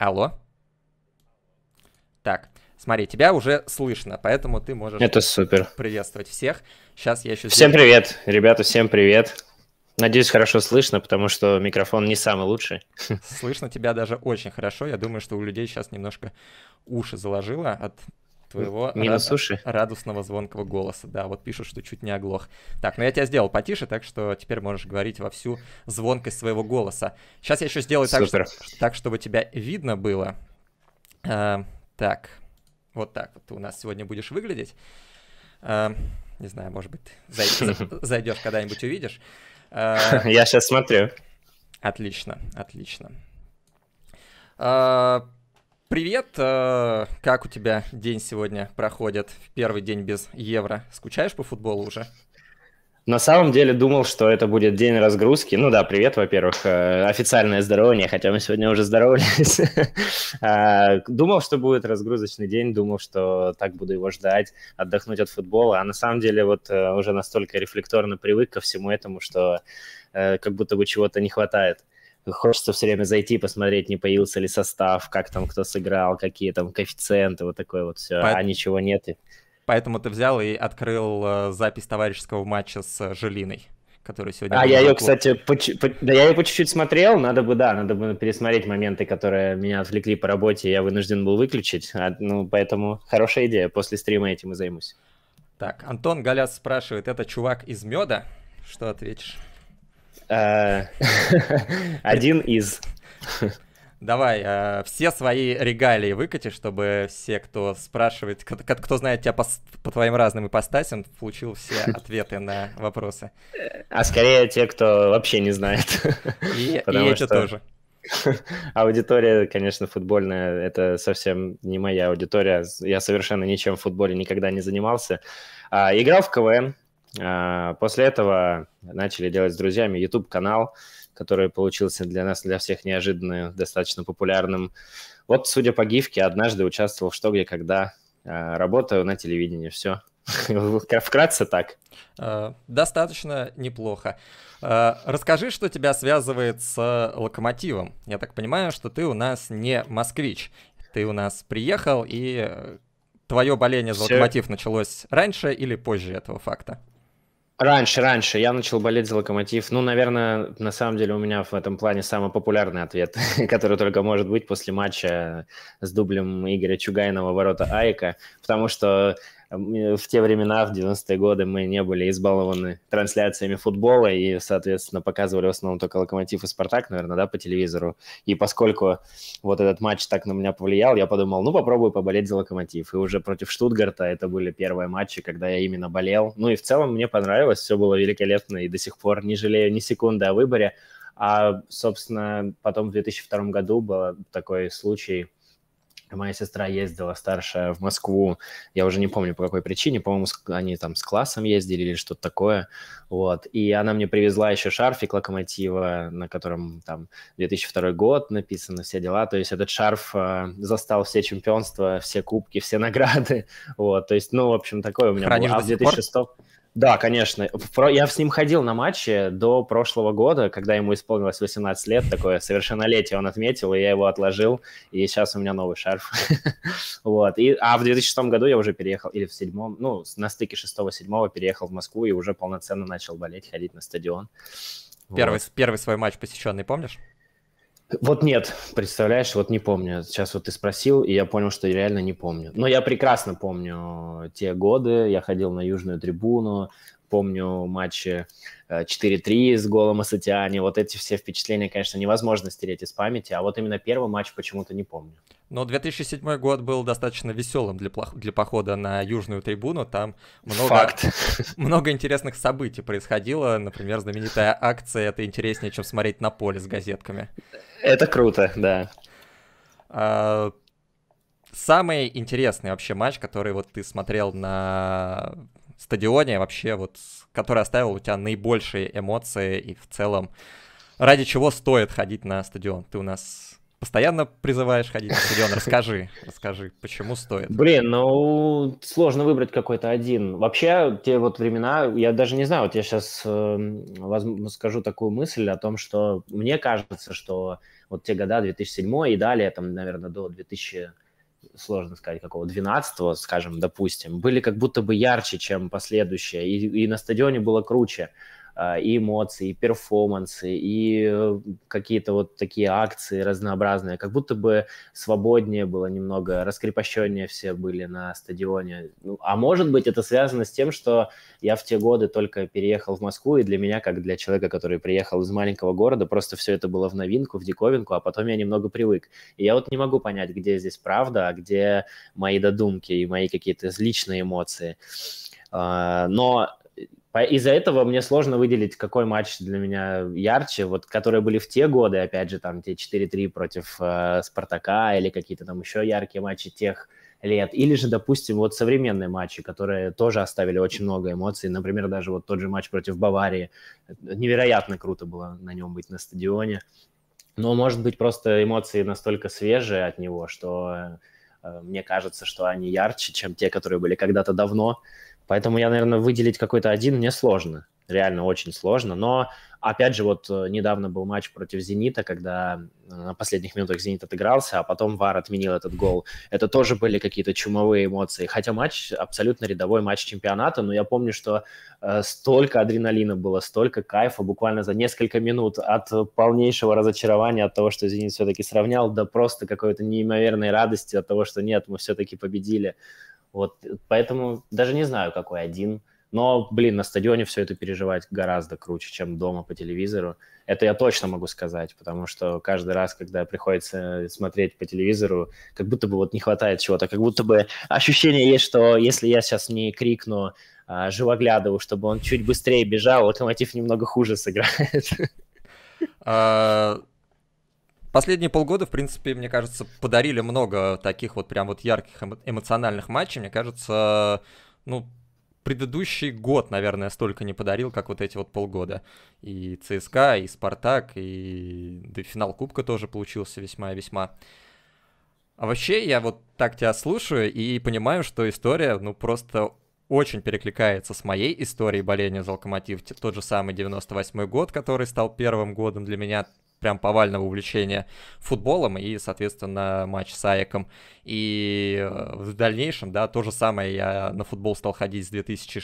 Алло. Так, смотри, тебя уже слышно, поэтому ты можешь... Это супер. Приветствовать всех. Сейчас я еще... Всем сделаю... привет, ребята, всем привет. Надеюсь, хорошо слышно, потому что микрофон не самый лучший. Слышно тебя даже очень хорошо. Я думаю, что у людей сейчас немножко уши заложило от твоего не рад... радостного звонкого голоса. Да, вот пишут, что чуть не оглох. Так, ну я тебя сделал потише, так что теперь можешь говорить во всю звонкость своего голоса. Сейчас я еще сделаю так, что... так, чтобы тебя видно было. А, так, вот так вот ты у нас сегодня будешь выглядеть. А, не знаю, может быть, зайдешь, зайдешь когда-нибудь увидишь. А, я сейчас смотрю. Отлично, отлично. А, Привет! Э, как у тебя день сегодня проходит? Первый день без евро. Скучаешь по футболу уже? На самом деле думал, что это будет день разгрузки. Ну да, привет, во-первых, э, официальное здорование, хотя мы сегодня уже здоровались. А, думал, что будет разгрузочный день, думал, что так буду его ждать, отдохнуть от футбола. А на самом деле вот э, уже настолько рефлекторно привык ко всему этому, что как будто бы чего-то не хватает. Хочется все время зайти, посмотреть, не появился ли состав, как там кто сыграл, какие там коэффициенты, вот такое вот все, По... а ничего нет. Поэтому ты взял и открыл э, запись товарищеского матча с э, Желиной который сегодня... А, я ее, клуб. кстати, по, по, да, я ее по чуть-чуть смотрел, надо бы, да, надо бы пересмотреть моменты, которые меня отвлекли по работе, я вынужден был выключить, а, ну, поэтому хорошая идея, после стрима этим и займусь. Так, Антон Галяс спрашивает, это чувак из меда? Что ответишь? Э, один из. Давай, э, все свои регалии выкати, чтобы все, кто спрашивает, кто, знает тебя по, по твоим разным ипостасям, получил все ответы на вопросы. А скорее те, кто вообще не знает. И, и эти что... тоже. Аудитория, конечно, футбольная, это совсем не моя аудитория. Я совершенно ничем в футболе никогда не занимался. А, играл в КВН, а, после этого начали делать с друзьями YouTube-канал, который получился для нас, для всех неожиданно достаточно популярным. Вот, судя по гифке, однажды участвовал в «Что, где, когда». А, работаю на телевидении, все. Вкратце так. А, достаточно неплохо. Расскажи, что тебя связывает с э, «Локомотивом». Я так понимаю, что ты у нас не москвич. Ты у нас приехал, и э, твое боление за «Локомотив» началось раньше или позже этого факта? Раньше, раньше я начал болеть за Локомотив. Ну, наверное, на самом деле у меня в этом плане самый популярный ответ, который только может быть после матча с дублем Игоря Чугайна в ворота Айка, потому что Э, в те времена, в 90-е годы, мы не были избалованы трансляциями футбола и, соответственно, показывали в основном только «Локомотив» и «Спартак», наверное, да, по телевизору. И поскольку вот этот матч так на меня повлиял, я подумал, ну, попробую поболеть за «Локомотив». И уже против Штутгарта это были первые матчи, когда я именно болел. Ну и в целом мне понравилось, все было великолепно и до сих пор не жалею ни секунды о выборе. А, собственно, потом в 2002 году был такой случай – Моя сестра ездила старшая в Москву, я уже не помню по какой причине, по-моему, они там с классом ездили или что-то такое, вот, и она мне привезла еще шарфик Локомотива, на котором там 2002 год написано, все дела, то есть этот шарф э, застал все чемпионства, все кубки, все награды, вот, то есть, ну, в общем, такое у меня Хранишь было, а в 2006... Да, конечно. Я с ним ходил на матчи до прошлого года, когда ему исполнилось 18 лет, такое совершеннолетие он отметил, и я его отложил, и сейчас у меня новый шарф. вот. И, а в 2006 году я уже переехал, или в седьмом, ну, на стыке 6-7 переехал в Москву и уже полноценно начал болеть, ходить на стадион. Первый, вот. первый свой матч посещенный, помнишь? Вот нет, представляешь, вот не помню. Сейчас вот ты спросил, и я понял, что я реально не помню. Но я прекрасно помню э, те годы, я ходил на Южную трибуну, помню матчи 4-3 э, с голом Асатиани. Вот эти все впечатления, конечно, невозможно стереть из памяти, а вот именно первый матч почему-то не помню. Но 2007 год был достаточно веселым для, плох... для похода на южную трибуну. Там много... Факт. много интересных событий происходило. Например, знаменитая акция «Это интереснее, чем смотреть на поле» с газетками. Это круто, да. А... Самый интересный вообще матч, который вот ты смотрел на стадионе вообще, вот, который оставил у тебя наибольшие эмоции и в целом ради чего стоит ходить на стадион? Ты у нас постоянно призываешь ходить на стадион. Расскажи, расскажи, почему стоит? Блин, ну сложно выбрать какой-то один. Вообще, те вот времена, я даже не знаю, вот я сейчас э, эм, скажу такую мысль о том, что мне кажется, что вот те года 2007 и далее, там, наверное, до 2000 сложно сказать, какого, 12 скажем, допустим, были как будто бы ярче, чем последующие, и, и на стадионе было круче. А, и эмоции, и перформансы, и э, какие-то вот такие акции разнообразные. Как будто бы свободнее было немного, раскрепощеннее все были на стадионе. Ну, а может быть, это связано с тем, что я в те годы только переехал в Москву, и для меня, как для человека, который приехал из маленького города, просто все это было в новинку, в диковинку, а потом я немного привык. И я вот не могу понять, где здесь правда, а где мои додумки и мои какие-то личные эмоции. А, но из-за этого мне сложно выделить, какой матч для меня ярче, вот которые были в те годы, опять же, там те 4-3 против э, Спартака или какие-то там еще яркие матчи тех лет, или же, допустим, вот современные матчи, которые тоже оставили очень много эмоций, например, даже вот тот же матч против Баварии, невероятно круто было на нем быть на стадионе, но, может быть, просто эмоции настолько свежие от него, что э, мне кажется, что они ярче, чем те, которые были когда-то давно, Поэтому я, наверное, выделить какой-то один мне сложно. Реально очень сложно. Но, опять же, вот э, недавно был матч против «Зенита», когда э, на последних минутах «Зенит» отыгрался, а потом «Вар» отменил этот гол. Это тоже были какие-то чумовые эмоции. Хотя матч абсолютно рядовой матч чемпионата, но я помню, что э, столько адреналина было, столько кайфа буквально за несколько минут от полнейшего разочарования от того, что «Зенит» все-таки сравнял, до просто какой-то неимоверной радости от того, что нет, мы все-таки победили. Вот э, поэтому даже не знаю, какой один. Но, блин, на стадионе все это переживать гораздо круче, чем дома по телевизору. Это я точно могу сказать, потому что каждый раз, когда приходится э, смотреть по телевизору, как будто бы вот не хватает чего-то, как будто бы ощущение есть, что если я сейчас не крикну а, Живоглядову, чтобы он чуть быстрее бежал, Локомотив немного хуже сыграет. А, Последние полгода, в принципе, мне кажется, подарили много таких вот прям вот ярких эмоциональных матчей. Мне кажется, ну, предыдущий год, наверное, столько не подарил, как вот эти вот полгода. И ЦСКА, и Спартак, и да, финал Кубка тоже получился весьма-весьма. А вообще, я вот так тебя слушаю и понимаю, что история, ну, просто очень перекликается с моей историей боления за «Локомотив». Тот же самый 98-й год, который стал первым годом для меня прям повального увлечения футболом и, соответственно, матч с Аяком. И э, в дальнейшем, да, то же самое, я на футбол стал ходить с 2000,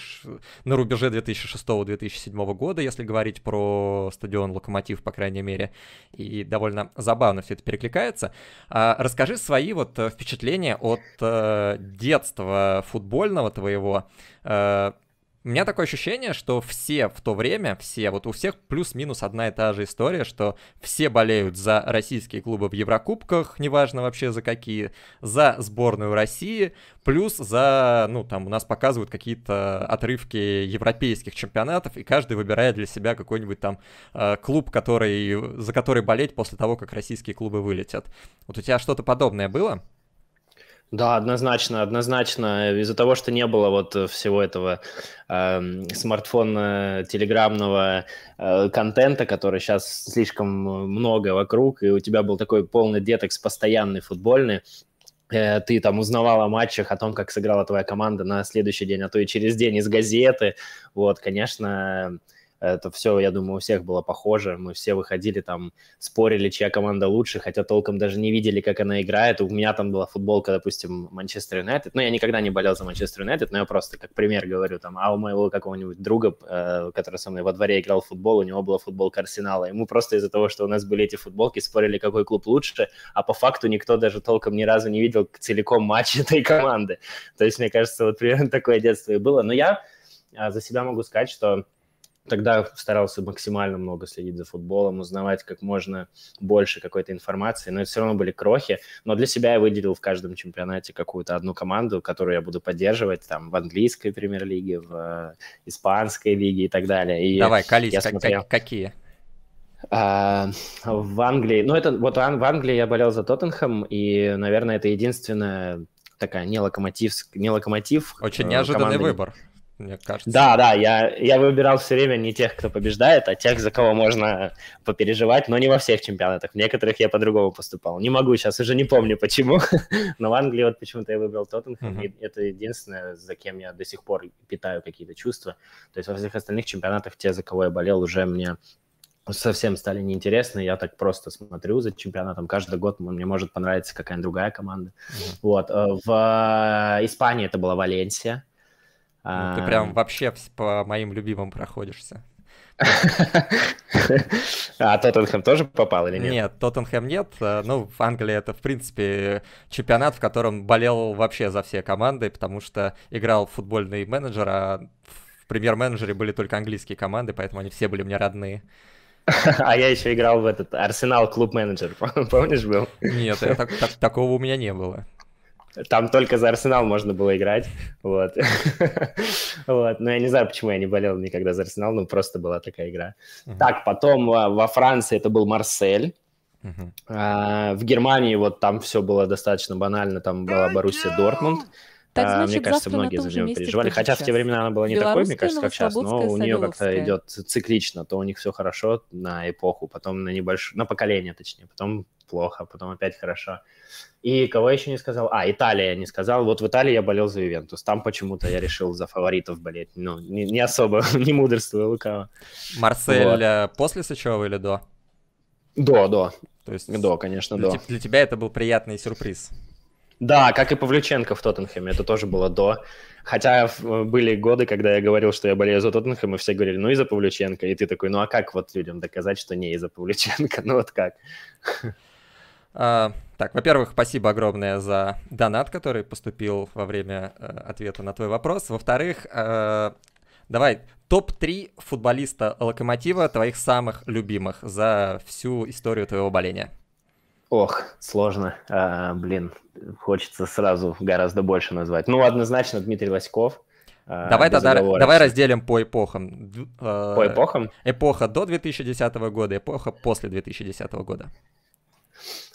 на рубеже 2006-2007 года, если говорить про стадион «Локомотив», по крайней мере, и довольно забавно все это перекликается. А расскажи свои вот э, впечатления от э, детства футбольного твоего, у меня такое ощущение, что все в то время, все, вот у всех плюс-минус одна и та же история, что все болеют за российские клубы в Еврокубках, неважно вообще за какие, за сборную России, плюс за, ну, там у нас показывают какие-то отрывки европейских чемпионатов, и каждый выбирает для себя какой-нибудь там э, клуб, который, за который болеть после того, как российские клубы вылетят. Вот у тебя что-то подобное было? Да, однозначно, однозначно. Из-за того, что не было вот э, всего этого э, эм, смартфона-телеграмного э, контента, который сейчас слишком э, много вокруг, и у тебя был такой полный детокс постоянный футбольный, э, ты там узнавал о матчах, о том, как сыграла твоя команда на следующий день, а то и через день из газеты. Вот, конечно, это все, я думаю, у всех было похоже. Мы все выходили там, спорили, чья команда лучше, хотя толком даже не видели, как она играет. У меня там была футболка, допустим, Манчестер Юнайтед. Но ну, я никогда не болел за Манчестер Юнайтед, но я просто как пример говорю. Там, а у моего какого-нибудь друга, э, который со мной во дворе играл в футбол, у него была футболка Арсенала. И мы просто из-за того, что у нас были эти футболки, спорили, какой клуб лучше, а по факту никто даже толком ни разу не видел целиком матч этой команды. То есть, мне кажется, вот примерно такое детство и было. Но я а, за себя могу сказать, что тогда старался максимально много следить за футболом, узнавать как можно больше какой-то информации, но это все равно были крохи. Но для себя я выделил в каждом чемпионате какую-то одну команду, которую я буду поддерживать, там, в английской премьер-лиге, в э, испанской лиге и так далее. И Давай, колись, смотрел... какие? А, в Англии, ну это вот в Англии я болел за Тоттенхэм, и, наверное, это единственная такая не локомотив, не локомотив. Очень э, неожиданный команда. выбор мне кажется. Да, да, я, я выбирал все время не тех, кто побеждает, а тех, за кого можно попереживать, но не во всех чемпионатах. В некоторых я по-другому поступал. Не могу сейчас, уже не помню почему, но в Англии вот почему-то я выбрал Тоттенхэм, mm-hmm. и это единственное, за кем я до сих пор питаю какие-то чувства. То есть во всех остальных чемпионатах те, за кого я болел, уже мне совсем стали неинтересны, я так просто смотрю за чемпионатом, каждый год мне может понравиться какая-нибудь другая команда. Mm-hmm. Вот, э, в Испании это была Валенсия, ну, ты прям вообще по моим любимым проходишься. А Тоттенхэм тоже попал или нет? Нет, Тоттенхэм нет. Э, ну, в Англии это, в принципе, чемпионат, в котором болел вообще за все команды, потому что играл футбольный менеджер, а в премьер-менеджере были только английские команды, поэтому они все были мне родные. А я еще играл в этот Арсенал клуб менеджер, помнишь, был? Нет, такого у меня не было. Там только за Арсенал можно было играть. Вот. вот. Но я не знаю, почему я не болел никогда за Арсенал, ну просто была такая игра. Uh-huh. Так, потом а, во Франции это был Марсель. Uh-huh. А, в Германии вот там все было достаточно банально, там была Боруссия Дортмунд. Так, а, значит, мне кажется, многие за нее переживали. Хотя в те времена она была не такой, мне кажется, как сейчас, но у нее как-то идет циклично. То у них все хорошо на эпоху, потом на небольшое, на поколение точнее, потом плохо, потом опять хорошо. И кого еще не сказал? А, Италия не сказал. Вот в Италии я болел за Ювентус. Там почему-то я решил за фаворитов болеть. Ну, не, не особо, не мудрствую, лукаво. Марсель вот. Э, после Сычева или до? До, до. То есть... До, конечно, для до. Для тебя это был приятный сюрприз. Да, как и Павлюченко в Тоттенхэме, это тоже было до. Хотя э, были годы, когда я говорил, что я болею за Тоттенхэм, и все говорили, ну, из-за Павлюченко. И ты такой, ну, а как вот людям доказать, что не из-за Павлюченко? Ну, вот как? А, так, во-первых, спасибо огромное за донат, который поступил во время э, ответа на твой вопрос. Во-вторых, э, давай топ-3 футболиста Локомотива твоих самых любимых за всю историю твоего боления. Ох, сложно. А, блин, хочется сразу гораздо больше назвать. Ну, однозначно Дмитрий Васьков. А, давай тогда давай разделим по эпохам. А, по эпохам? Эпоха до 2010 года, эпоха после 2010 года.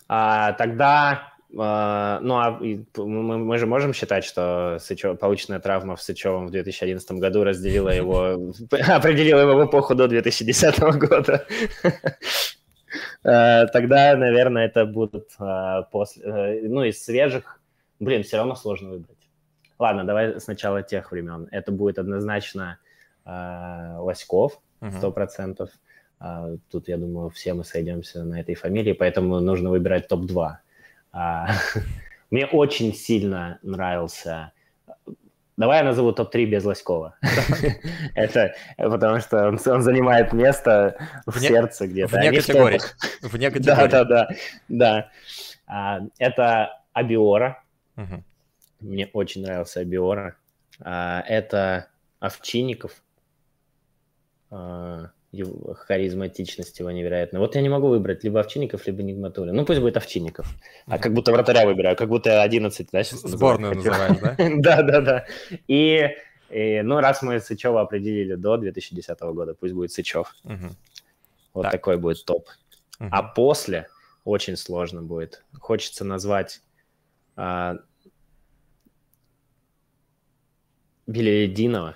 А, тогда, а, ну а мы, мы же можем считать, что Сычев, полученная травма в Сычевом в 2011 году разделила его, определила его в эпоху до 2010 года. Э, тогда, наверное, это будут э, после... Э, ну, из свежих... Блин, все равно сложно выбрать. Ладно, давай сначала тех времен. Это будет однозначно Васьков, сто процентов. тут, я думаю, все мы сойдемся на этой фамилии, поэтому нужно выбирать топ-2. А, мне очень сильно нравился Давай я назову топ-3 без Лоськова. Это потому что он занимает место в сердце где-то. Вне а категории. Вне категории. Да, да, да. Да. Это Абиора. Мне очень нравился Абиора. А, это Овчинников. А, его харизматичность его невероятно. Вот я не могу выбрать либо Овчинников, либо Нигматулин. Ну, пусть будет Овчинников. А как будто вратаря выбираю, как будто 11, да, сейчас Сборную называем, да? Да-да-да. И, и, ну, раз мы Сычева определили до 2010 года, пусть будет Сычев. Угу. Вот так. такой будет топ. Угу. А после очень сложно будет. Хочется назвать а, Белединова.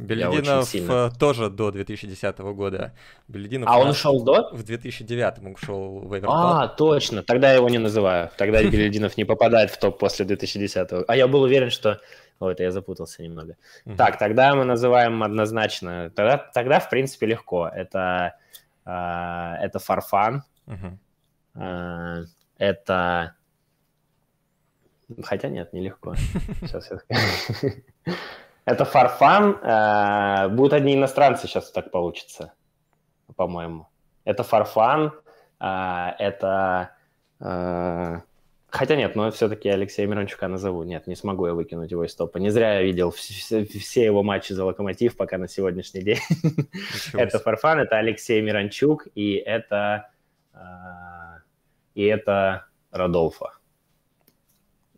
Белединов сильно... Э, тоже до 2010 года. Белединов а он ушел до? В 2009 он ушел в Эвертон. А, точно, тогда я его не называю. Тогда Белединов не попадает в топ после 2010. -го. А я был уверен, что... Ой, это я запутался немного. Так, тогда мы называем однозначно... Тогда, тогда в принципе, легко. Это, э, это Фарфан. А, это... Хотя нет, нелегко. Сейчас я... Это фарфан, э, будут одни иностранцы сейчас так получится, по-моему. Это фарфан, э, это... Э, хотя нет, но все-таки Алексея Мирончука назову. Нет, не смогу я выкинуть его из топа. Не зря я видел все, его матчи за «Локомотив» пока на сегодняшний день. это Фарфан, это Алексей Мирончук и это... и это Родолфа.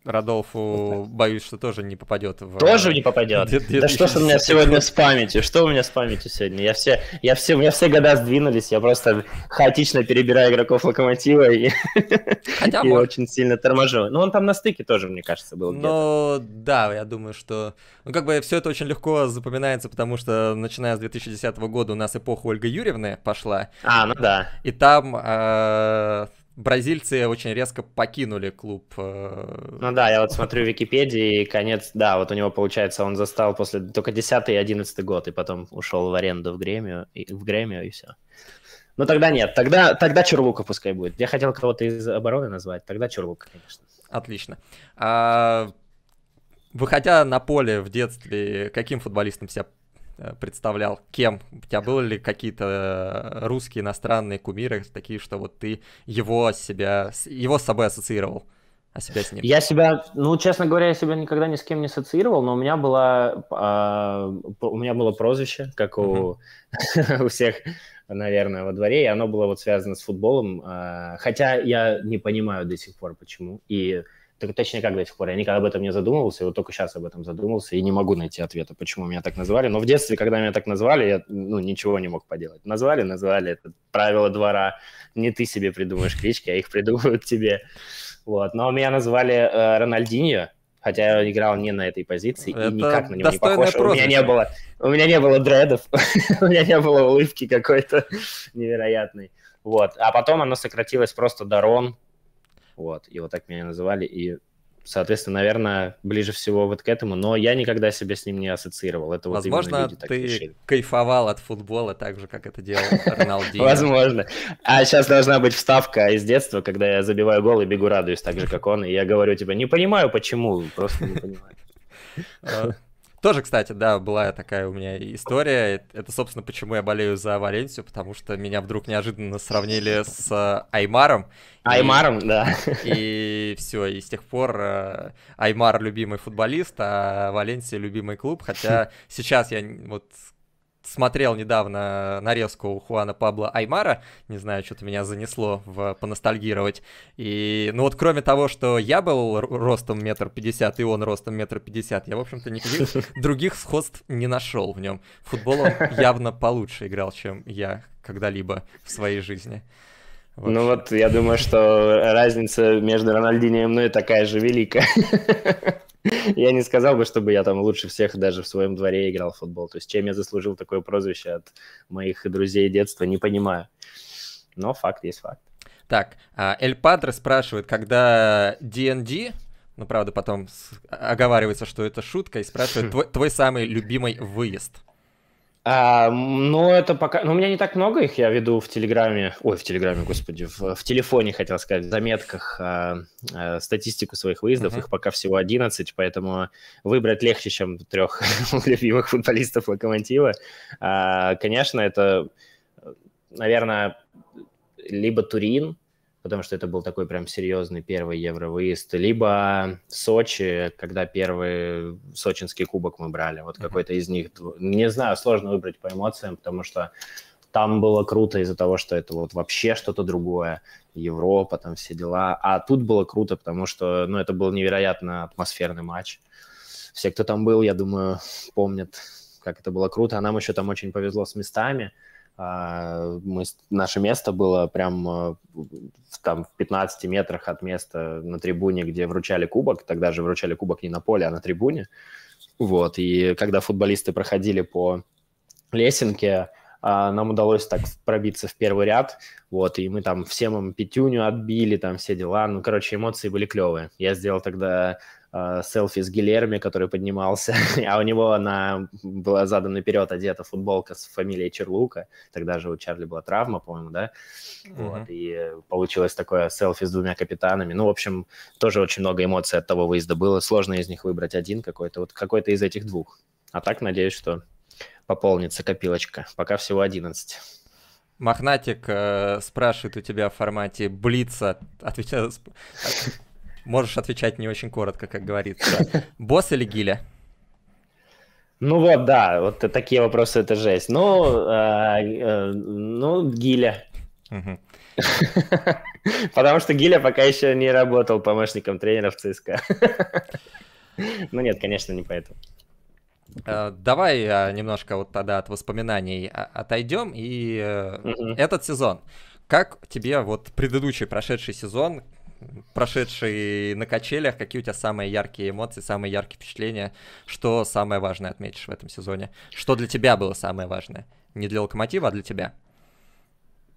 Радолфу, боюсь, что тоже не попадет в... Тоже э, не попадет? Да что ж у меня сегодня с памятью? Что у меня с памятью сегодня? Я все, я все, у меня все года сдвинулись, я просто хаотично перебираю игроков Локомотива и, Хотя и очень сильно торможу. Ну он там на стыке тоже, мне кажется, был Ну, да, я думаю, что... Ну, как бы все это очень легко запоминается, потому что, начиная с 2010 года, у нас эпоха Ольга Юрьевны пошла. А, ну да. И там э, бразильцы очень резко покинули клуб. Э, ну да, я вот смотрю Википедии, и конец, да, вот у него получается, он застал после только 10 и 11 год, и потом ушел в аренду в Гремию, и, в Гремию, и все. Ну тогда нет, тогда, тогда Чурлука пускай будет. Я хотел кого-то из обороны назвать, тогда Чурлука, конечно. Отлично. А, выходя на поле в детстве, каким футболистом себя Э, представлял? Кем? У тебя были ли какие-то э, русские иностранные кумиры, такие, что вот ты его себя, его с собой ассоциировал? А себя с ним? Я себя, ну, честно говоря, я себя никогда ни с кем не ассоциировал, но у меня было, э, а, у меня было прозвище, как у, у всех, наверное, во дворе, и оно было вот связано с футболом, э, хотя я не понимаю до сих пор, почему, и точнее, как до сих пор, я никогда об этом не задумывался, вот только сейчас об этом задумался и не могу найти ответа, почему меня так назвали. Но в детстве, когда меня так назвали, я ну, ничего не мог поделать. Назвали, назвали, это правило двора. Не ты себе придумаешь клички, а их придумывают тебе. Вот. Но меня назвали э, Рональдиньо, хотя я играл не на этой позиции это и никак на него не похож. У меня не было, у меня не было дредов, у меня не было улыбки какой-то невероятной. Вот. А потом оно сократилось просто до Рон, вот, и вот так меня называли, и, соответственно, наверное, ближе всего вот к этому, но я никогда себя с ним не ассоциировал, это Возможно, вот Возможно, ты решили. кайфовал от футбола так же, как это делал Роналдинho. Возможно. А сейчас должна быть вставка из детства, когда я забиваю гол и бегу радуюсь так же, как он, и я говорю, типа, не понимаю, почему, просто не понимаю. А, тоже, кстати, да, была такая у меня история. Это, собственно, почему я болею за Валенсию, потому что меня вдруг неожиданно сравнили с Аймаром. Э, Аймаром, и, да. И все, и с тех пор э, Аймар любимый футболист, а Валенсия любимый клуб. Хотя сейчас я вот смотрел недавно нарезку у Хуана Пабло Аймара, не знаю, что-то меня занесло в поностальгировать, и, ну вот кроме того, что я был ростом метр пятьдесят, и он ростом метр пятьдесят, я, в общем-то, никаких других сходств не нашел в нем. В футбол он явно получше играл, чем я когда-либо в своей жизни. Вообще. Ну вот, я думаю, что разница между Рональдинием и мной такая же велика. Я не сказал бы, чтобы я там лучше всех даже в своем дворе играл в футбол. То есть чем я заслужил такое прозвище от моих друзей детства, не понимаю. Но факт есть факт. Так, а, Эль Падре спрашивает, когда D&D, ну, правда, потом оговаривается, что это шутка, и спрашивает, твой, твой самый любимый выезд – а, ну, это пока... Ну, у меня не так много их, я веду в Телеграме... Ой, в Телеграме, господи, в, в телефоне, хотел сказать, в заметках а, а, статистику своих выездов. Uh-huh. Их пока всего 11, поэтому выбрать легче, чем трех любимых футболистов Локомотива. А, конечно, это, наверное, либо Турин, потому что это был такой прям серьезный первый евровыезд, либо Сочи, когда первый сочинский кубок мы брали, вот какой-то из них, не знаю, сложно выбрать по эмоциям, потому что там было круто из-за того, что это вот вообще что-то другое, Европа, там все дела, а тут было круто, потому что, ну, это был невероятно атмосферный матч. Все, кто там был, я думаю, помнят, как это было круто, а нам еще там очень повезло с местами, а, мы, наше место было прям а, там, в 15 метрах от места на трибуне, где вручали кубок. Тогда же вручали кубок не на поле, а на трибуне. Вот, и когда футболисты проходили по лесенке, а, нам удалось так пробиться в первый ряд, вот, и мы там всем им пятюню отбили, там все дела, ну, короче, эмоции были клевые. Я сделал тогда Э, селфи с Гильерми, который поднимался, а у него она была задом наперед одета футболка с фамилией Черлука, тогда же у Чарли была травма, по-моему, да, mm-hmm. вот, и получилось такое селфи с двумя капитанами, ну, в общем, тоже очень много эмоций от того выезда было, сложно из них выбрать один какой-то, вот какой-то из этих двух, а так, надеюсь, что пополнится копилочка, пока всего 11. Мохнатик э, спрашивает у тебя в формате блица, отвечает, Можешь отвечать не очень коротко, как говорится. Босс или гиля? Ну вот, да, вот такие вопросы это жесть. Ну, э, э, ну гиля. Потому что Гиля пока еще не работал помощником тренера в ЦСКА. Ну нет, конечно, не поэтому. Э, давай немножко вот тогда от воспоминаний отойдем. И этот сезон. Как тебе вот предыдущий прошедший сезон, прошедший на качелях, какие у тебя самые яркие эмоции, самые яркие впечатления, что самое важное отметишь в этом сезоне? Что для тебя было самое важное? Не для локомотива, а для тебя?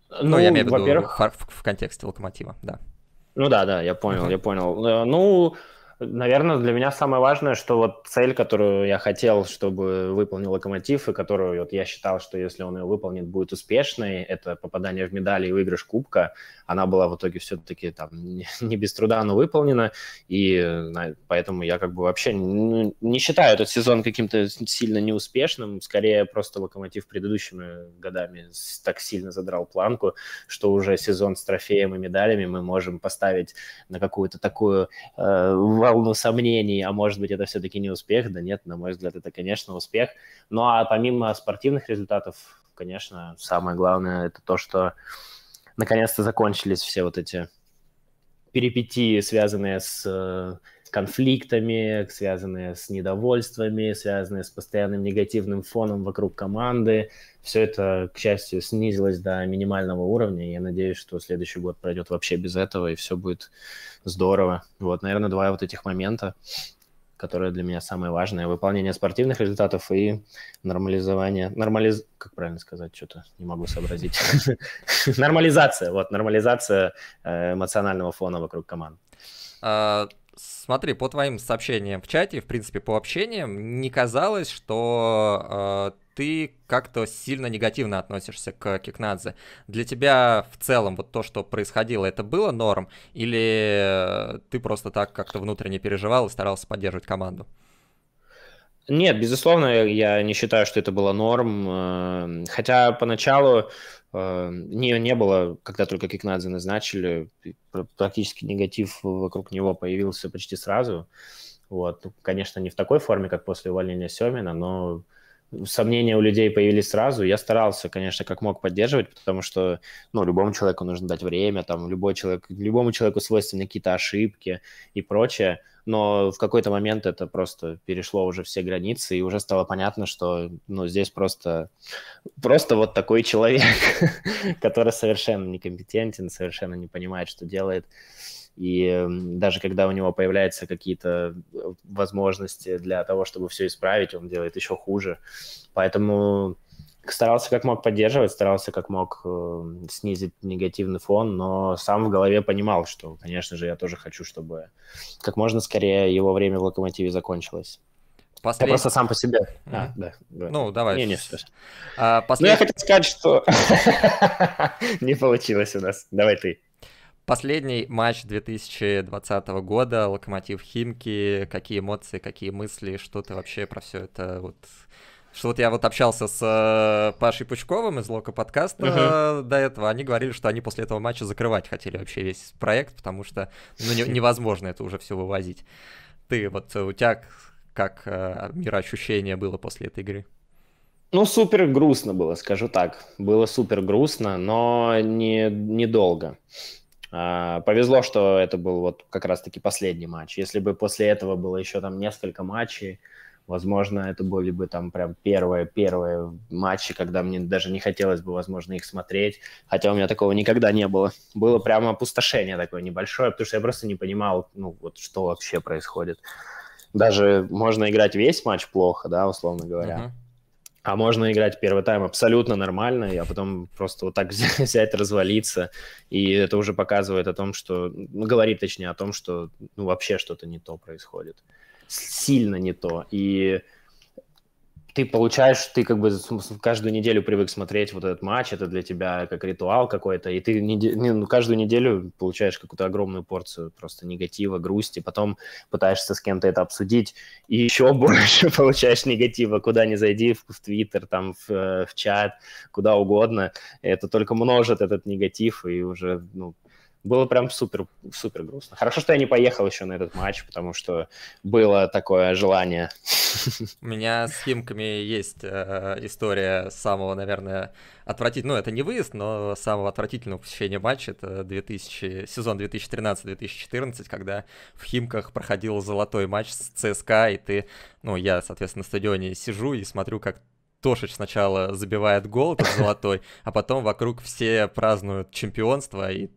Ну, ну я имею в виду во-первых... в, в контексте локомотива, да. Ну да, да, я понял, uh-huh. я понял. Э, ну, наверное, для меня самое важное, что вот цель, которую я хотел, чтобы выполнил Локомотив, и которую вот я считал, что если он ее выполнит, будет успешной, это попадание в медали и выигрыш Кубка она была в итоге все-таки там не без труда, но выполнена, и поэтому я как бы вообще не считаю этот сезон каким-то сильно неуспешным, скорее просто Локомотив предыдущими годами так сильно задрал планку, что уже сезон с трофеем и медалями мы можем поставить на какую-то такую э, волну сомнений, а может быть это все-таки не успех, да нет, на мой взгляд, это, конечно, успех. Ну а помимо спортивных результатов, конечно, самое главное это то, что наконец-то закончились все вот эти перипетии, связанные с э, конфликтами, связанные с недовольствами, связанные с постоянным негативным фоном вокруг команды. Все это, к счастью, снизилось до минимального уровня. Я надеюсь, что следующий год пройдет вообще без этого, и все будет здорово. Вот, наверное, два вот этих момента которое для меня самое важное. Выполнение спортивных результатов и нормализование... Нормализ... Как правильно сказать? Что-то не могу сообразить. Нормализация. Вот, нормализация э, эмоционального фона вокруг команд. А, смотри, по твоим сообщениям в чате, в принципе, по общениям, не казалось, что э, ты как-то сильно негативно относишься к Кикнадзе. Для тебя в целом вот то, что происходило, это было норм? Или э, ты просто так как-то внутренне переживал и старался поддерживать команду? Нет, безусловно, я не считаю, что это было норм. Э, хотя поначалу э, не, не было, когда только Кикнадзе назначили, практически негатив вокруг него появился почти сразу. Вот. Ну, конечно, не в такой форме, как после увольнения Семина, но сомнения у людей появились сразу. Я старался, конечно, как мог поддерживать, потому что ну, любому человеку нужно дать время, там, любой человек, любому человеку свойственны какие-то ошибки и прочее но в какой-то момент это просто перешло уже все границы, и уже стало понятно, что ну, здесь просто, просто вот такой человек, который совершенно некомпетентен, совершенно не понимает, что делает. И даже когда у него появляются какие-то э, возможности для того, чтобы все исправить, он делает еще хуже. Поэтому старался как мог поддерживать, старался как мог э, снизить негативный фон, но сам в голове понимал, что, конечно же, я тоже хочу, чтобы как можно скорее его время в локомотиве закончилось. Послед... Я просто сам по себе. Mm-hmm. А, да, да. Ну, давай. Не, не, все. А, послед... Ну, я хотел сказать, что не получилось у нас. Давай ты. Последний матч 2020 года, Локомотив Химки. Какие эмоции, какие мысли, что ты вообще про все это вот что вот я вот общался с э, Пашей Пучковым из Лока подкаста uh-huh. до этого, они говорили, что они после этого матча закрывать хотели вообще весь проект, потому что ну, не, невозможно это уже все вывозить. Ты вот э, у тебя как э, мироощущение было после этой игры? Ну, супер грустно было, скажу так. Было супер грустно, но не, недолго. А, повезло, что это был вот как раз-таки последний матч. Если бы после этого было еще там несколько матчей, Возможно, это были бы там прям первые-первые матчи, когда мне даже не хотелось бы, возможно, их смотреть. Хотя у меня такого никогда не было. Было прямо опустошение такое небольшое, потому что я просто не понимал, ну вот что вообще происходит. Даже можно играть весь матч плохо, да, условно говоря. Uh-huh. А можно играть первый тайм абсолютно нормально, а потом просто вот так взять, развалиться. И это уже показывает о том, что... Ну, говорит, точнее, о том, что ну, вообще что-то не то происходит сильно не то. И ты получаешь, ты как бы каждую неделю привык смотреть вот этот матч, это для тебя как ритуал какой-то, и ты не, не, ну, каждую неделю получаешь какую-то огромную порцию просто негатива, грусти, потом пытаешься с кем-то это обсудить, и еще больше получаешь негатива, куда ни зайди, в, в Твиттер, там, в, э, в чат, куда угодно, это только множит этот негатив, и уже, ну, было прям супер, супер грустно. Хорошо, что я не поехал еще на этот матч, потому что было такое желание. У меня с Химками есть э, история самого, наверное, отвратительного, ну, это не выезд, но самого отвратительного посещения матча, это 2000, сезон 2013-2014, когда в Химках проходил золотой матч с ЦСКА, и ты, ну, я, соответственно, на стадионе сижу и смотрю, как Тошич сначала забивает гол, этот золотой, а потом вокруг все празднуют чемпионство, и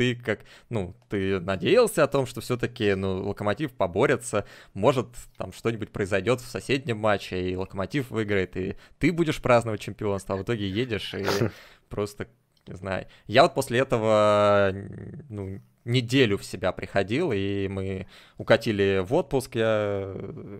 ты как, ну, ты надеялся о том, что все-таки, ну, Локомотив поборется, может, там что-нибудь произойдет в соседнем матче, и Локомотив выиграет, и ты будешь праздновать чемпионство, а в итоге едешь и просто, не знаю. Я вот после этого, ну, неделю в себя приходил, и мы укатили в отпуск. Я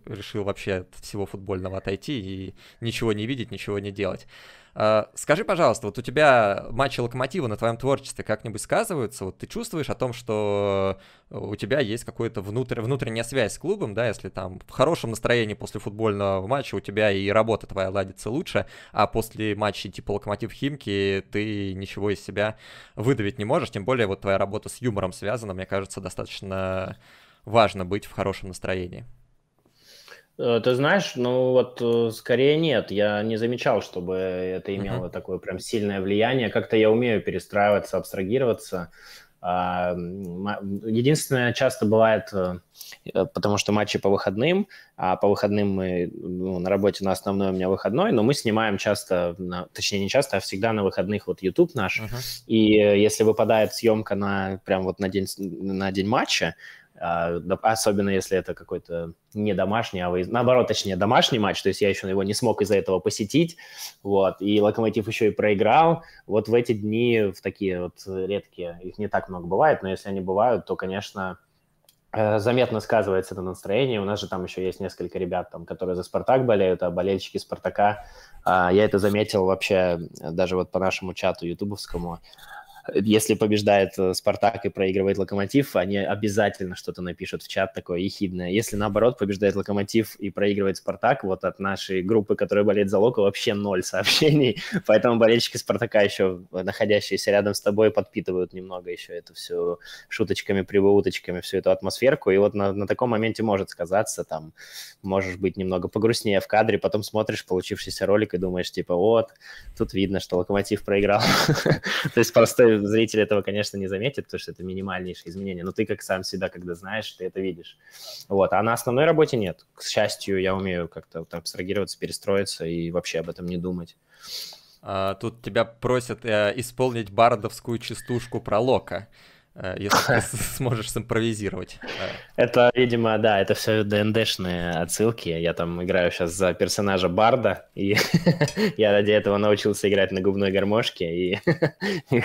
решил вообще от всего футбольного отойти и ничего не видеть, ничего не делать. А, скажи, пожалуйста, вот у тебя матчи Локомотива на твоем творчестве как-нибудь сказываются? Вот ты чувствуешь о том, что э, у тебя есть какая-то внутренняя связь с клубом, да, если там в хорошем настроении после футбольного матча у тебя и работа твоя ладится лучше, а после матча типа Локомотив Химки ты ничего из себя выдавить не можешь, тем более вот твоя работа с юмором связана, мне кажется, достаточно важно быть в хорошем настроении. Э, ты знаешь, ну вот э, скорее нет. Я не замечал, чтобы это имело mm-hmm. такое прям сильное влияние. Как-то я умею перестраиваться, абстрагироваться. А, а, единственное, часто бывает, э, потому что матчи по выходным, а по выходным мы ну, на работе на основной у меня выходной, но мы снимаем часто, на, точнее не часто, а всегда на выходных вот YouTube наш. Uh-huh. И если выпадает съемка на прям вот на день на день матча, а, особенно если это какой-то не домашний, а выезд... наоборот, точнее, домашний матч, то есть я еще его не смог из-за этого посетить, вот, и Локомотив еще и проиграл, вот в эти дни, в такие вот редкие, их не так много бывает, но если они бывают, то, конечно, э, заметно сказывается это настроение. У нас же там еще есть несколько ребят, там, которые за «Спартак» болеют, а болельщики «Спартака». А, я это заметил вообще даже вот по нашему чату ютубовскому если побеждает э, Спартак и проигрывает Локомотив, они обязательно что-то напишут в чат такое ехидное. Если наоборот побеждает Локомотив и проигрывает Спартак, вот от нашей группы, которая болеет за Локо, вообще ноль сообщений. Поэтому болельщики Спартака еще, э, находящиеся рядом с тобой, подпитывают немного еще это все шуточками, привоуточками, всю эту атмосферку. И вот на, на таком моменте может сказаться, там, можешь быть немного погрустнее в кадре, потом смотришь получившийся ролик и думаешь, типа, вот, тут видно, что Локомотив проиграл. То есть просто зритель этого, конечно, не заметит, потому что это минимальнейшие изменения, но ты как сам себя, когда знаешь, ты это видишь. Вот, а на основной работе нет. К счастью, я умею как-то вот абстрагироваться, перестроиться и вообще об этом не думать. А, тут тебя просят э, исполнить бардовскую частушку про Лока. Э, если ты сможешь симпровизировать. Э. Это, видимо, да, это все ДНДшные отсылки. Я там играю сейчас за персонажа Барда, и я ради этого научился играть на губной гармошке и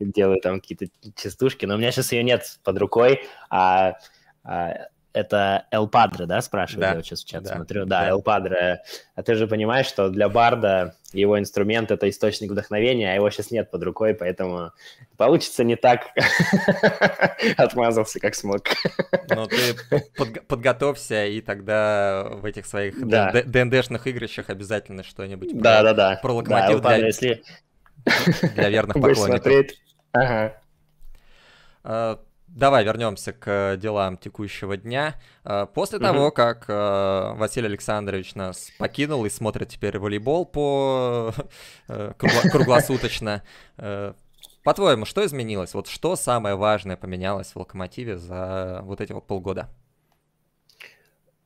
делаю там какие-то частушки. Но у меня сейчас ее нет под рукой, а, а это Эл Падре, да, спрашивает? Да. Я вот сейчас в чат да. смотрю. Да, да, Эл Падре. А ты же понимаешь, что для Барда его инструмент — это источник вдохновения, а его сейчас нет под рукой, поэтому получится не так. Отмазался как смог. Ну, ты подготовься, и тогда в этих своих да. ДНДшных игрищах обязательно что-нибудь да, да, да. про локомотив да, Падре, для, для верных поклонников. Ага. А, Давай вернемся к э, делам текущего дня. Э, после угу. того, как э, Василий Александрович нас покинул и смотрит теперь волейбол по круглосуточно, по-твоему, что изменилось? Вот что самое важное поменялось в локомотиве за вот эти вот полгода?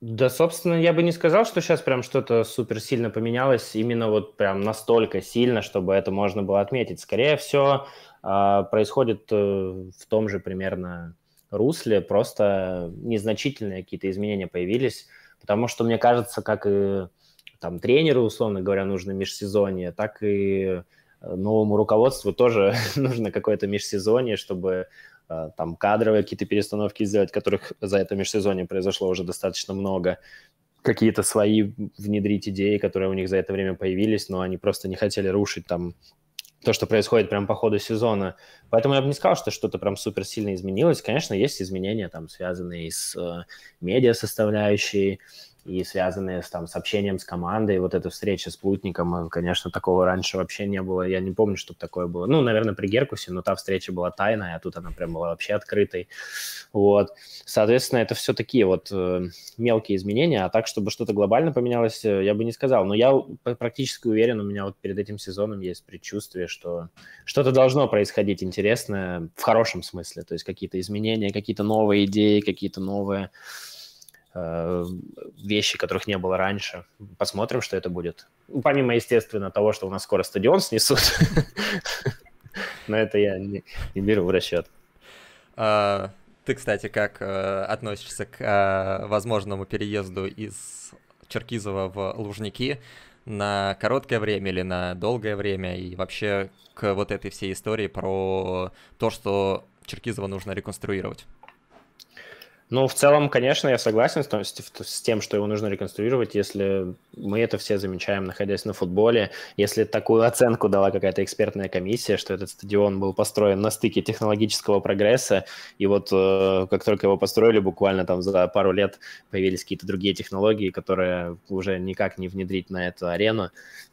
Да, собственно, я бы не сказал, что сейчас прям что-то супер сильно поменялось, именно вот прям настолько сильно, чтобы это можно было отметить. Скорее всего, а, происходит э, в том же примерно русле, просто незначительные какие-то изменения появились, потому что, мне кажется, как и там тренеру, условно говоря, нужно межсезонье, так и э, новому руководству тоже нужно какое-то межсезонье, чтобы э, там кадровые какие-то перестановки сделать, которых за это межсезонье произошло уже достаточно много, какие-то свои внедрить идеи, которые у них за это время появились, но они просто не хотели рушить там то, что происходит прямо по ходу сезона. Поэтому я бы не сказал, что что-то прям супер сильно изменилось. Конечно, есть изменения, там, связанные с э, медиа составляющей, и связанные с, там, с общением с командой. Вот эта встреча с Плутником, э, конечно, такого раньше вообще не было. Я не помню, чтобы такое было. Ну, наверное, при Геркусе, но та встреча была тайная, а тут она прям была вообще открытой. Вот. Соответственно, это все такие вот э, мелкие изменения. А так, чтобы что-то глобально поменялось, э, я бы не сказал. Но я практически уверен, у меня вот перед этим сезоном есть предчувствие, что что-то должно происходить интересное в хорошем смысле. То есть какие-то изменения, какие-то новые идеи, какие-то новые Э, вещи, которых не было раньше. Посмотрим, что это будет. Помимо, естественно, того, что у нас скоро стадион снесут. Но это я не беру в расчет. А, ты, кстати, как э, относишься к э, возможному переезду из Черкизова в Лужники на короткое время или на долгое время? И вообще к вот этой всей истории про то, что Черкизова нужно реконструировать? Ну, в целом, конечно, я согласен с, с тем, что его нужно реконструировать, если мы это все замечаем, находясь на футболе. Если такую оценку дала какая-то экспертная комиссия, что этот стадион был построен на стыке технологического прогресса, и вот э, как только его построили, буквально там за пару лет появились какие-то другие технологии, которые уже никак не внедрить на эту арену.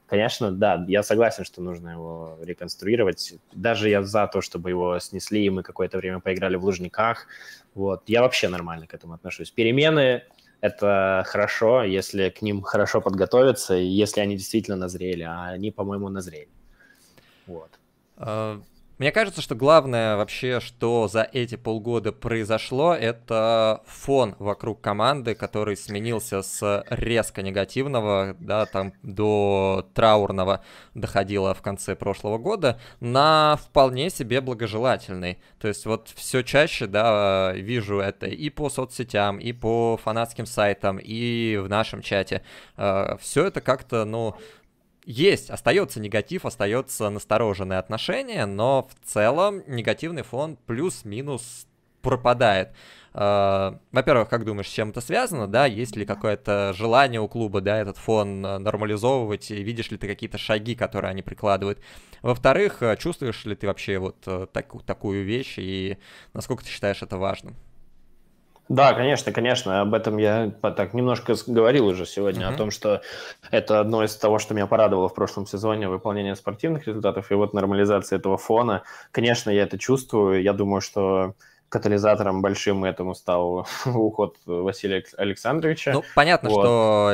Конечно, да, я согласен, что нужно его реконструировать. Даже я за то, чтобы его снесли, и мы какое-то время поиграли в Лужниках. Вот. Я вообще нормально к этому отношусь. Перемены — это хорошо, если к ним хорошо подготовиться, и если они действительно назрели, а они, по-моему, назрели. Вот. А, мне кажется, что главное вообще, что за эти полгода произошло, это фон вокруг команды, который сменился с резко негативного, да, там до траурного доходило в конце прошлого года, на вполне себе благожелательный. То есть вот все чаще, да, вижу это и по соцсетям, и по фанатским сайтам, и в нашем чате. Э, все это как-то, ну, есть, остается негатив, остается настороженное отношение, но в целом негативный фон плюс-минус пропадает. Э, во-первых, как думаешь, с чем это связано, да? Есть ли какое-то желание у клуба, да, этот фон э, нормализовывать? И видишь ли ты какие-то шаги, которые они прикладывают? Во-вторых, э, чувствуешь ли ты вообще вот так, такую вещь и насколько ты считаешь это важным? Да, конечно, конечно, об этом я так немножко говорил уже сегодня, угу. о том, что это одно из того, что меня порадовало в прошлом сезоне, выполнение спортивных результатов и вот нормализация этого фона. Конечно, я это чувствую, я думаю, что катализатором большим этому стал уход Василия Александровича. Ну, понятно, вот. что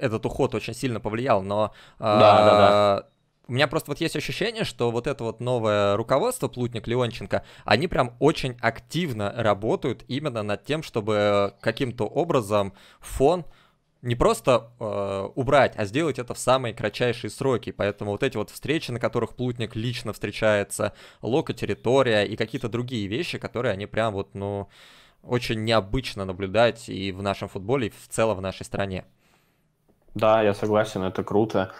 этот уход очень сильно повлиял, но... Да, да, да. А, у меня просто вот есть ощущение, что вот это вот новое руководство Плутник Леонченко, они прям очень активно работают именно над тем, чтобы каким-то образом фон не просто э, убрать, а сделать это в самые кратчайшие сроки. Поэтому вот эти вот встречи, на которых Плутник лично встречается, локо-территория и какие-то другие вещи, которые они прям вот, ну, очень необычно наблюдать и в нашем футболе, и в целом в нашей стране. Да, я согласен, это круто.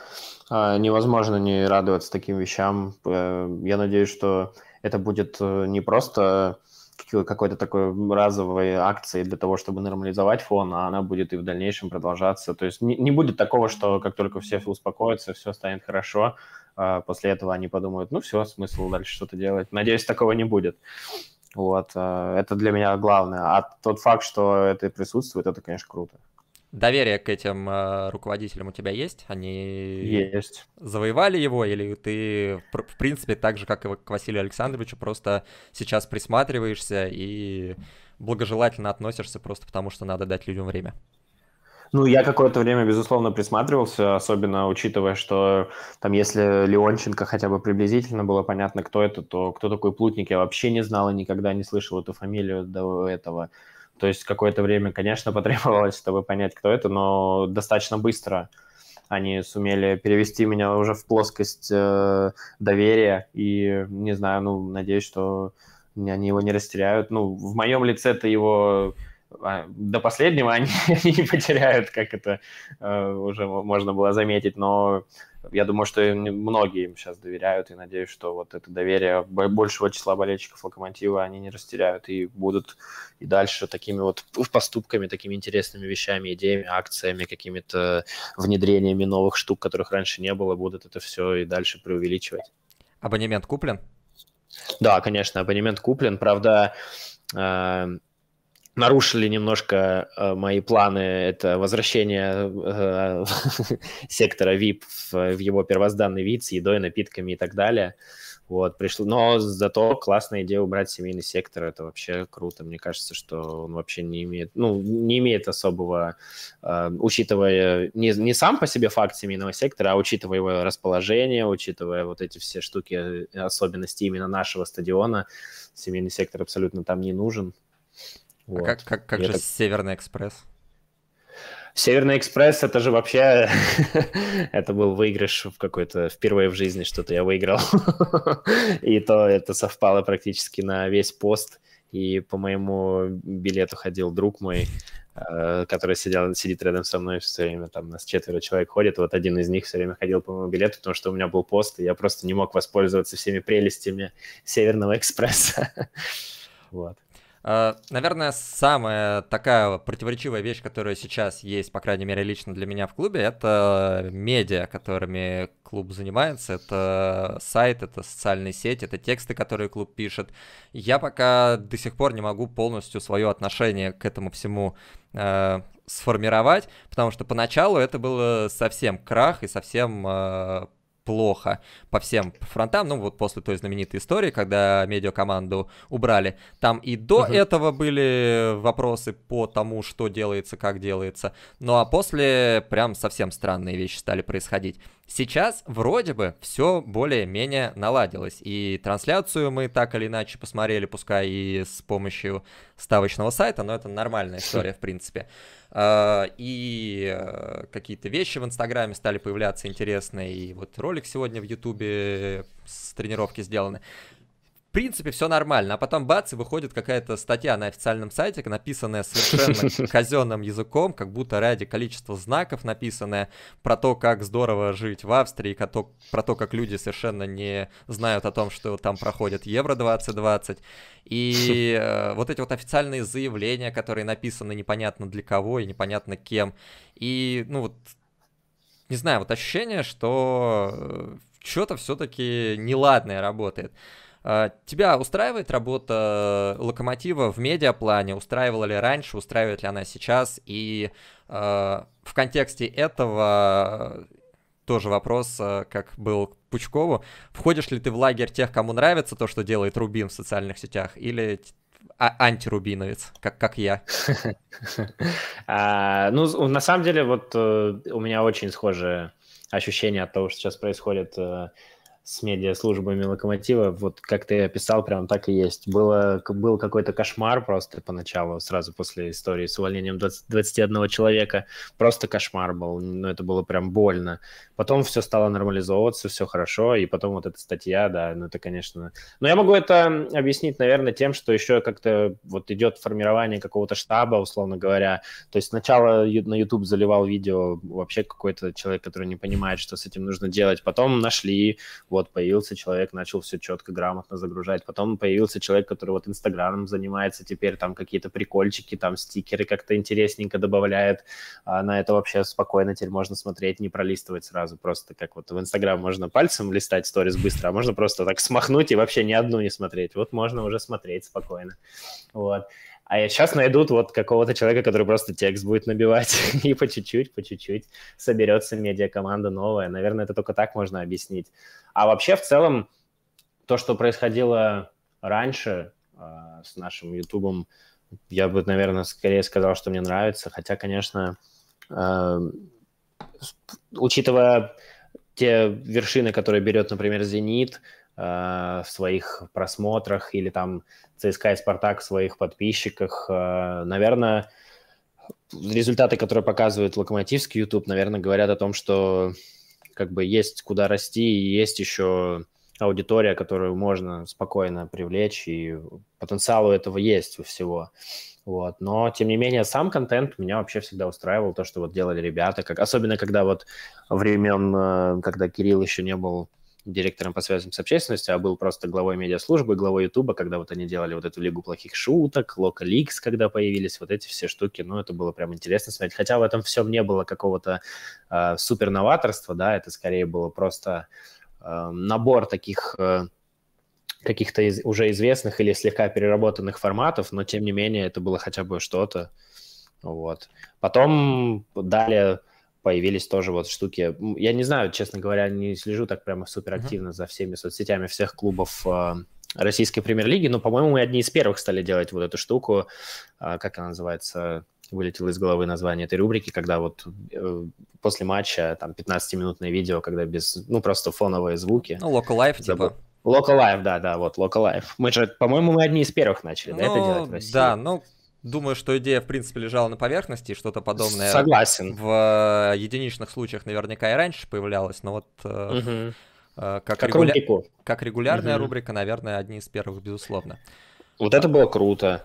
А, невозможно не радоваться таким вещам. Э, я надеюсь, что это будет э, не просто какой-то такой разовой акции для того, чтобы нормализовать фон, а она будет и в дальнейшем продолжаться. То есть не, не будет такого, что как только все успокоятся, все станет хорошо, а после этого они подумают, ну все, смысл дальше что-то делать. Надеюсь, такого не будет. Вот, э, это для меня главное. А тот факт, что это присутствует, это, конечно, круто. Доверие к этим э, руководителям у тебя есть? Они есть. завоевали его, или ты, в принципе, так же, как и к Василию Александровичу, просто сейчас присматриваешься и благожелательно относишься просто потому, что надо дать людям время? Ну, я какое-то время, безусловно, присматривался, особенно учитывая, что там, если Леонченко хотя бы приблизительно было понятно, кто это, то кто такой Плутник, я вообще не знал и никогда не слышал эту фамилию до этого. То есть какое-то время, конечно, потребовалось, чтобы понять, кто это, но достаточно быстро они сумели перевести меня уже в плоскость э, доверия. И не знаю, ну, надеюсь, что они его не растеряют. Ну, в моем лице это его а, до последнего они, они не потеряют, как это э, уже можно было заметить, но я думаю, что многие им сейчас доверяют, и надеюсь, что вот это доверие большего числа болельщиков «Локомотива» они не растеряют и будут и дальше такими вот поступками, такими интересными вещами, идеями, акциями, какими-то внедрениями новых штук, которых раньше не было, будут это все и дальше преувеличивать. Абонемент куплен? Да, конечно, абонемент куплен. Правда, э нарушили немножко э, мои планы. Это возвращение э, сектора VIP в, в его первозданный вид с едой, напитками и так далее. Вот, пришло. Но зато классная идея убрать семейный сектор. Это вообще круто. Мне кажется, что он вообще не имеет, ну, не имеет особого, э, учитывая не, не сам по себе факт семейного сектора, а учитывая его расположение, учитывая вот эти все штуки, э, особенности именно нашего стадиона, семейный сектор абсолютно там не нужен. А вот. А как, как, как же так... Северный экспресс? Северный экспресс это же вообще это был выигрыш в какой-то впервые в жизни что-то я выиграл и то это совпало практически на весь пост и по моему билету ходил друг мой э, который сидел сидит рядом со мной все время там нас четверо человек ходит вот один из них все время ходил по моему билету потому что у меня был пост и я просто не мог воспользоваться всеми прелестями Северного экспресса вот Э, наверное, самая такая противоречивая вещь, которая сейчас есть, по крайней мере, лично для меня в клубе, это медиа, которыми клуб занимается. Это сайт, это социальные сети, это тексты, которые клуб пишет. Я пока до сих пор не могу полностью свое отношение к этому всему э, сформировать, потому что поначалу это было совсем крах и совсем э, плохо по всем фронтам, ну вот после той знаменитой истории, когда медиакоманду убрали, там и до Uh -huh. этого были вопросы по тому, что делается, как делается, ну а после прям совсем странные вещи стали происходить. Сейчас вроде бы все более-менее наладилось, и трансляцию мы так или иначе посмотрели, пускай и с помощью ставочного сайта, но это нормальная история в принципе. А, и э, какие-то вещи в Инстаграме стали появляться интересные, и вот ролик сегодня в Ютубе с тренировки сделаны принципе, все нормально. А потом бац, и выходит какая-то статья на официальном сайте, написанная совершенно казенным языком, как будто ради количества знаков написанная, про то, как здорово жить в Австрии, про то, как люди совершенно не знают о том, что там проходит Евро-2020. И э, вот эти вот официальные заявления, которые написаны непонятно для кого и непонятно кем. И, ну вот, не знаю, вот ощущение, что э, что-то все-таки неладное работает. А, тебя устраивает работа э, локомотива в медиаплане? Устраивала ли раньше, устраивает ли она сейчас? И э, в контексте этого э, тоже вопрос, как был к Пучкову. Входишь ли ты в лагерь тех, кому нравится то, что делает Рубин в социальных сетях, или а- антирубиновец, как, как я. а, ну, на самом деле, вот у меня очень схожее ощущение от того, что сейчас происходит с медиаслужбами «Локомотива», вот как ты описал, прям так и есть. Было, был какой-то кошмар просто поначалу, сразу после истории с увольнением 20, 21 человека. Просто кошмар был, но ну, это было прям больно. Потом все стало нормализовываться, все хорошо, и потом вот эта статья, да, ну это, конечно... Но я могу это объяснить, наверное, тем, что еще как-то вот идет формирование какого-то штаба, условно говоря. То есть сначала на YouTube заливал видео вообще какой-то человек, который не понимает, что с этим нужно делать. Потом нашли вот появился человек, начал все четко, грамотно загружать, потом появился человек, который вот Инстаграмом занимается, теперь там какие-то прикольчики, там стикеры как-то интересненько добавляет, а на это вообще спокойно теперь можно смотреть, не пролистывать сразу, просто как вот в Инстаграм можно пальцем листать сторис быстро, а можно просто так смахнуть и вообще ни одну не смотреть, вот можно уже смотреть спокойно, вот. А сейчас найдут вот какого-то человека, который просто текст будет набивать, и по чуть-чуть, по чуть-чуть соберется медиа-команда новая. Наверное, это только так можно объяснить. А вообще, в целом, то, что происходило раньше э, с нашим Ютубом, я бы, наверное, скорее сказал, что мне нравится. Хотя, конечно, э, учитывая те вершины, которые берет, например, «Зенит», Э, в своих просмотрах или там ЦСКА и Спартак в своих подписчиках. Э, наверное, результаты, которые показывает Локомотивский YouTube, наверное, говорят о том, что как бы есть куда расти и есть еще аудитория, которую можно спокойно привлечь, и потенциал у этого есть у всего. Вот. Но, тем не менее, сам контент меня вообще всегда устраивал, то, что вот делали ребята, как... особенно когда вот времен, э, когда Кирилл еще не был директором по связям с общественностью, а был просто главой медиаслужбы, главой Ютуба, когда вот они делали вот эту Лигу плохих шуток, Лока Ликс, когда появились вот эти все штуки, ну, это было прям интересно смотреть. Хотя в этом всем не было какого-то э, а, супер новаторства, да, это скорее было просто э, набор таких э, каких-то из, уже известных или слегка переработанных форматов, но тем не менее это было хотя бы что-то, вот. Потом далее появились тоже вот штуки. Я не знаю, честно говоря, не слежу так прямо супер активно mm-hmm. за всеми соцсетями всех клубов э, российской премьер-лиги, но, по-моему, мы одни из первых стали делать вот эту штуку, э, как она называется, вылетело из головы название этой рубрики, когда вот э, после матча там 15-минутное видео, когда без, ну, просто фоновые звуки. Ну, local life, Забыл. типа. Local Life, да, да, вот Local Life. Мы же, по-моему, мы одни из первых начали, ну, да, это ну, делать в России. Да, ну, Думаю, что идея, в принципе, лежала на поверхности, что-то подобное. Согласен. В э, единичных случаях наверняка и раньше появлялось, но вот угу. как, как, регуля... как регулярная угу. рубрика, наверное, одни из первых, безусловно. Вот это было круто.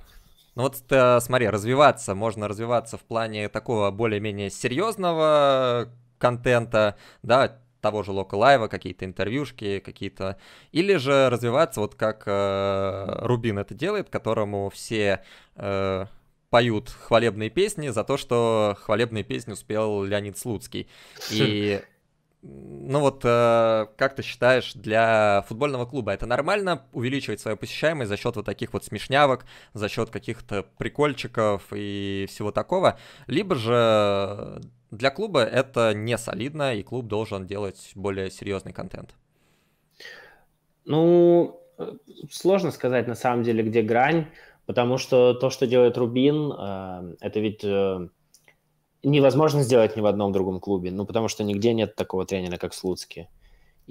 Ну вот смотри, развиваться, можно развиваться в плане такого более-менее серьезного контента, да, того же Локалайва, какие-то интервьюшки, какие-то... Или же развиваться вот как э, Рубин это делает, которому все э, поют хвалебные песни за то, что хвалебные песни успел Леонид Слуцкий. И ну вот, э, как ты считаешь, для футбольного клуба это нормально увеличивать свою посещаемость за счет вот таких вот смешнявок, за счет каких-то прикольчиков и всего такого? Либо же для клуба это не солидно, и клуб должен делать более серьезный контент. Ну, э, сложно сказать на самом деле, где грань, потому что то, что делает Рубин, э, это ведь э, невозможно сделать ни в одном другом клубе, ну, потому что нигде нет такого тренера, как Слуцкий.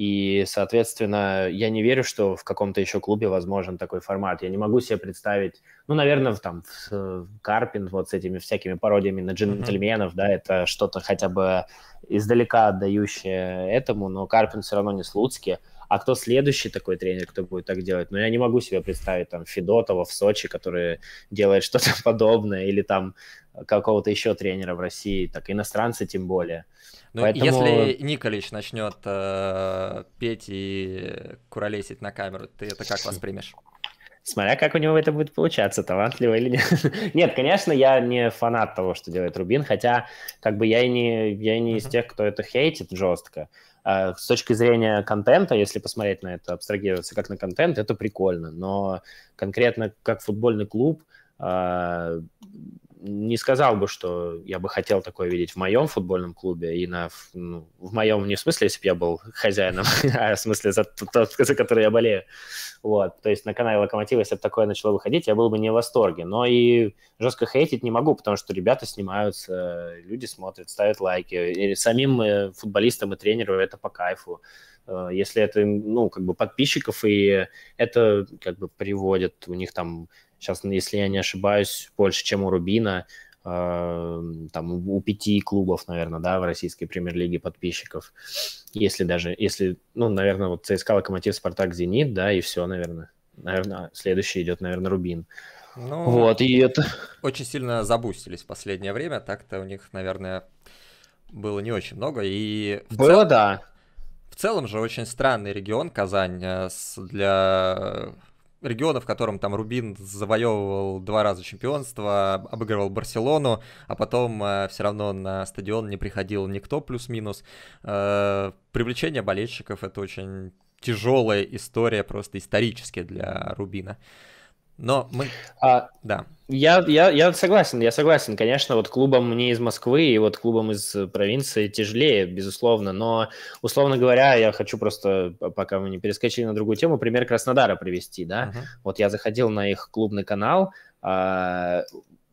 И, соответственно, я не верю, что в каком-то еще клубе возможен такой формат. Я не могу себе представить, ну, наверное, в, там э, в, Карпин вот с этими всякими пародиями на джентльменов, mm-hmm. да, это что-то хотя бы издалека отдающее этому, но Карпин все равно не Слуцкий. А кто следующий такой тренер, кто будет так делать? Ну, я не могу себе представить там Федотова в Сочи, который делает что-то подобное, или там какого-то еще тренера в России, так иностранцы тем более. Ну, Поэтому... если Николич начнет э, петь и куролесить на камеру, ты это как воспримешь? Смотря как у него это будет получаться, талантливо или нет. нет, конечно, я не фанат того, что делает Рубин, хотя как бы я и не, я и не из тех, кто это хейтит жестко. А, с точки зрения контента, если посмотреть на это, абстрагироваться как на контент, это прикольно, но конкретно как футбольный клуб, а, не сказал бы, что я бы хотел такое видеть в моем футбольном клубе и на ну, в моем не в смысле, если бы я был хозяином, а в смысле за тот, за который я болею. Вот, то есть на канале Локомотива, если бы такое начало выходить, я был бы не в восторге. Но и жестко хейтить не могу, потому что ребята снимаются, люди смотрят, ставят лайки, и самим э, футболистам и тренеру это по кайфу э, если это, ну, как бы подписчиков, и это как бы приводит у них там Сейчас, ну, если я не ошибаюсь, больше, чем у Рубина, э, там у пяти клубов, наверное, да, в российской премьер-лиге подписчиков. Если даже, если, ну, наверное, вот ЦСКА, Локомотив, Спартак, Зенит, да, и все, наверное. Наверное, следующий идет, наверное, Рубин. Ну, вот, и это... Очень сильно забустились в последнее время, так-то у них, наверное, было не очень много. И было, цел... да. В целом же очень странный регион Казань э, для региона, в котором там Рубин завоевывал два раза чемпионство, обыгрывал Барселону, а потом э, все равно на стадион не приходил никто плюс-минус. Э, привлечение болельщиков это очень тяжелая история, просто исторически для Рубина. Э, но мы... А, да. Я, я, я согласен, я согласен. Конечно, вот клубам не из Москвы и вот клубам из э, провинции тяжелее, безусловно. Но, условно говоря, я хочу просто, пока мы не перескочили на другую тему, пример Краснодара привести, да. Uh-huh. Вот я заходил на их клубный канал. А,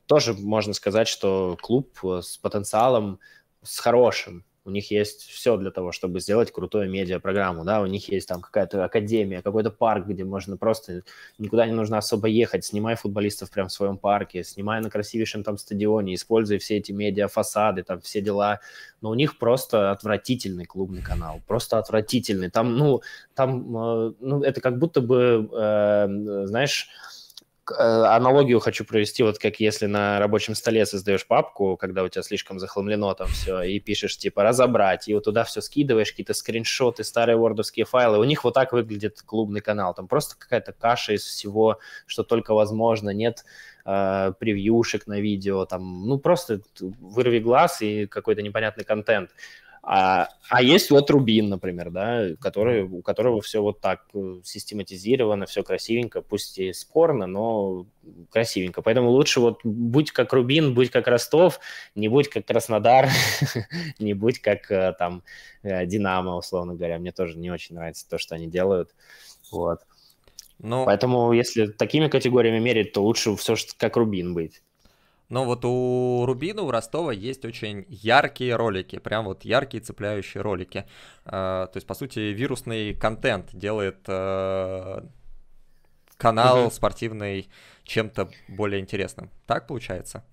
тоже можно сказать, что клуб э, с потенциалом, с хорошим, у них есть все для того, чтобы сделать крутую медиапрограмму, да, у них есть там какая-то академия, какой-то парк, где можно просто, никуда не нужно особо ехать, снимай футболистов прямо в своем парке, снимай на красивейшем там стадионе, используй все эти медиафасады, там все дела, но у них просто отвратительный клубный канал, просто отвратительный, там, ну, там, э, ну, это как будто бы, э, знаешь, Э, аналогию хочу провести, вот как если на рабочем столе создаешь папку, когда у тебя слишком захламлено там все, и пишешь типа «разобрать», и вот туда все скидываешь, какие-то скриншоты, старые вордовские файлы. У них вот так выглядит клубный канал. Там просто какая-то каша из всего, что только возможно. Нет э, превьюшек на видео, там, ну, просто вырви глаз и какой-то непонятный контент. А, а есть вот Рубин, например, да, который, у которого все вот так э, систематизировано, все красивенько, пусть и спорно, но красивенько. Поэтому лучше вот будь как Рубин, будь как Ростов, не будь как Краснодар, не будь как э, там э, Динамо, условно говоря. Мне тоже не очень нравится то, что они делают. Вот. Ну... Поэтому если такими категориями мерить, то лучше все как Рубин быть. Но вот у Рубина, у Ростова есть очень яркие ролики, прям вот яркие цепляющие ролики. Э, то есть, по сути, вирусный контент делает э, канал угу. спортивный чем-то более интересным. Так получается?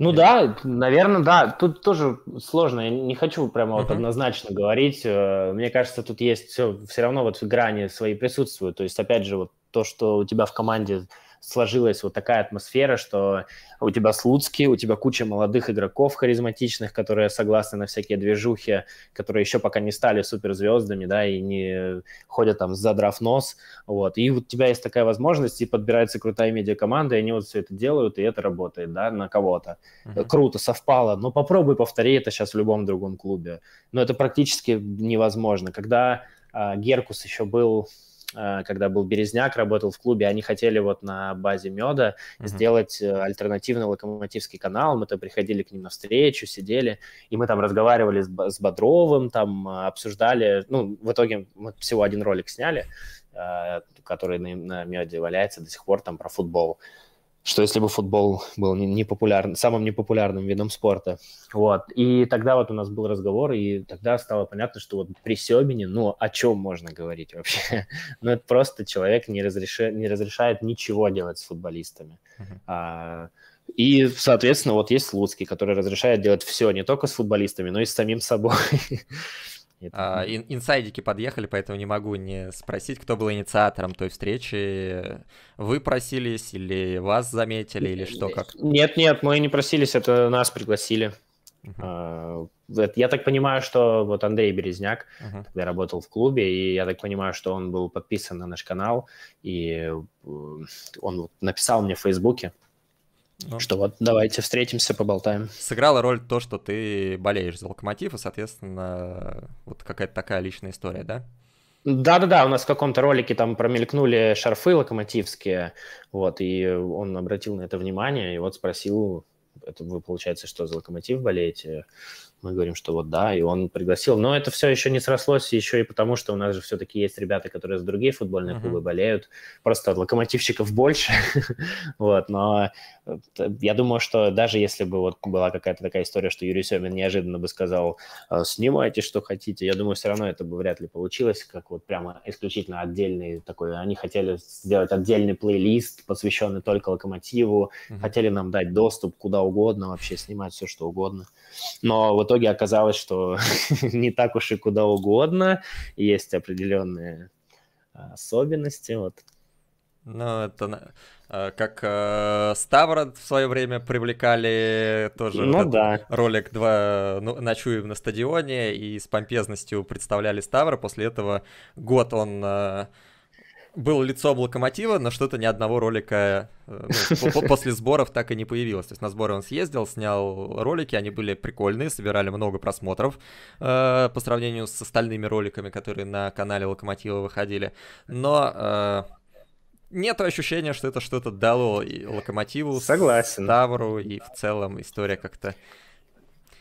Ну да, наверное, да. Тут тоже сложно. Я не хочу прямо вот однозначно говорить. Э, мне кажется, тут есть все, все равно вот грани свои присутствуют. То есть, опять же, вот то, что у тебя в команде сложилась вот такая атмосфера, что у тебя Слуцкий, у тебя куча молодых игроков харизматичных, которые согласны на всякие движухи, которые еще пока не стали суперзвездами, да, и не ходят там задрав нос, вот. И у тебя есть такая возможность, и подбирается крутая медиа-команда, и они вот все это делают, и это работает, да, на кого-то. Uh-huh. Круто, совпало, но попробуй повтори это сейчас в любом другом клубе. Но это практически невозможно. Когда а, Геркус еще был Э, когда был Березняк, работал в клубе, они хотели вот на базе меда mm-hmm. сделать э, альтернативный локомотивский канал. Мы то приходили к ним на встречу, сидели, и мы там разговаривали с, с Бодровым, там э, обсуждали. Ну, в итоге мы всего один ролик сняли, который на, меде валяется до сих пор там про футбол. Uh, что если бы футбол был не непопулярным, самым непопулярным видом спорта. Вот. И тогда вот у нас был разговор, и тогда стало понятно, что вот при Семине, ну, о чем можно говорить вообще? ну, это просто человек не, разреши... не разрешает ничего делать с футболистами. Uh-huh. А... И, соответственно, вот есть Луцкий, который разрешает делать все, не только с футболистами, но и с самим собой. Это... А, ин инсайдики подъехали, поэтому не могу не спросить, кто был инициатором той встречи. Вы просились или вас заметили, или что э, как? Нет, нет, мы не просились, это нас пригласили. Uh-huh. Я так понимаю, что вот Андрей Березняк, uh-huh. когда работал в клубе, и я так понимаю, что он был подписан на наш канал, и э, он написал мне в Фейсбуке, ну, что вот, давайте встретимся, поболтаем. Сыграла роль то, что ты болеешь за локомотив, и, соответственно, вот какая-то такая личная история, да? Да-да-да, у нас в каком-то ролике там промелькнули шарфы локомотивские, вот, и он обратил на это внимание, и вот спросил, это вы, получается, что за локомотив болеете? мы говорим, что вот да, и он пригласил. Но это все еще не срослось, еще и потому, что у нас же все-таки есть ребята, которые за другие футбольные uh-huh. клубы болеют. Просто локомотивщиков больше. вот, но э, я думаю, что даже если бы вот была какая-то такая история, что Юрий Семин неожиданно бы сказал, э, снимайте, что хотите, я думаю, все равно это бы вряд ли получилось, как вот прямо исключительно отдельный такой. Они хотели сделать отдельный плейлист, посвященный только локомотиву, uh-huh. хотели нам дать доступ куда угодно, вообще снимать все, что угодно. Но вот итоге оказалось, что не так уж и куда угодно. Есть определенные а, особенности. Вот. Ну, это а, как э, Ставра в свое время привлекали тоже ну, да. ролик два ну, ночуем на стадионе и с помпезностью представляли Ставра. После этого год он э, было лицом локомотива, но что-то ни одного ролика э, ну, после сборов так и не появилось. То есть на сборы он съездил, снял ролики, они были прикольные, собирали много просмотров э, по сравнению с остальными роликами, которые на канале Локомотива выходили. Но э, нет ощущения, что это что-то дало и Локомотиву, Согласен. Ставру и в целом история как-то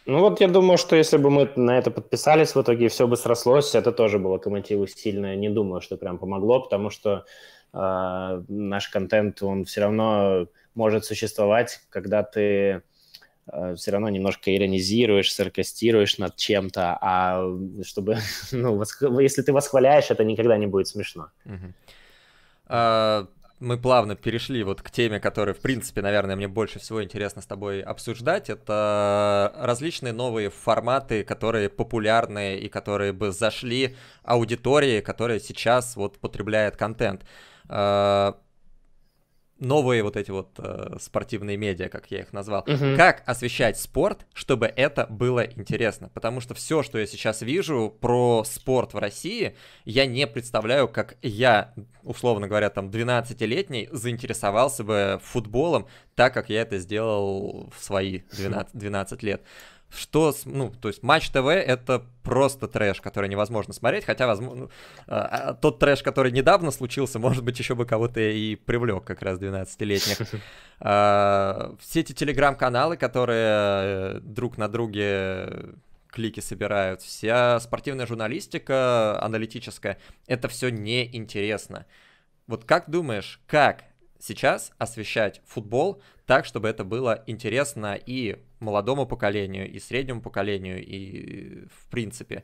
ну вот я думаю, что если бы мы на это подписались, в итоге все бы срослось. Это тоже было Локомотиву сильно. Не думаю, что прям помогло, потому что э, наш контент, он все равно может существовать, когда ты э, все равно немножко иронизируешь, саркастируешь над чем-то, а чтобы, ну, восх... если ты восхваляешь, это никогда не будет смешно. Uh-huh. А, мы плавно перешли вот к теме, которая, в принципе, наверное, мне больше всего интересно с тобой обсуждать. Это различные новые форматы, которые популярны и которые бы зашли аудитории, которая сейчас вот потребляет контент. Э, новые вот эти вот э, спортивные медиа, как я их назвал. Угу. Как освещать спорт, чтобы это было интересно? Потому что все, что я сейчас вижу про спорт в России, я не представляю, как я, условно говоря, там 12-летний заинтересовался бы футболом, так как я это сделал в свои 12, 12 лет что, ну, то есть Матч ТВ это просто трэш, который невозможно смотреть, хотя, возможно, ну, а, а, тот трэш, который недавно случился, может быть, еще бы кого-то и привлек как раз 12-летних. А, все эти телеграм-каналы, которые э, друг на друге клики собирают, вся спортивная журналистика аналитическая, это все неинтересно. Вот как думаешь, как сейчас освещать футбол так, чтобы это было интересно и молодому поколению, и среднему поколению, и в принципе.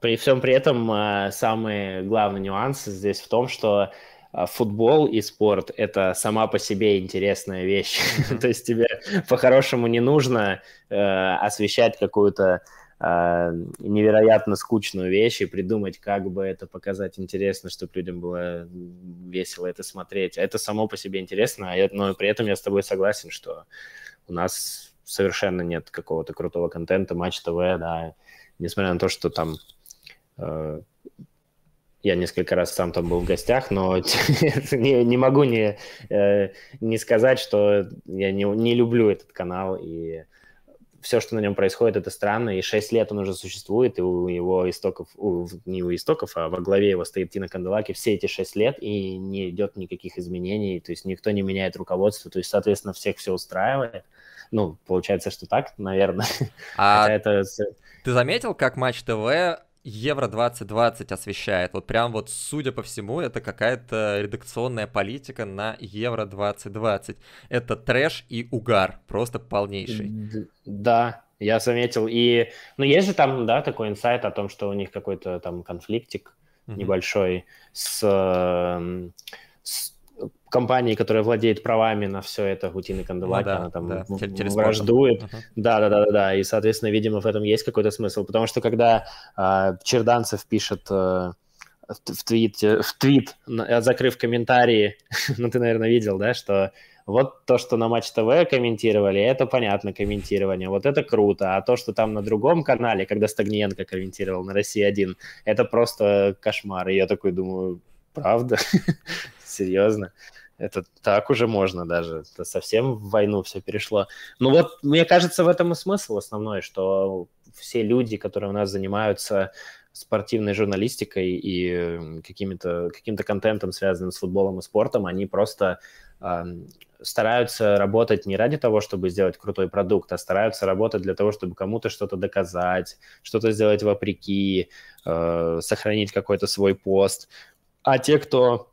При всем при этом а, самый главный нюанс здесь в том, что а, футбол и спорт – это сама по себе интересная вещь. То есть тебе по-хорошему не нужно э, освещать какую-то а, невероятно скучную вещь и придумать, как бы это показать интересно, чтобы людям было весело это смотреть. Это само по себе интересно, но при этом я с тобой согласен, что у нас совершенно нет какого-то крутого контента, Матч ТВ, да, несмотря на то, что там э, я несколько раз сам там был в гостях, но не, не могу не, э, не сказать, что я не, не люблю этот канал и все, что на нем происходит, это странно. И 6 лет он уже существует, и у его истоков, у, не у истоков, а во главе его стоит Тина Канделаки все эти 6 лет, и не идет никаких изменений, то есть никто не меняет руководство, то есть, соответственно, всех все устраивает. Ну, получается, что так, наверное. А это... Ты заметил, как Матч ТВ Евро 2020 освещает. Вот прям вот, судя по всему, это какая-то редакционная политика на Евро 2020. Это трэш и угар, просто полнейший. Да, я заметил. И, ну, есть же там, да, такой инсайт о том, что у них какой-то там конфликтик mm-hmm. небольшой с, эм, с компании, которая владеет правами на все это, Гутин и Канделаки, ну, да, она там да. враждует. Да-да-да. Uh-huh. да И, соответственно, видимо, в этом есть какой-то смысл. Потому что когда э, Черданцев пишет... Э, в твит, в твит, э, закрыв комментарии, ну ты, наверное, видел, да, что вот то, что на Матч ТВ комментировали, это понятно, комментирование, вот это круто, а то, что там на другом канале, когда Стагниенко комментировал на России-1, это просто кошмар, и я такой думаю, правда? Серьезно? Это так уже можно даже. Это совсем в войну все перешло. Ну вот, мне кажется, в этом и смысл основной, что все люди, которые у нас занимаются спортивной журналистикой и каким-то каким контентом, связанным с футболом и спортом, они просто э, стараются работать не ради того, чтобы сделать крутой продукт, а стараются работать для того, чтобы кому-то что-то доказать, что-то сделать вопреки, э, сохранить какой-то свой пост. А те, кто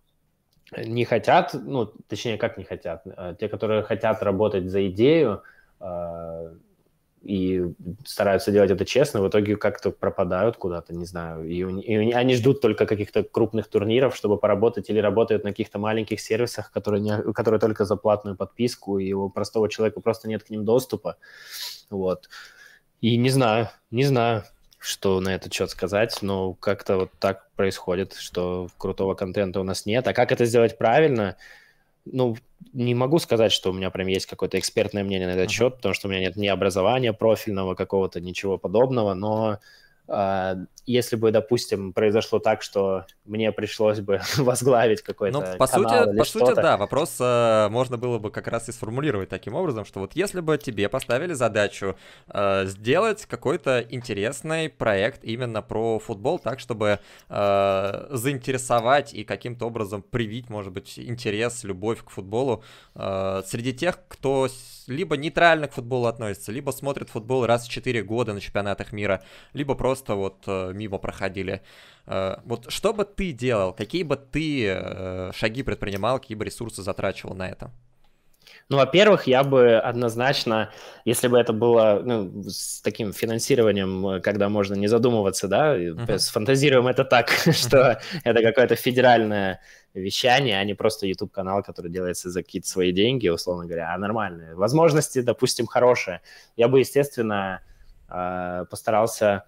не хотят, ну, точнее, как не хотят, э, те, которые хотят работать за идею э, и стараются делать это честно, в итоге как-то пропадают куда-то, не знаю, и, и они ждут только каких-то крупных турниров, чтобы поработать, или работают на каких-то маленьких сервисах, которые, не, которые только за платную подписку, и у простого человека просто нет к ним доступа, вот. И не знаю, не знаю, что на этот счет сказать, но как-то вот так происходит, что крутого контента у нас нет. А как это сделать правильно? Ну, не могу сказать, что у меня прям есть какое-то экспертное мнение на этот uh-huh. счет, потому что у меня нет ни образования профильного какого-то, ничего подобного, но а, если бы, допустим, произошло так, что мне пришлось бы возглавить какой-то ну, по канал сути, или по сути, да, вопрос э, можно было бы как раз и сформулировать таким образом, что вот если бы тебе поставили задачу э, сделать какой-то интересный проект именно про футбол, так чтобы э, заинтересовать и каким-то образом привить, может быть, интерес, любовь к футболу э, среди тех, кто либо нейтрально к футболу относятся, либо смотрят футбол раз в 4 года на чемпионатах мира, либо просто вот э, мимо проходили. Э, вот что бы ты делал, какие бы ты э, шаги предпринимал, какие бы ресурсы затрачивал на это? Ну, во-первых, я бы однозначно, если бы это было ну, с таким финансированием, э, когда можно не задумываться, да, uh-huh. сфантазируем это так, что это какое-то федеральное вещание, а не просто YouTube-канал, который делается за какие-то свои деньги, условно говоря, а нормальные. Возможности, допустим, хорошие. Я бы, естественно, э, постарался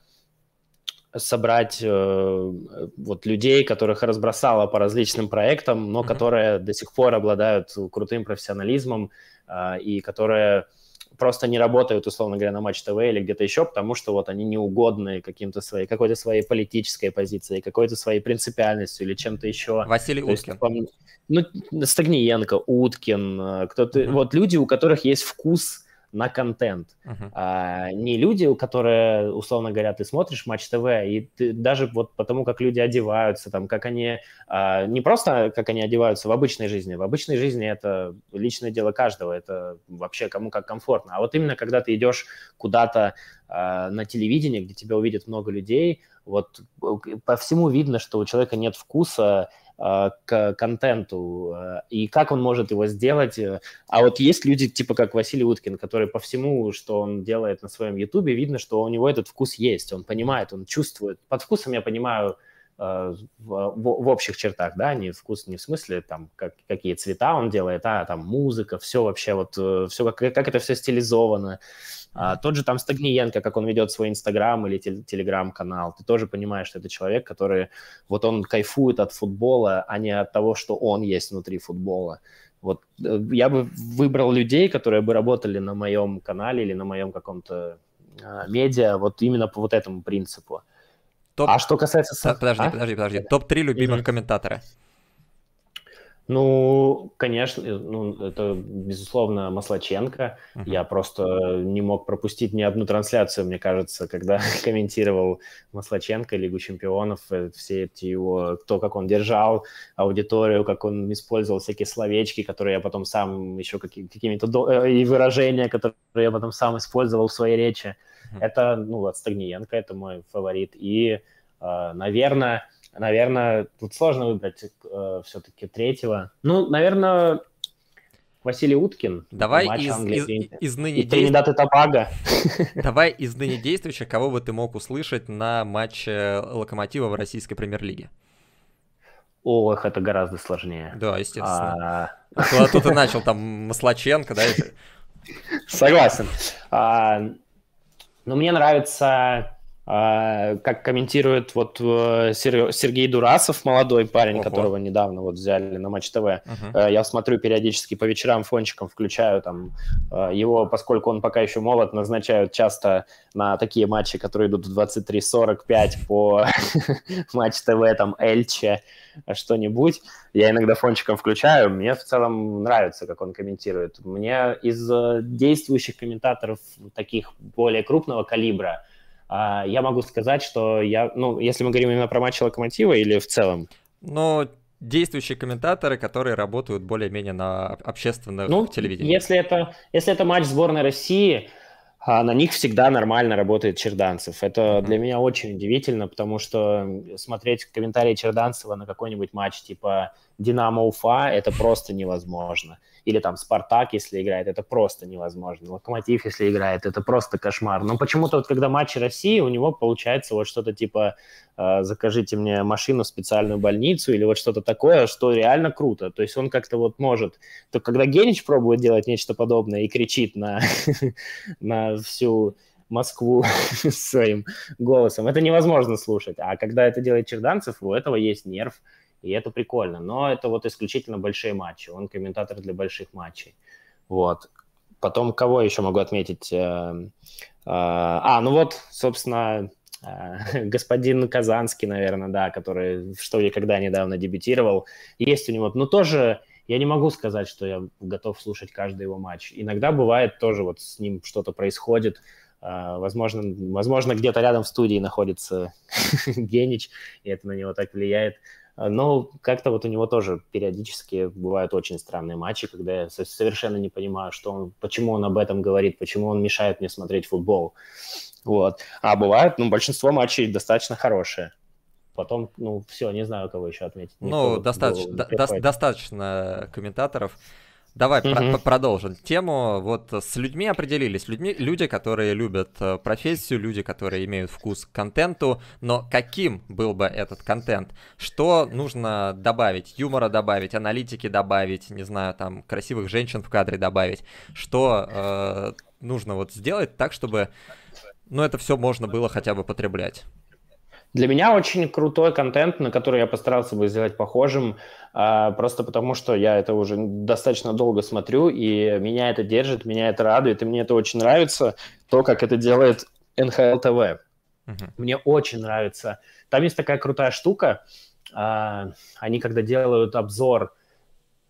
собрать э, вот людей, которых разбросало по различным проектам, но mm-hmm. которые до сих пор обладают крутым профессионализмом э, и которые просто не работают, условно говоря, на Матч ТВ или где-то еще, потому что вот они неугодны каким-то своей, какой-то своей политической позицией, какой-то своей принципиальностью или чем-то еще. Василий То Уткин. Есть, пом... Ну, Стагниенко, Уткин, э, кто-то... Mm-hmm. Вот люди, у которых есть вкус на контент. Uh-huh. А, не люди, у которые, условно говоря, ты смотришь Матч ТВ, и ты, даже вот потому, как люди одеваются, там, как они... А, не просто как они одеваются в обычной жизни. В обычной жизни это личное дело каждого, это вообще кому как комфортно. А вот именно когда ты идешь куда-то а, на телевидение, где тебя увидят много людей, вот э, по всему видно, что у человека нет вкуса, Э, к контенту э, и как он может его сделать. Э. А вот есть люди, типа как Василий Уткин, который по всему, что он делает на своем Ютубе, видно, что у него этот вкус есть, он понимает, он чувствует. Под вкусом я понимаю Э, в, в общих чертах, да, не вкус, не в смысле, там, как, какие цвета он делает, а там музыка, все вообще вот, э, все как, как это все стилизовано. А, тот же там Стагниенко, как он ведет свой Инстаграм или Телеграм-канал, ты тоже понимаешь, что это человек, который, вот он кайфует от футбола, а не от того, что он есть внутри футбола. Вот э, я бы выбрал людей, которые бы работали на моем канале или на моем каком-то а, медиа вот именно по вот этому принципу. Топ... А что касается... Подожди, а? подожди, подожди. Топ-3 любимых комментатора. Ну, конечно, э, ну, это, безусловно, Маслаченко. Uh-huh. Я просто не мог пропустить ни одну трансляцию, мне кажется, когда комментировал Маслаченко, Лигу чемпионов, э, все эти его, то, как он держал аудиторию, как он использовал всякие словечки, которые я потом сам еще какие- какими-то... До... Э, и выражения, которые я потом сам использовал в своей речи. Uh-huh. Это, ну, от Стагниенко, это мой фаворит. И, наверное Наверное, тут сложно выбрать э, все-таки третьего. Ну, наверное, Василий Уткин. Давай из, из, из ныне действующих... Давай из ныне действующих, кого бы ты мог услышать на матче Локомотива в российской премьер-лиге? Ох, это гораздо сложнее. Да, естественно. А... А тут а и начал там Маслаченко, да? Согласен. А, Но ну, мне нравится а, как комментирует вот э, Сергей Дурасов, молодой парень, Ого. которого недавно вот взяли на Матч ТВ. Угу. Я смотрю периодически по вечерам фончиком включаю там э, его, поскольку он пока еще молод, назначают часто на такие матчи, которые идут в 23.45 по Матч ТВ, там Эльче, что-нибудь. Я иногда фончиком включаю, мне в целом нравится, как он комментирует. Мне из действующих комментаторов таких более крупного калибра – а, я могу сказать, что я, ну, если мы говорим именно про матчи Локомотива или в целом? Ну, действующие комментаторы, которые работают более-менее на общественном ну, телевидении. Если это, если это матч сборной России, а, на них всегда нормально работает Черданцев. Это mm-hmm. для меня очень удивительно, потому что смотреть комментарии Черданцева на какой-нибудь матч типа Динамо Уфа это просто невозможно. Или там Спартак, если играет, это просто невозможно. Локомотив, если играет, это просто кошмар. Но почему-то вот когда матчи России, у него получается вот что-то типа э, «закажите мне машину в специальную больницу» или вот что-то такое, что реально круто. То есть он как-то вот может. То когда Генич пробует делать нечто подобное и кричит на, на всю Москву своим голосом. Это невозможно слушать. А когда это делает Черданцев, у этого есть нерв, и это прикольно. Но это вот исключительно большие матчи, он комментатор для больших матчей. Вот. Потом кого еще могу отметить? Э, э, а, ну вот, собственно, э, господин Казанский, наверное, да, который что ли когда недавно дебютировал. Есть у него, ну тоже я не могу сказать, что я готов слушать каждый его матч. Иногда бывает тоже вот с ним что-то происходит. Возможно, возможно где-то рядом в студии находится Генич, и это на него так влияет. А, Но ну, как-то вот у него тоже периодически бывают очень странные матчи, когда я совершенно не понимаю, что он, почему он об этом говорит, почему он мешает мне смотреть футбол. Вот. А бывает, ну, большинство матчей достаточно хорошие. Потом, ну, все, не знаю, кого еще отметить. Никто ну, достаточно, до, достаточно комментаторов. Давай угу. про- продолжим тему. Вот с людьми определились. Людьми, люди, которые любят э, профессию, люди, которые имеют вкус к контенту. Но каким был бы этот контент? Что нужно добавить? Юмора добавить, аналитики добавить, не знаю, там красивых женщин в кадре добавить. Что э, нужно вот сделать так, чтобы, ну, это все можно было хотя бы потреблять? Для меня очень крутой контент, на который я постарался бы сделать похожим, а, просто потому что я это уже достаточно долго смотрю, и меня это держит, меня это радует, и мне это очень нравится, то, как это делает НХЛ ТВ. Угу. Мне очень нравится. Там есть такая крутая штука, а, они когда делают обзор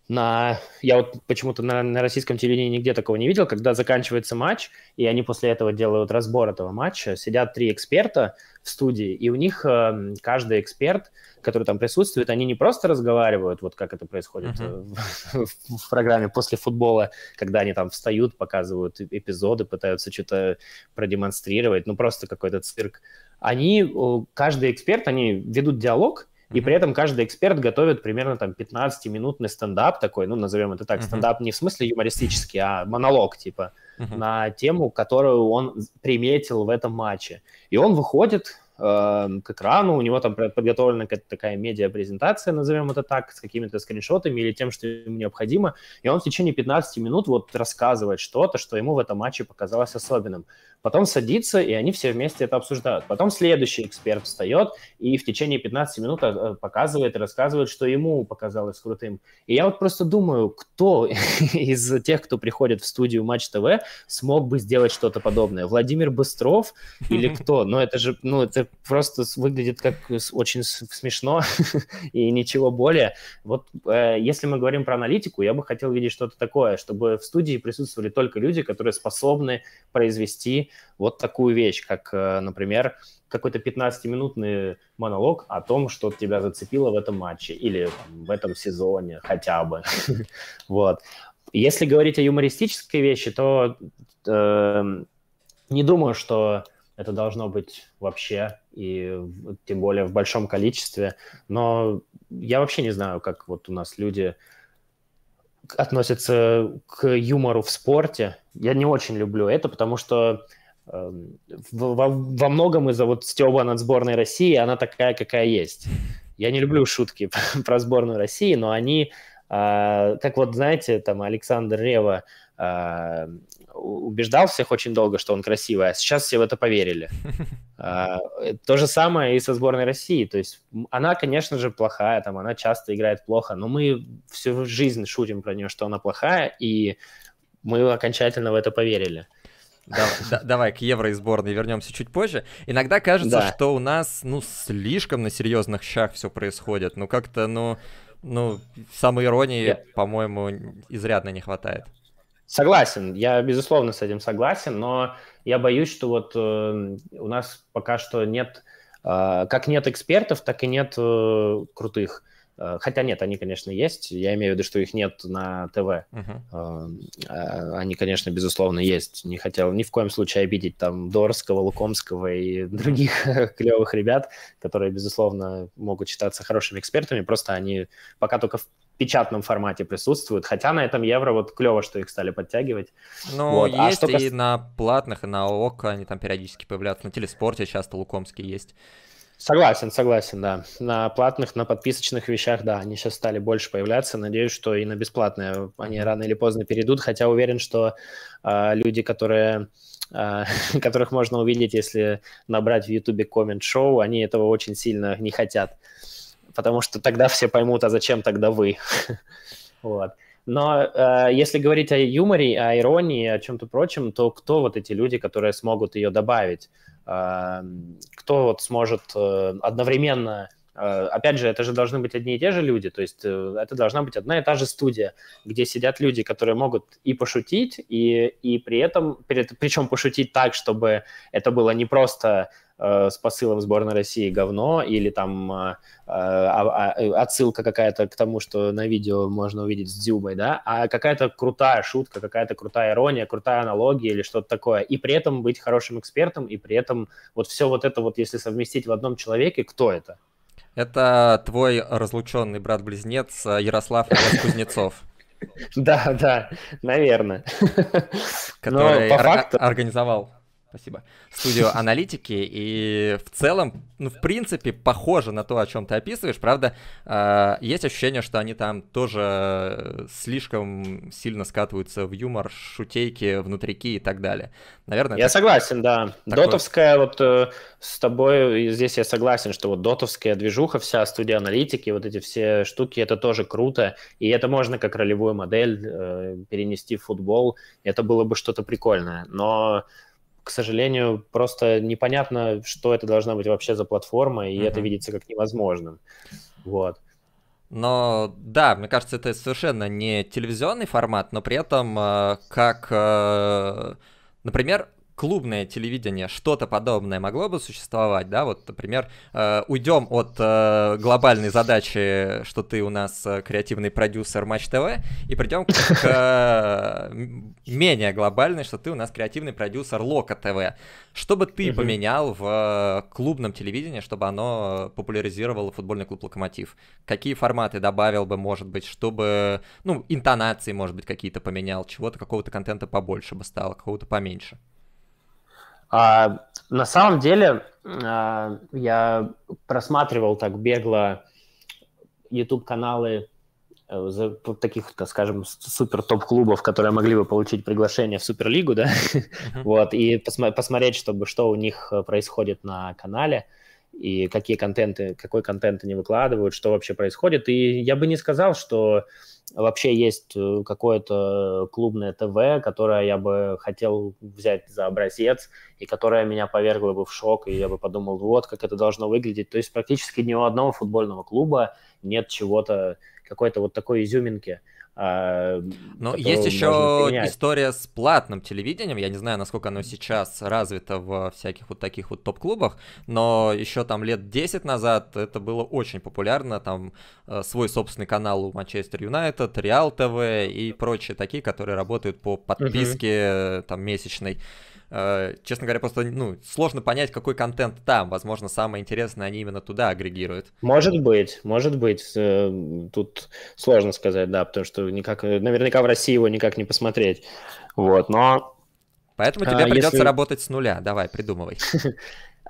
на... Я вот почему-то на, на российском телевидении нигде такого не видел, когда заканчивается матч, и они после этого делают разбор этого матча, сидят три эксперта в студии, и у них э, каждый эксперт, который там присутствует, они не просто разговаривают, вот как это происходит uh-huh. в, в программе после футбола, когда они там встают, показывают эпизоды, пытаются что-то продемонстрировать, ну просто какой-то цирк. Они, каждый эксперт, они ведут диалог, и при этом каждый эксперт готовит примерно там 15-минутный стендап такой, ну, назовем это так, стендап не в смысле юмористический, а монолог типа на тему, которую он приметил в этом матче. И он выходит эм, к экрану, у него там подготовлена какая-то такая медиа-презентация, назовем это так, с какими-то скриншотами или тем, что ему необходимо, и он в течение 15 минут вот рассказывает что-то, что ему в этом матче показалось особенным потом садится, и они все вместе это обсуждают. Потом следующий эксперт встает и в течение 15 минут э, э, показывает и рассказывает, что ему показалось крутым. И я вот просто думаю, кто из тех, кто приходит в студию Матч ТВ, смог бы сделать что-то подобное? Владимир Быстров или кто? Но ну, это же, ну, это просто выглядит как очень смешно и ничего более. Вот э, если мы говорим про аналитику, я бы хотел видеть что-то такое, чтобы в студии присутствовали только люди, которые способны произвести вот такую вещь, как, э, например, какой-то 15-минутный монолог о том, что тебя зацепило в этом матче или в этом сезоне хотя бы. Вот. Если говорить о юмористической вещи, то эм, не думаю, что это должно быть вообще, и тем более в большом количестве. Но я вообще не знаю, как вот у нас люди относятся к юмору в спорте. Я не очень люблю это, потому что Эм, во, во многом из-за вот стеба над сборной России она такая, какая есть. Я не люблю шутки про сборную России, но они, а, как вот знаете, там Александр Рева а, убеждал всех очень долго, что он красивый, а сейчас все в это поверили. А, э, то же самое и со сборной России. То есть она, конечно же, плохая, там она часто играет плохо, но мы всю жизнь шутим про нее, что она плохая, и мы окончательно в это поверили. давай к евро и сборной вернемся чуть позже. Иногда кажется, что у нас, ну, слишком на серьезных щах все происходит. Ну, как-то, ну, ну, самой иронии, по-моему, изрядно не хватает. Согласен, я безусловно с этим согласен, но я боюсь, что вот э, у нас пока что нет, э, как нет экспертов, так и нет э, крутых. Э, хотя нет, они, конечно, есть. Я имею в виду, что их нет на ТВ. Uh-huh. Они, конечно, безусловно, есть. Не хотел ни в коем случае обидеть там Дорского, Лукомского и других клевых ребят, которые, безусловно, могут считаться хорошими экспертами. Просто они пока только в печатном формате присутствуют. Хотя на этом евро вот клево, что их стали подтягивать. Ну, вот. А есть а что и на платных, и на ОК они там периодически появляются. На телеспорте часто Лукомский есть. Согласен, согласен, да. На платных, на подписочных вещах, да, они сейчас стали больше появляться. Надеюсь, что и на бесплатные они рано или поздно перейдут, хотя уверен, что э, люди, которые а, которых можно увидеть, если набрать в Ютубе коммент-шоу, они этого очень сильно не хотят, потому что тогда все поймут, а зачем тогда вы? вот. Но э, если говорить о юморе, о иронии, о чем-то прочем, то кто вот эти люди, которые смогут ее добавить? Э, кто вот сможет э, одновременно... Э, опять же, это же должны быть одни и те же люди, то есть э, это должна быть одна и та же студия, где сидят люди, которые могут и пошутить, и, и при этом, при, причем пошутить так, чтобы это было не просто Э, с посылом сборной России говно, или там э, а, а, отсылка какая-то к тому, что на видео можно увидеть с Дзюбой, да, а какая-то крутая шутка, какая-то крутая ирония, крутая аналогия или что-то такое, и при этом быть хорошим экспертом, и при этом вот все вот это вот, если совместить в одном человеке, кто это? Это твой разлученный брат-близнец э, Ярослав Кузнецов. Да, да, наверное. Который организовал Спасибо. Студию аналитики. И в целом, ну, в принципе, похоже на то, о чем ты описываешь. Правда, э, есть ощущение, что они там тоже э, слишком сильно скатываются в юмор, шутейки, внутрики и так далее. Наверное. Я так... согласен, да. Такое... Дотовская, вот э, с тобой здесь я согласен, что вот дотовская движуха, вся студия аналитики, вот эти все штуки, это тоже круто. И это можно как ролевую модель э, перенести в футбол. Это было бы что-то прикольное. Но к сожалению, просто непонятно, что это должна быть вообще за платформа, и mm-hmm. это видится как невозможным. Вот. Но да, мне кажется, это совершенно не телевизионный формат, но при этом э, как, э, например, клубное телевидение, что-то подобное могло бы существовать, да, вот, например, э, уйдем от э, глобальной задачи, что ты у нас э, креативный продюсер Матч ТВ, и придем к, к менее глобальной, что ты у нас креативный продюсер Лока ТВ. Что бы ты поменял в э, клубном телевидении, чтобы оно популяризировало футбольный клуб Локомотив? Какие форматы добавил бы, может быть, чтобы, ну, интонации, может быть, какие-то поменял, чего-то, какого-то контента побольше бы стало, какого-то поменьше? А, на самом деле а, я просматривал так бегло YouTube каналы э, таких, так скажем, супер топ клубов, которые могли бы получить приглашение в суперлигу, да, uh-huh. вот и посмотреть, чтобы что у них э, происходит на канале и какие контенты, какой контент они выкладывают, что вообще происходит. И я бы не сказал, что вообще есть э, какое-то клубное ТВ, которое я бы хотел взять за образец, и которое меня повергло бы в шок, и я бы подумал, вот как это должно выглядеть. То есть практически ни у одного футбольного клуба нет чего-то, какой-то вот такой изюминки. А, но ну, есть еще история с платным телевидением. Я не знаю, насколько оно сейчас развито во всяких вот таких вот топ-клубах, но еще там лет 10 назад это было очень популярно. Там э, свой собственный канал у Манчестер Юнайтед, Реал ТВ и прочие такие, которые работают по подписке угу. там месячной. Э, честно говоря, просто ну, сложно понять, какой контент там. Возможно, самое интересное они именно туда агрегируют. Может быть, может быть. Э, тут сложно сказать, да, потому что никак, э, наверняка в России его никак не посмотреть. Вот, но... Поэтому а, тебе а, придется если... работать с нуля. Давай, придумывай.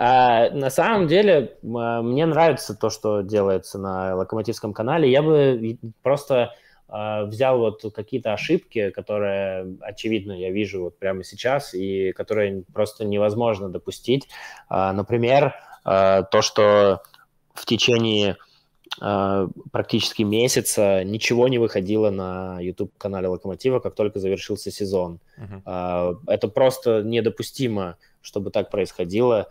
А, на самом деле, а, мне нравится то, что делается на Локомотивском канале. Я бы просто а, взял вот какие-то ошибки, которые, очевидно, я вижу вот прямо сейчас, и которые просто невозможно допустить. А, например, а, то, что в течение практически месяца ничего не выходило на YouTube-канале Локомотива, как только завершился сезон. Uh-huh. Это просто недопустимо, чтобы так происходило,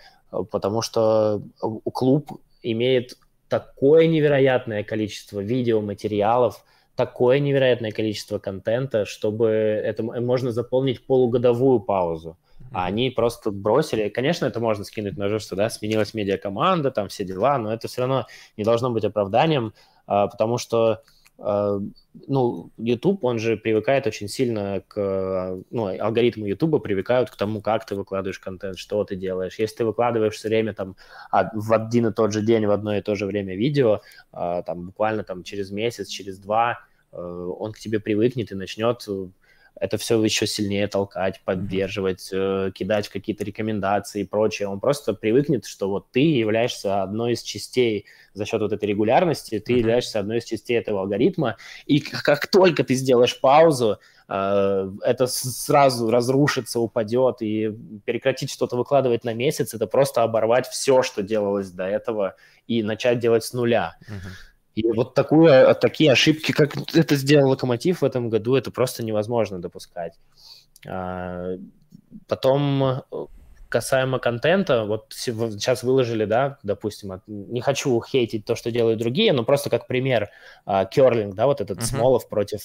потому что клуб имеет такое невероятное количество видеоматериалов, материалов такое невероятное количество контента, чтобы это можно заполнить полугодовую паузу. А они просто бросили. Конечно, это можно скинуть на жирство, да, сменилась медиа-команда, там все дела, но это все равно не должно быть оправданием, а, потому что Э, ну, YouTube, он же привыкает очень сильно к... Э, ну, алгоритмы YouTube привыкают к тому, как ты выкладываешь контент, что ты делаешь. Если ты выкладываешь все время там в один и тот же день, в одно и то же время видео, э, там буквально там через месяц, через два, он к тебе привыкнет и начнет это все еще сильнее толкать, поддерживать, э, кидать какие-то рекомендации и прочее. Он просто привыкнет, что вот ты являешься одной из частей за счет вот этой регулярности, ты mm-hmm. являешься одной из частей этого алгоритма. И как только ты сделаешь паузу, э, это сразу разрушится, упадет, и прекратить что-то выкладывать на месяц, это просто оборвать все, что делалось до этого, и начать делать с нуля. Uh-huh. И вот такую, а, такие ошибки, как это сделал Локомотив в этом году, это просто невозможно допускать. А, потом э, касаемо контента, вот сейчас выложили, да, допустим, не хочу хейтить то, что делают другие, но просто как пример а, Керлинг, да, вот этот uh-huh. Смолов против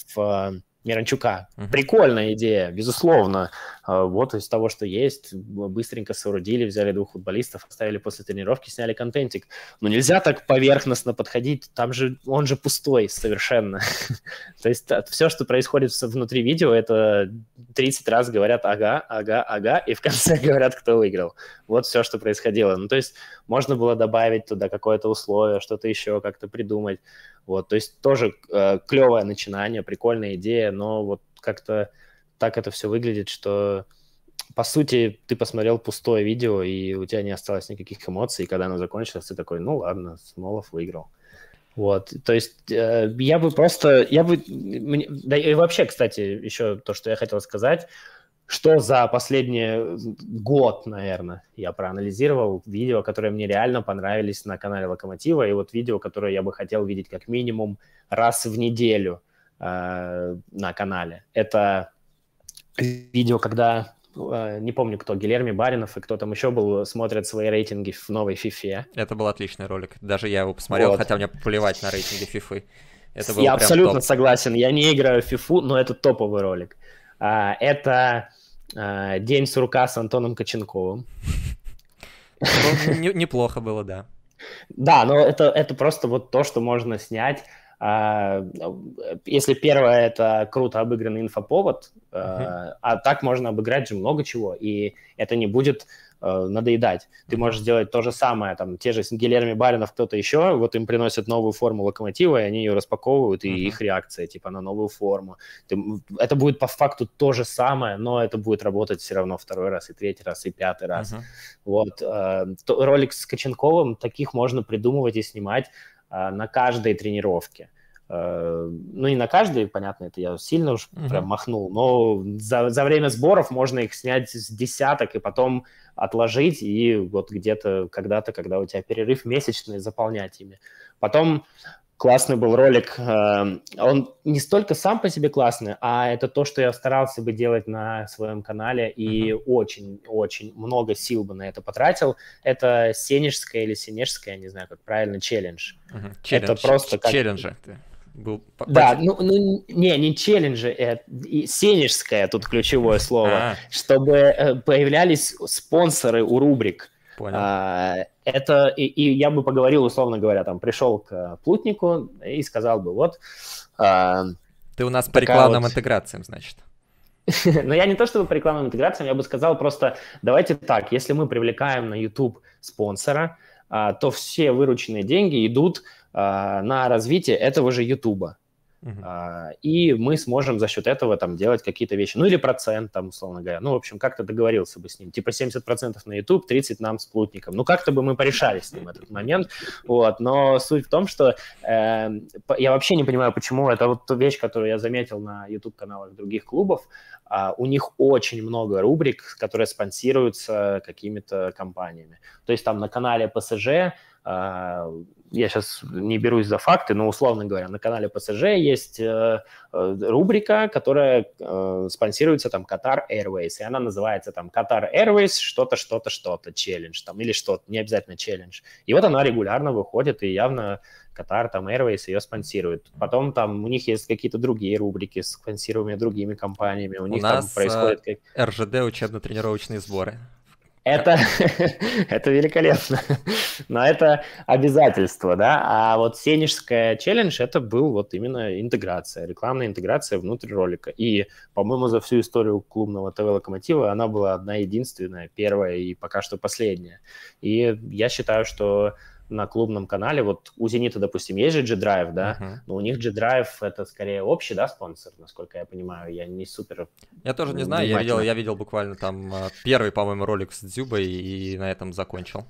Миранчука. Угу. Прикольная идея, безусловно. А, вот из того, что есть, быстренько соорудили, взяли двух футболистов, оставили после тренировки, сняли контентик. Но нельзя так поверхностно подходить, там же он же пустой совершенно. То есть а, все, что происходит внутри видео, это 30 раз говорят «ага», «ага», «ага», и в конце говорят, кто выиграл. Вот все, что происходило. Ну, то есть можно было добавить туда какое-то условие, что-то еще как-то придумать. Вот, то есть тоже э, клевое начинание, прикольная идея, но вот как-то так это все выглядит, что по сути ты посмотрел пустое видео, и у тебя не осталось никаких эмоций, и когда оно закончилось, ты такой, ну ладно, Смолов выиграл. Вот, то есть э, я бы просто, я бы, мне, да и вообще, кстати, еще то, что я хотел сказать, что за последний э, год, наверное, я проанализировал видео, которые мне реально понравились на канале Локомотива, и вот видео, которое я бы хотел видеть как минимум раз в неделю э, на канале. Это видео, когда э, не помню кто, Гилерми Баринов и кто там еще был, смотрят свои рейтинги в новой фифе. Это был отличный ролик. Даже я его посмотрел, вот. хотя мне плевать на рейтинги фифы. Это я абсолютно топ. согласен. Я не играю в фифу, но это топовый ролик. А, это Э, День сурка с Антоном Коченковым. Ну, неплохо было, да. Да, но это, это просто вот то, что можно снять. Э, если первое это круто обыгранный инфоповод, uh-huh. а так можно обыграть же много чего, и это не будет Э, надоедать. Ты можешь сделать то же самое, там, те же с Гильерми Баринов, кто-то еще, вот им приносят новую форму локомотива, и они ее распаковывают, и uh-huh. их реакция, типа, на новую форму. Ты, это будет по факту то же самое, но это будет работать все равно второй раз, и третий раз, и пятый раз. Uh-huh. Вот. Э, то, ролик с Коченковым, таких можно придумывать и снимать э, на каждой тренировке. uh Э, ну, не на каждый, понятно, это я сильно уж угу. прям махнул, но за, за время сборов можно их снять с десяток и потом отложить и вот где-то когда-то, когда у тебя перерыв месячный, заполнять ими. Потом классный был ролик, э, он не столько сам по себе классный, а это то, что я старался бы делать на своем канале и очень-очень mm-hmm. много сил бы на это потратил. Это сенежская или сенежская, я не знаю, как правильно, челлендж. Mm-hmm. челлендж. Это просто как... Челленджи. Был да, ну, ну не, не челленджи, э, сенежское тут ключевое слово, А-а-а. чтобы э, появлялись спонсоры у рубрик. Понял. А, это и, и я бы поговорил, условно говоря, там пришел к плутнику и сказал бы, вот. А, Ты у нас по рекламным вот... интеграциям, значит. Но ну, я не то чтобы по рекламным интеграциям, я бы сказал просто, давайте так, если мы привлекаем на YouTube спонсора, а, то все вырученные деньги идут а, на развитие этого же Ютуба. Uh-huh. И мы сможем за счет этого там делать какие-то вещи. Ну или процент там, условно говоря. Ну, в общем, как-то договорился бы с ним. Типа 70% на YouTube, 30% нам с плутником. Ну, как-то бы мы порешали с ним этот момент. Вот. Но суть в том, что э, я вообще не понимаю, почему. Это вот та вещь, которую я заметил на YouTube-каналах других клубов. Э, у них очень много рубрик, которые спонсируются какими-то компаниями. То есть там на канале ПСЖ Uh, я сейчас не берусь за факты, но условно говоря, на канале ПСЖ есть э, э, рубрика, которая э, спонсируется там Qatar Airways, и она называется там Qatar Airways что-то, что-то, что-то, челлендж там или что-то, не обязательно челлендж. И вот она регулярно выходит, и явно Qatar там Airways ее спонсирует. Потом там у них есть какие-то другие рубрики с спонсируемыми другими компаниями, у, у них нас, там э, происходит... как РЖД учебно-тренировочные сборы. Это, это великолепно. Но это обязательство, да. А вот сенежская челлендж – это был вот именно интеграция, рекламная интеграция внутрь ролика. И, по-моему, за всю историю клубного ТВ «Локомотива» она была одна единственная, первая и пока что последняя. И я считаю, что на клубном канале, вот у «Зенита», допустим, есть же G-Drive, да, uh-huh. но у них G-Drive — это скорее общий, да, спонсор, насколько я понимаю, я не супер... Я тоже не знаю, я видел, я видел буквально там а, первый, по-моему, ролик с Дзюбой и на этом закончил.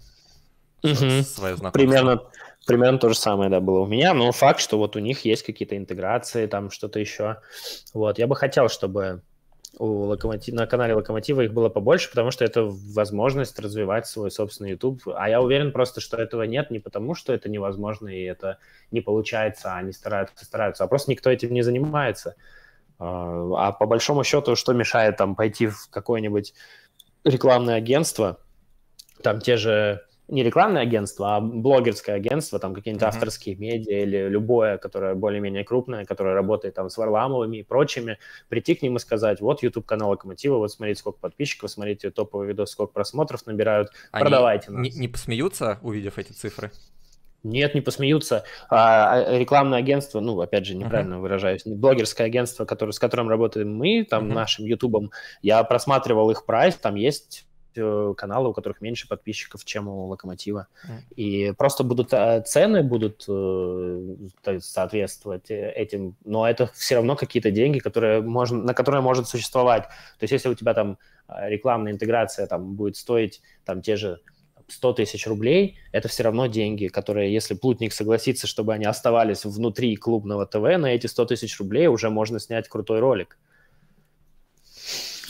Uh-huh. свое знакомство. Примерно, примерно то же самое, да, было у меня, но факт, что вот у них есть какие-то интеграции, там что-то еще. Вот, я бы хотел, чтобы у локомотив на канале Локомотива их было побольше, потому что это возможность развивать свой собственный YouTube. А я уверен просто, что этого нет не потому, что это невозможно и это не получается, а они стараются, стараются, а просто никто этим не занимается. А, а по большому счету, что мешает там пойти в какое-нибудь рекламное агентство, там те же не рекламное агентство, а блогерское агентство, там какие-нибудь mm-hmm. авторские медиа или любое, которое более-менее крупное, которое работает там с Варламовыми и прочими, прийти к ним и сказать, вот YouTube канал Локомотива, вот смотрите, сколько подписчиков, смотрите топовый видос, сколько просмотров набирают, Они продавайте нас. Не, не посмеются, увидев эти цифры? Нет, не посмеются. А, а рекламное агентство, ну, опять же, неправильно uh-huh. выражаюсь, блогерское агентство, которое, с которым работаем мы, там, uh-huh. нашим Ютубом, я просматривал их прайс, там есть Э, каналы, у которых меньше подписчиков, чем у Локомотива. Mm. И просто будут а, цены будут э, соответствовать э, этим, но это все равно какие-то деньги, которые можно, на которые может существовать. То есть если у тебя там а, рекламная интеграция там будет стоить там те же 100 тысяч рублей, это все равно деньги, которые, если плутник согласится, чтобы они оставались внутри клубного ТВ, на эти 100 тысяч рублей уже можно снять крутой ролик.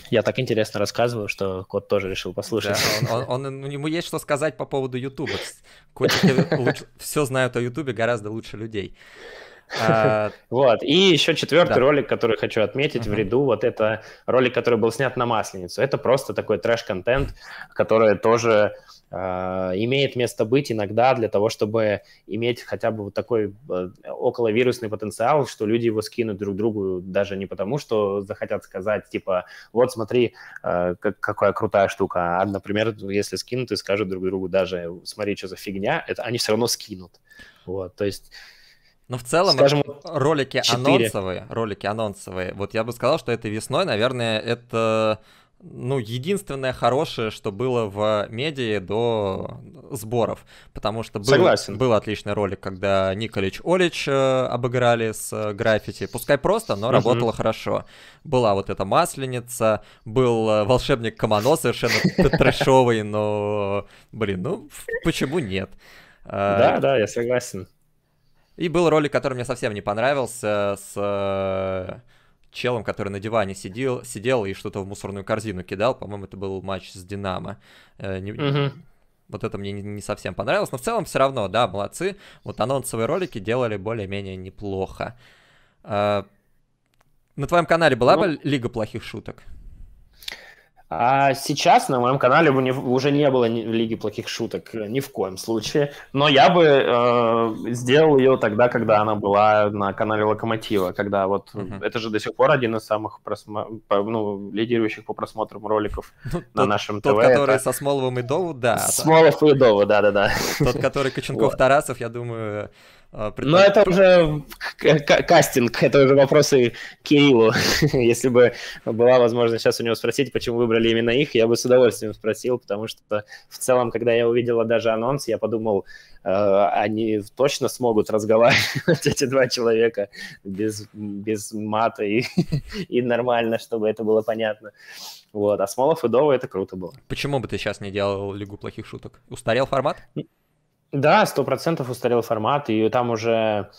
Я так интересно рассказываю, что кот тоже решил послушать. Да, он, он, он, ну, ему есть что сказать по поводу Ютуба. Котики все знают о Ютубе гораздо лучше людей. А, вот. И еще четвертый ролик, который хочу отметить в ряду, вот это ролик, который был снят на Масленицу. Это просто такой трэш-контент, который тоже а, имеет место быть иногда для того, чтобы иметь хотя бы вот такой э, околовирусный потенциал, что люди его скинут друг другу даже не потому, что захотят сказать, типа, вот смотри, э, какая крутая штука, а, например, если скинут и скажут друг другу даже, смотри, что за фигня, это они все равно скинут. Вот, то есть но в целом Скажем, ролики 4. анонсовые, ролики анонсовые. Вот я бы сказал, что этой весной, наверное, это ну, единственное хорошее, что было в медии до сборов. Потому что был, Согласен. был отличный ролик, когда Николич Олич э, обыграли с э, граффити. Пускай просто, но угу. работало хорошо. Была вот эта масленица, был э, волшебник Комано, совершенно трешовый, но, блин, ну, почему нет? Да, да, я согласен. И был ролик, который мне совсем не понравился, с челом, который на диване сидел, сидел и что-то в мусорную корзину кидал. По-моему, это был матч с Динамо. Э, не... угу. Вот это мне не совсем понравилось, но в целом все равно, да, молодцы. Вот анонсовые ролики делали более-менее неплохо. Э, на твоем канале была ну... бы Лига плохих шуток? А сейчас на моем канале уже не было ни, лиге плохих шуток э, ни в коем случае. Но я бы э, сделал ее тогда, когда она была на канале Локомотива, когда вот mm-hmm. это же до сих пор один из самых просма... ну, лидирующих по просмотрам роликов ну, на тот, нашем ТВ. Тот, который это... со Смоловым и Дову, да. Смолов и Дову, да, да, да. Тот, который Коченков-Тарасов, я думаю, а, предпо... Но это уже кастинг, это уже вопросы Кириллу. Если бы была возможность сейчас у него спросить, почему выбрали именно их, я бы с удовольствием спросил, потому что в целом, когда я увидела даже анонс, я подумал, э, они точно смогут разговаривать, эти два человека, без, без мата и, и нормально, чтобы это было понятно. Вот. А Смолов и Дова это круто было. Почему бы ты сейчас не делал Лигу плохих шуток? Устарел формат? Да, сто процентов устарел формат, и там уже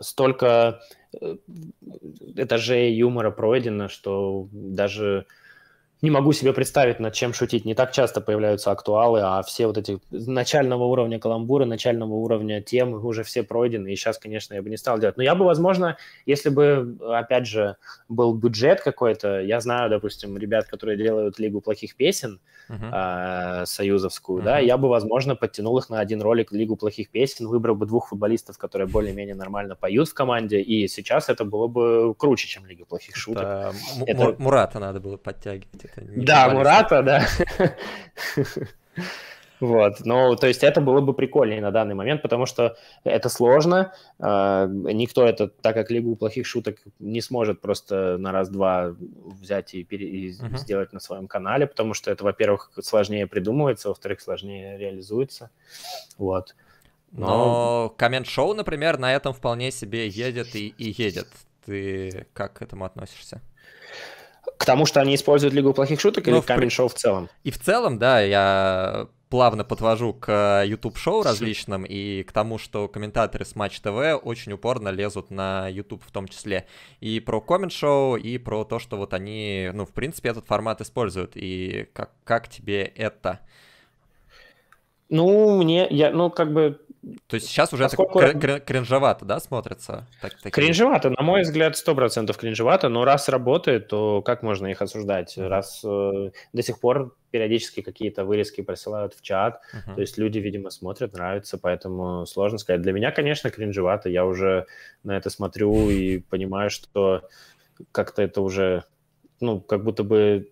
столько э, этажей юмора пройдено, что даже не могу себе представить, над чем шутить. Не так часто появляются актуалы, а все вот эти начального уровня каламбуры, начального уровня темы уже все пройдены. И сейчас, конечно, я бы не стал делать. Но я бы, возможно, если бы, опять же, был бюджет какой-то, я знаю, допустим, ребят, которые делают Лигу плохих песен uh-huh. э, союзовскую, uh-huh. да, я бы, возможно, подтянул их на один ролик Лигу плохих песен, выбрал бы двух футболистов, которые более-менее нормально поют в команде, и сейчас это было бы круче, чем Лига плохих шуток. Это... это... Мурата надо было подтягивать это не Да, Мурата, да. Вот, ну, то есть это было бы прикольнее на данный момент, потому что это сложно, а, никто это, так как Лигу плохих шуток не сможет просто на раз-два взять и, пере... и uh-huh. сделать на своем канале, потому что это, во-первых, сложнее придумывается, во-вторых, сложнее реализуется, вот. Но, Но коммент-шоу, например, на этом вполне себе едет и, и едет. Ты как к этому относишься? К тому, что они используют Лигу плохих шуток или ну, в... камень-шоу в целом? И в целом, да, я плавно подвожу к э, YouTube-шоу различным и к тому, что комментаторы с Матч ТВ очень упорно лезут на YouTube в том числе. И про коммент-шоу, и про то, что вот они, ну, в принципе, этот формат используют. И как, как тебе это? Ну, мне, я, ну, как бы то есть сейчас уже Поскольку... это крин- кринжевато, да, смотрится? Так, такие... Кринжевато, на мой взгляд, 100% кринжевато, но раз работает, то как можно их осуждать? Раз э, до сих пор периодически какие-то вырезки присылают в чат, uh-huh. то есть люди, видимо, смотрят, нравится, поэтому сложно сказать. Для меня, конечно, кринжевато, я уже на это смотрю и понимаю, что как-то это уже, ну, как будто бы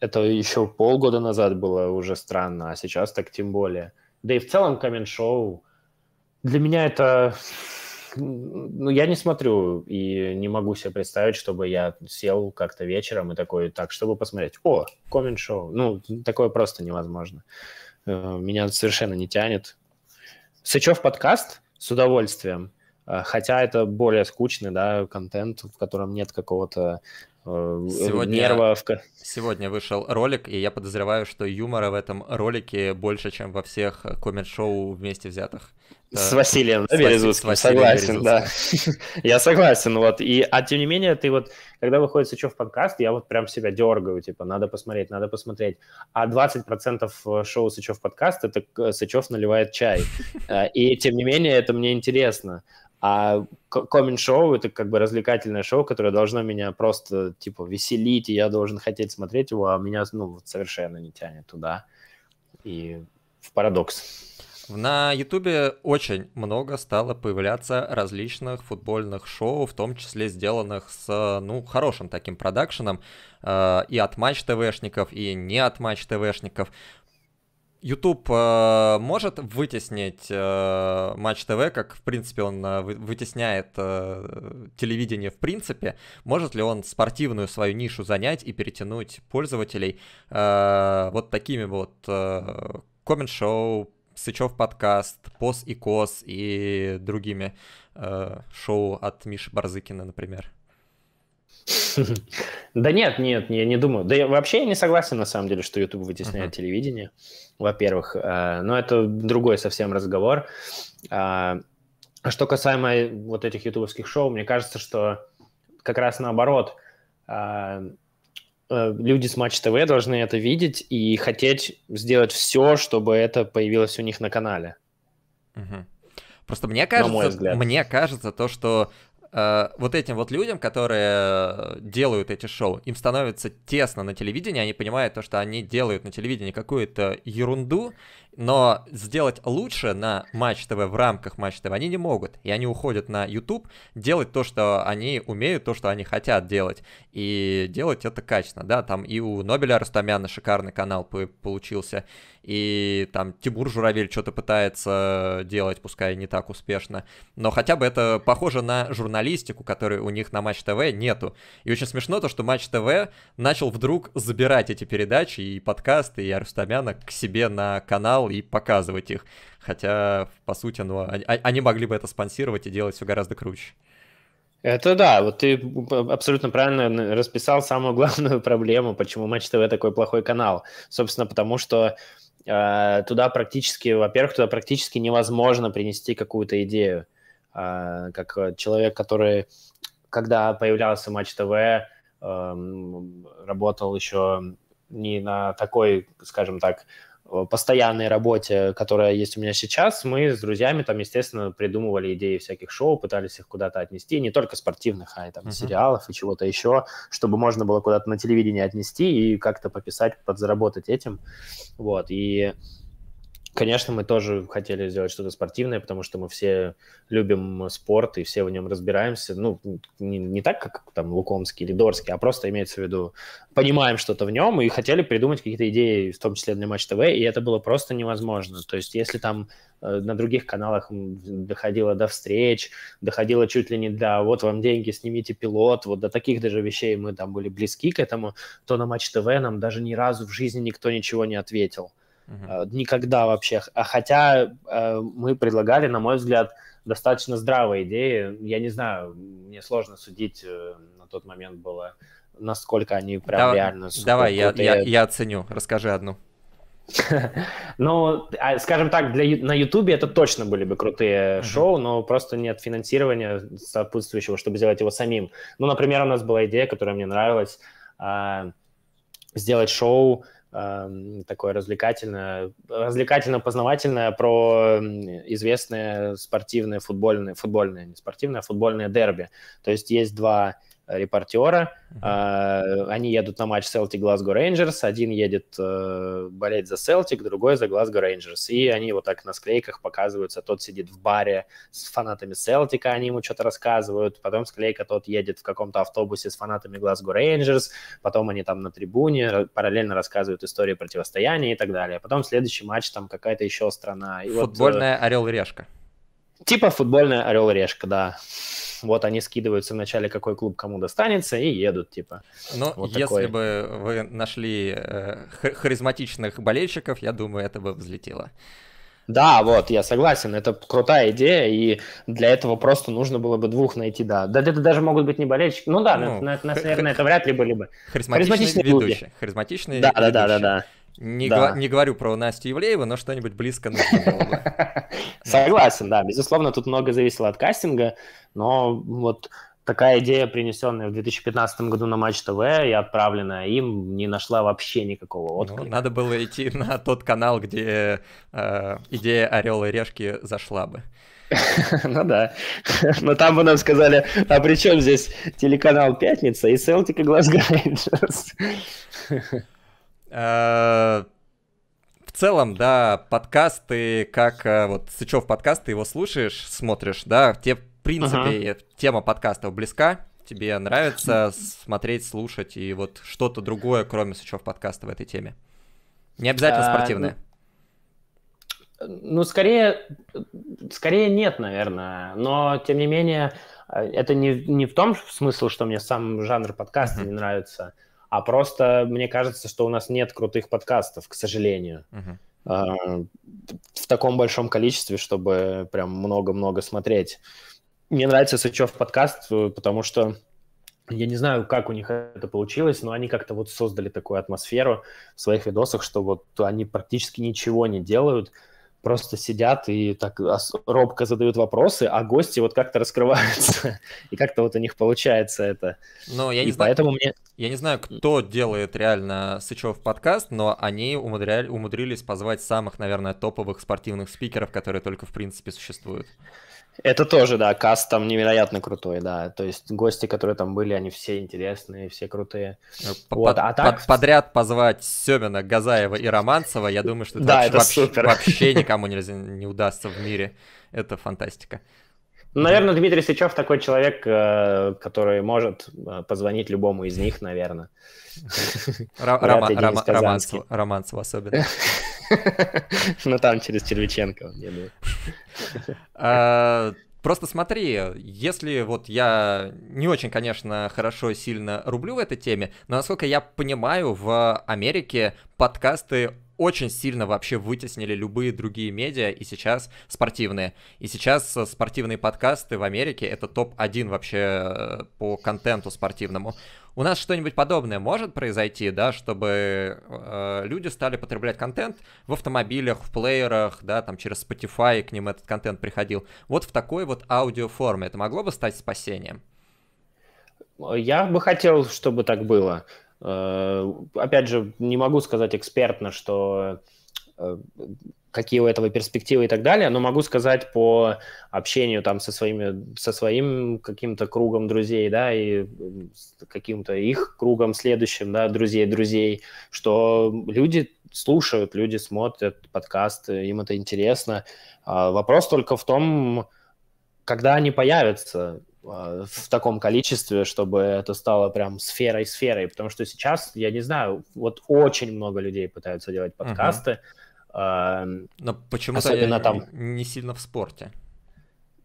это еще полгода назад было уже странно, а сейчас так тем более. Да и в целом коммент-шоу для меня это... Ну, я не смотрю и не могу себе представить, чтобы я сел как-то вечером и такой, так, чтобы посмотреть, о, коммент-шоу. Ну, такое просто невозможно. Э, меня совершенно не тянет. Сычев подкаст с удовольствием, э, хотя это более скучный, да, контент, в котором нет какого-то э, сегодня, нервов. Сегодня вышел ролик, и я подозреваю, что юмора в этом ролике больше, чем во всех коммент-шоу вместе взятых. Э, с Василием да, Березутским, Василием согласен, Березутским. да. я согласен, вот. И, а тем не менее, ты вот, когда выходит Сычев подкаст, я вот прям себя дергаю, типа, надо посмотреть, надо посмотреть. А 20% э, шоу Сычев подкаст — это э, Сычев наливает чай. И, тем не менее, это мне интересно. А комин-шоу — это как бы развлекательное шоу, которое должно меня просто, типа, веселить, и я должен хотеть смотреть его, а меня, ну, совершенно не тянет туда. И в парадокс. На Ютубе очень много стало появляться различных футбольных шоу, в том числе сделанных с, ну, хорошим таким продакшеном, э, и от матч ТВшников, и не от матч ТВшников. YouTube э, может вытеснить э, Матч ТВ, как, в принципе, он э, вытесняет э, телевидение в принципе? Может ли он спортивную свою нишу занять и перетянуть пользователей э, вот такими вот э, коммент-шоу, Сычев подкаст, Пос и Кос и другими э, шоу от Миши Барзыкина, например? Да нет, нет, я не думаю. Да я вообще я не согласен, на самом деле, что YouTube вытесняет телевидение, во-первых. Э, но это другой совсем разговор. Э, что касаемо вот этих ютубовских шоу, мне кажется, что как раз наоборот. Э, Э, люди с Матч ТВ должны это видеть и хотеть сделать все, чтобы это появилось у них на канале. Угу. Просто мне кажется, мне кажется то, что э, вот этим вот людям, которые делают эти шоу, им становится тесно на телевидении, они понимают то, что они делают на телевидении какую-то ерунду, но сделать лучше на Матч ТВ в рамках Матч ТВ они не могут. И они уходят на YouTube делать то, что они умеют, то, что они хотят делать. И делать это качественно, да. Там и у Нобеля Арстамяна шикарный канал получился. И там Тимур Журавель что-то пытается делать, пускай не так успешно. Но хотя бы это похоже на журналистику, которой у них на Матч ТВ нету. И очень смешно то, что Матч ТВ начал вдруг забирать эти передачи и подкасты, и Арстамяна к себе на канал материал и показывать их. Хотя, по сути, ну, а, а, они могли бы это спонсировать и делать все гораздо круче. Это да, вот ты абсолютно правильно расписал самую главную проблему, почему Матч ТВ такой плохой канал. Собственно, потому что э, туда практически, во-первых, туда практически невозможно принести какую-то идею. Э, как человек, который, когда появлялся Матч ТВ, э, работал еще не на такой, скажем так, постоянной работе, которая есть у меня сейчас, мы с друзьями там, естественно, придумывали идеи всяких шоу, пытались их куда-то отнести, не только спортивных, а и там uh-huh. сериалов и чего-то еще, чтобы можно было куда-то на телевидение отнести и как-то пописать, подзаработать этим. Вот, и Конечно, мы тоже хотели сделать что-то спортивное, потому что мы все любим спорт и все в нем разбираемся. Ну, не, не так, как там Лукомский или Дорский, а просто имеется в виду, понимаем что-то в нем и хотели придумать какие-то идеи, в том числе для Матч ТВ, и это было просто невозможно. То есть если там э, на других каналах доходило до встреч, доходило чуть ли не до «вот вам деньги, снимите пилот», вот до таких даже вещей мы там были близки к этому, то на Матч ТВ нам даже ни разу в жизни никто ничего не ответил. Uh-huh. Никогда вообще. А хотя э, мы предлагали, на мой взгляд, достаточно здравые идеи. Я не знаю, мне сложно судить э, на тот момент было, насколько они прям давай, реально... Давай, я, я, я оценю. Расскажи одну. Ну, а, скажем так, для, на Ютубе это точно были бы крутые uh-huh. шоу, но просто нет финансирования сопутствующего, чтобы сделать его самим. Ну, например, у нас была идея, которая мне нравилась, э, сделать шоу Эм, такое развлекательное, развлекательно-познавательное про известные спортивные, футбольные, футбольные, не спортивные, а футбольные дерби. То есть есть два репортера. Uh-huh. Они едут на матч Celtic Glasgow Rangers. Один едет э, болеть за Celtic, другой за Glasgow Rangers. И они вот так на склейках показываются. Тот сидит в баре с фанатами Celtic, они ему что-то рассказывают. Потом склейка тот едет в каком-то автобусе с фанатами Glasgow Rangers. Потом они там на трибуне параллельно рассказывают истории противостояния и так далее. Потом следующий матч там какая-то еще страна. И э, Футбольная вот... орел решка. Типа футбольная орел и решка, да. Вот они скидываются вначале, какой клуб кому достанется, и едут, типа. Но вот если такой. бы вы нашли э, харизматичных болельщиков, я думаю, это бы взлетело. Да, вот, я согласен, это крутая идея, и для этого просто нужно было бы двух найти, да. Да это даже могут быть не болельщики, ну да, ну, на, на, наверное, это вряд ли были бы. Харизматичные, харизматичные ведущие. Люди. Харизматичные да, ведущие. Да, да, да, да. Не, да. гла- не говорю про Настю Евлееву, но что-нибудь близко нужно было бы. Согласен, да. Безусловно, тут много зависело от кастинга, но вот такая идея, принесенная в 2015 году на Матч ТВ и отправленная им, не нашла вообще никакого ну, отклика. Ну, надо было идти на тот канал, где э, идея «Орел и решки» зашла бы. Ну да. Но там бы нам сказали, а при чем здесь телеканал «Пятница» и «Селтик» и «Глаз Э, в целом, да, подкасты, как э, вот Сычев подкаст, ты его слушаешь, смотришь, да, тебе, в принципе, ага. Э, тема подкастов близка, тебе нравится смотреть, слушать и вот что-то другое, кроме Сычев подкаста в этой теме? Не обязательно а, спортивное. Ну, ну, скорее, скорее нет, наверное, но, тем не менее, это не, не в том смысле, что мне сам жанр подкаста mm-hmm. не нравится, а просто мне кажется, что у нас нет крутых подкастов, к сожалению. Uh-huh в таком большом количестве, чтобы прям много-много смотреть. Мне нравится Сычев подкаст, потому что я не знаю, как у них это получилось, но они как-то вот создали такую атмосферу в своих видосах, что вот они практически ничего не делают, просто сидят и так робко задают вопросы, а гости вот как-то раскрываются, и как-то вот у них получается это. Но я не и знаю. Поэтому мне... Я не знаю, кто делает реально Сычев подкаст, но они умудряли, умудрились позвать самых, наверное, топовых спортивных спикеров, которые только, в принципе, существуют. Это тоже, да, каст там невероятно крутой, да. То есть гости, которые там были, они все интересные, все крутые. Э, вот, а так... подряд позвать Семена Газаева и Романцева, я думаю, что это, да, вообще, это вообще, вообще никому нельзя, не удастся в мире. Это фантастика. Наверное, Дмитрий Сычев такой человек, э, который может э, позвонить любому из них, наверное. Романцев особенно. Ну, там через Червяченко, я думаю. А, просто смотри, если вот я не очень, конечно, хорошо сильно рублю в этой теме, но насколько я понимаю, в Америке подкасты очень сильно вообще вытеснили любые другие медиа, и сейчас спортивные. И сейчас э, спортивные подкасты в Америке — это топ-1 вообще э, по контенту спортивному. У нас что-нибудь подобное может произойти, да, чтобы э, люди стали потреблять контент в автомобилях, в плеерах, да, там через Spotify к ним этот контент приходил. Вот в такой вот аудиоформе. Это могло бы стать спасением? Я бы хотел, чтобы так было. Э, опять же, не могу сказать экспертно, что э, какие у этого перспективы и так далее, но могу сказать по общению там со своими, со своим каким-то кругом друзей, да, и каким-то их кругом следующим, да, друзей друзей, что люди слушают, люди смотрят подкасты, им это интересно. А вопрос только в том, когда они появятся, Э, в таком количестве, чтобы это стало прям сферой-сферой, потому что сейчас, я не знаю, вот очень много людей пытаются делать подкасты. Угу. Но почему-то я там... не сильно в спорте.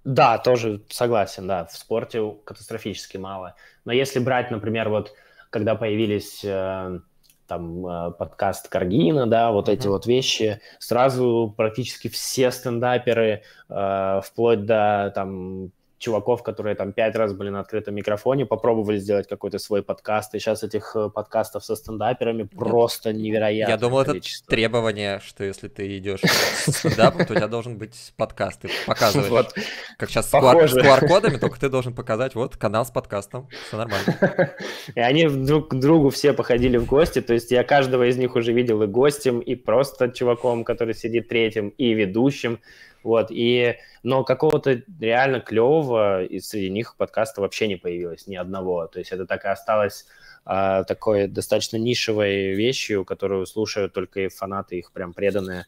Да, тоже согласен, да, в спорте катастрофически мало. Но если брать, например, вот когда появились э, там э, подкаст Каргина, да, вот uh-huh. эти вот вещи, сразу практически все стендаперы, э, вплоть до там чуваков, которые там пять раз были на открытом микрофоне, попробовали сделать какой-то свой подкаст, и сейчас этих э, подкастов со стендаперами просто невероятно. Я думал, количество. это требование, что если ты идешь стендапом, то у тебя должен быть подкаст, ты показываешь, вот. как сейчас Похоже. с QR-кодами, только ты должен показать, вот, канал с подкастом, все нормально. И они друг к другу все походили в гости, то есть я каждого из них уже видел и гостем, и просто чуваком, который сидит третьим, и ведущим, вот, и, но какого-то реально клевого из среди них подкаста вообще не появилось ни одного. То есть это так и осталось а, такой достаточно нишевой вещью, которую слушают только и фанаты их прям преданные.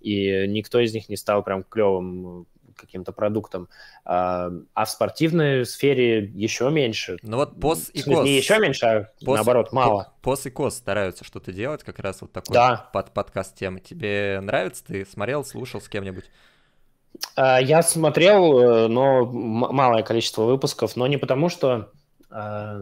И никто из них не стал прям клевым каким-то продуктом. А, а в спортивной сфере еще меньше. Ну вот пос и COS. Не еще меньше, а POS, наоборот, мало. Пос и COS стараются что-то делать, как раз вот такой да. под подкаст темы. Тебе нравится? Ты смотрел, слушал с кем-нибудь? А, я смотрел, э, но малое количество выпусков, но не потому, что а,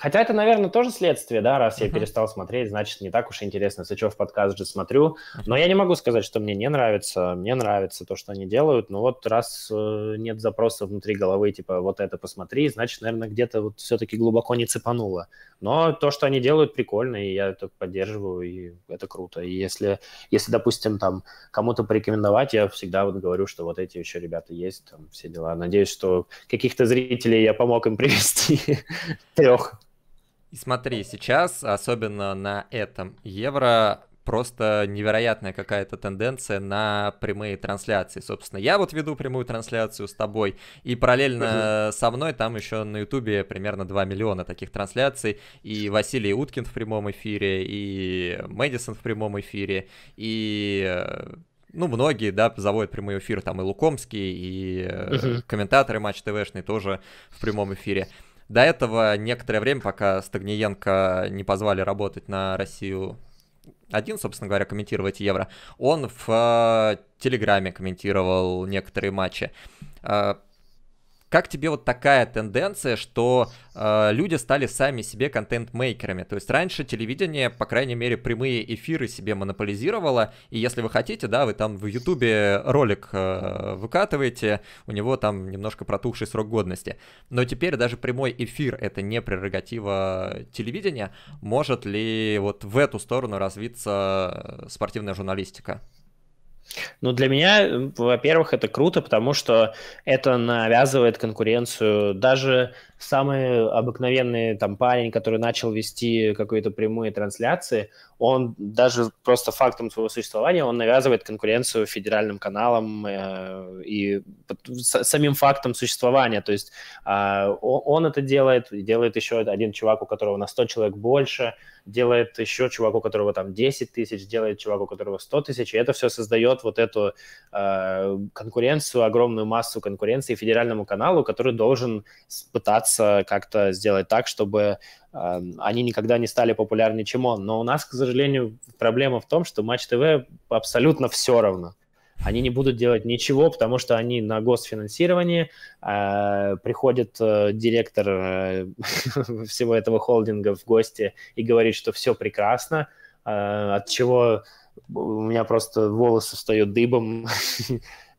Хотя это, наверное, тоже следствие, да, раз uh-huh. я перестал смотреть, значит, не так уж интересно. Сычев подкаст же смотрю. Но я не могу сказать, что мне не нравится. Мне нравится то, что они делают. Но вот раз э, нет запроса внутри головы, типа, вот это посмотри, значит, наверное, где-то вот все-таки глубоко не цепануло. Но то, что они делают, прикольно, и я это поддерживаю, и это круто. И если, если допустим, там, кому-то порекомендовать, я всегда вот говорю, что вот эти еще ребята есть, там, все дела. Надеюсь, что каких-то зрителей я помог им привести трех. И смотри, сейчас, особенно на этом евро, просто невероятная какая-то тенденция на прямые трансляции. Собственно, я вот веду прямую трансляцию с тобой, и параллельно угу. со мной там еще на Ютубе примерно 2 миллиона таких трансляций, и Василий Уткин в прямом эфире, и Мэдисон в прямом эфире, и э, ну, многие, да, заводят прямой эфир, там и Лукомский, и угу. комментаторы Матч ТВшные тоже в прямом эфире. До этого некоторое время, пока Стагниенко не позвали работать на Россию один, собственно говоря, комментировать Евро, он в э, Телеграме комментировал некоторые матчи. Э, как тебе вот такая тенденция, что э, люди стали сами себе контент-мейкерами? То есть раньше телевидение, по крайней мере, прямые эфиры себе монополизировало, и если вы хотите, да, вы там в Ютубе ролик э, выкатываете, у него там немножко протухший срок годности. Но теперь даже прямой эфир — это не прерогатива телевидения. Может ли вот в эту сторону развиться спортивная журналистика? Ну, для меня, э, во-первых, это круто, потому что это навязывает конкуренцию даже самый обыкновенный там парень, который начал вести какие-то прямые трансляции, он даже просто фактом своего существования, он навязывает конкуренцию федеральным каналам э, и с, самим фактом существования. То есть э, он это делает, делает еще один чувак, у которого на 100 человек больше, делает еще чувак, у которого там 10 тысяч, делает чувак, у которого 100 тысяч, и это все создает вот эту э, конкуренцию, огромную массу конкуренции федеральному каналу, который должен пытаться пытаться как-то сделать так, чтобы эм, они никогда не стали популярнее, чем он. Но у нас, к сожалению, проблема в том, что Матч ТВ абсолютно все равно. Они не будут делать ничего, потому что они на госфинансировании. Э, приходит э, директор э, всего этого холдинга в гости и говорит, что все прекрасно, от чего у меня просто волосы встают дыбом.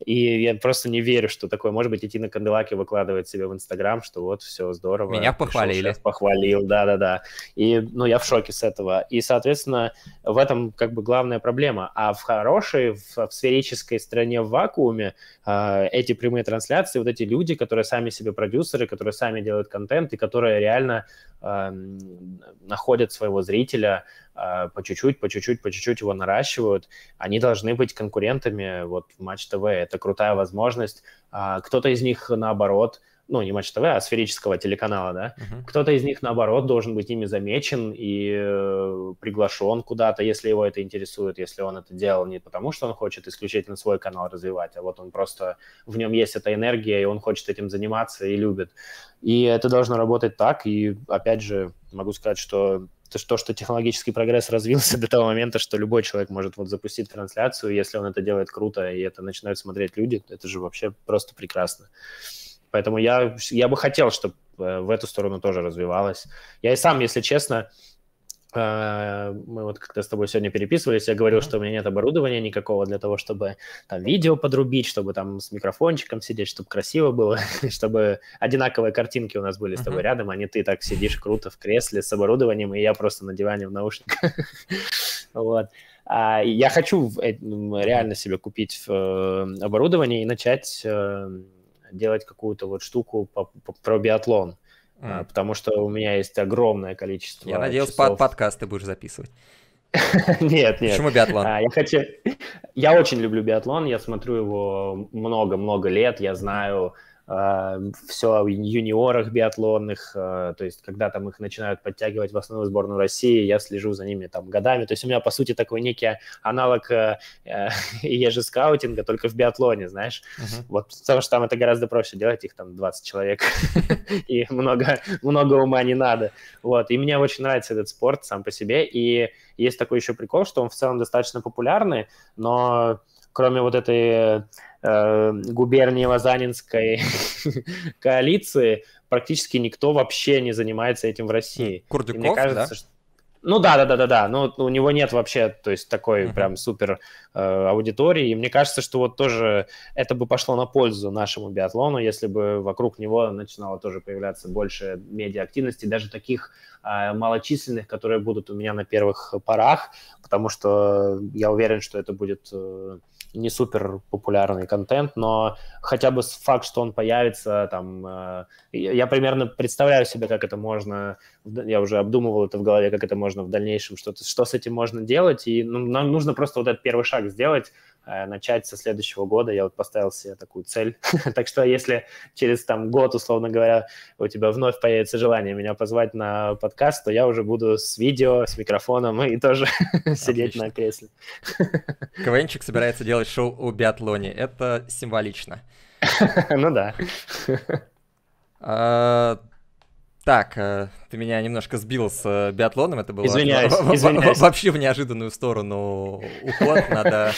И я просто не верю, что такое. Может быть, идти на Канделаки выкладывает себе в Инстаграм, что вот все здорово. Меня похвалили. Шеф похвалил, да-да-да. И, ну, я в шоке с этого. И, соответственно, в этом как бы главная проблема. А в хорошей, в, в сферической стране в вакууме э, эти прямые трансляции, вот эти люди, которые сами себе продюсеры, которые сами делают контент и которые реально э, находят своего зрителя, а, по чуть-чуть, по чуть-чуть, по чуть-чуть его наращивают, они должны быть конкурентами вот в Матч ТВ. Это крутая возможность. А, кто-то из них, наоборот, ну, не Матч ТВ, а сферического телеканала, да, uh-huh. кто-то из них, наоборот, должен быть ими замечен и э, приглашен куда-то, если его это интересует, если он это делал не потому, что он хочет исключительно свой канал развивать, а вот он просто, в нем есть эта энергия, и он хочет этим заниматься и любит. И это должно работать так, и, опять же, могу сказать, что это то, что технологический прогресс развился до того момента, что любой человек может вот запустить трансляцию, если он это делает круто, и это начинают смотреть люди, это же вообще просто прекрасно. Поэтому я, я бы хотел, чтобы э, в эту сторону тоже развивалось. Я и сам, если честно, э, а, мы вот когда с тобой сегодня переписывались, я говорил, что у меня нет оборудования никакого для того, чтобы там видео подрубить, чтобы там с микрофончиком сидеть, чтобы красиво было, чтобы одинаковые картинки у нас были с тобой рядом, а не ты так сидишь круто в кресле с оборудованием, и я просто на диване в наушниках. вот. А я хочу э, реально себе купить э, оборудование и начать э, делать какую-то вот штуку про биатлон. Mm. Потому что у меня есть огромное количество. Я надеюсь, часов... подкаст ты будешь записывать. Нет, нет. Почему биатлон? А, я хочу. Я очень люблю биатлон. Я смотрю его много-много лет. Я знаю Эм, все о юниорах биатлонных, э, то есть когда там их начинают подтягивать в основную сборную России, я слежу за ними там годами, то есть у меня, по сути, такой некий аналог ежескаутинга, э, э, только в биатлоне, знаешь, uh-huh. вот, потому что там это гораздо проще делать, их там 20 человек, и много, много ума не надо, вот, и мне очень нравится этот спорт сам по себе, и есть такой еще прикол, что он в целом достаточно популярный, но кроме вот этой э, губернии Лазанинской коалиции практически никто вообще не занимается этим в России. Курдюков, мне кажется, да? Что... Ну да, да, да, да, да. Но ну, у него нет вообще, то есть такой uh-huh. прям супер э, аудитории. И мне кажется, что вот тоже это бы пошло на пользу нашему биатлону, если бы вокруг него начинало тоже появляться больше медиа-активности, даже таких э, малочисленных, которые будут у меня на первых порах, потому что я уверен, что это будет э, не супер популярный контент, но хотя бы факт, что он появится, там, э, я примерно представляю себе, как это можно, я уже обдумывал это в голове, как это можно в дальнейшем, что, что с этим можно делать, и ну, нам нужно просто вот этот первый шаг сделать, Э, начать со следующего года. Я вот поставил себе такую цель. так что если через там год, условно говоря, у тебя вновь появится желание меня позвать на подкаст, то я уже буду с видео, с микрофоном и тоже сидеть на кресле. КВНчик собирается делать шоу у биатлоне. Это символично. ну да. А, так, э, ты меня немножко сбил с э, биатлоном, это было извиняюсь, извиняюсь. вообще в неожиданную сторону уход, надо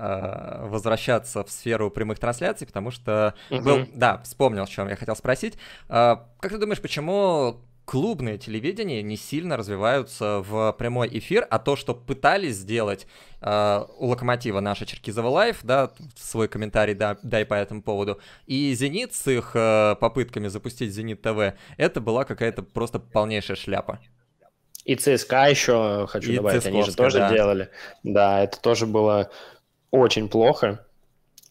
Э, возвращаться в сферу прямых трансляций, потому что угу. был, да, вспомнил, о чем я хотел спросить. Э, как ты думаешь, почему клубные телевидения не сильно развиваются в прямой эфир, а то, что пытались сделать э, у Локомотива наша Черкизова Лайф, да, свой комментарий да, дай по этому поводу, и Зенит с их э, попытками запустить Зенит ТВ, это была какая-то просто полнейшая шляпа. И ЦСКА еще, хочу и добавить, они же тоже да. делали. Да, это тоже было очень плохо.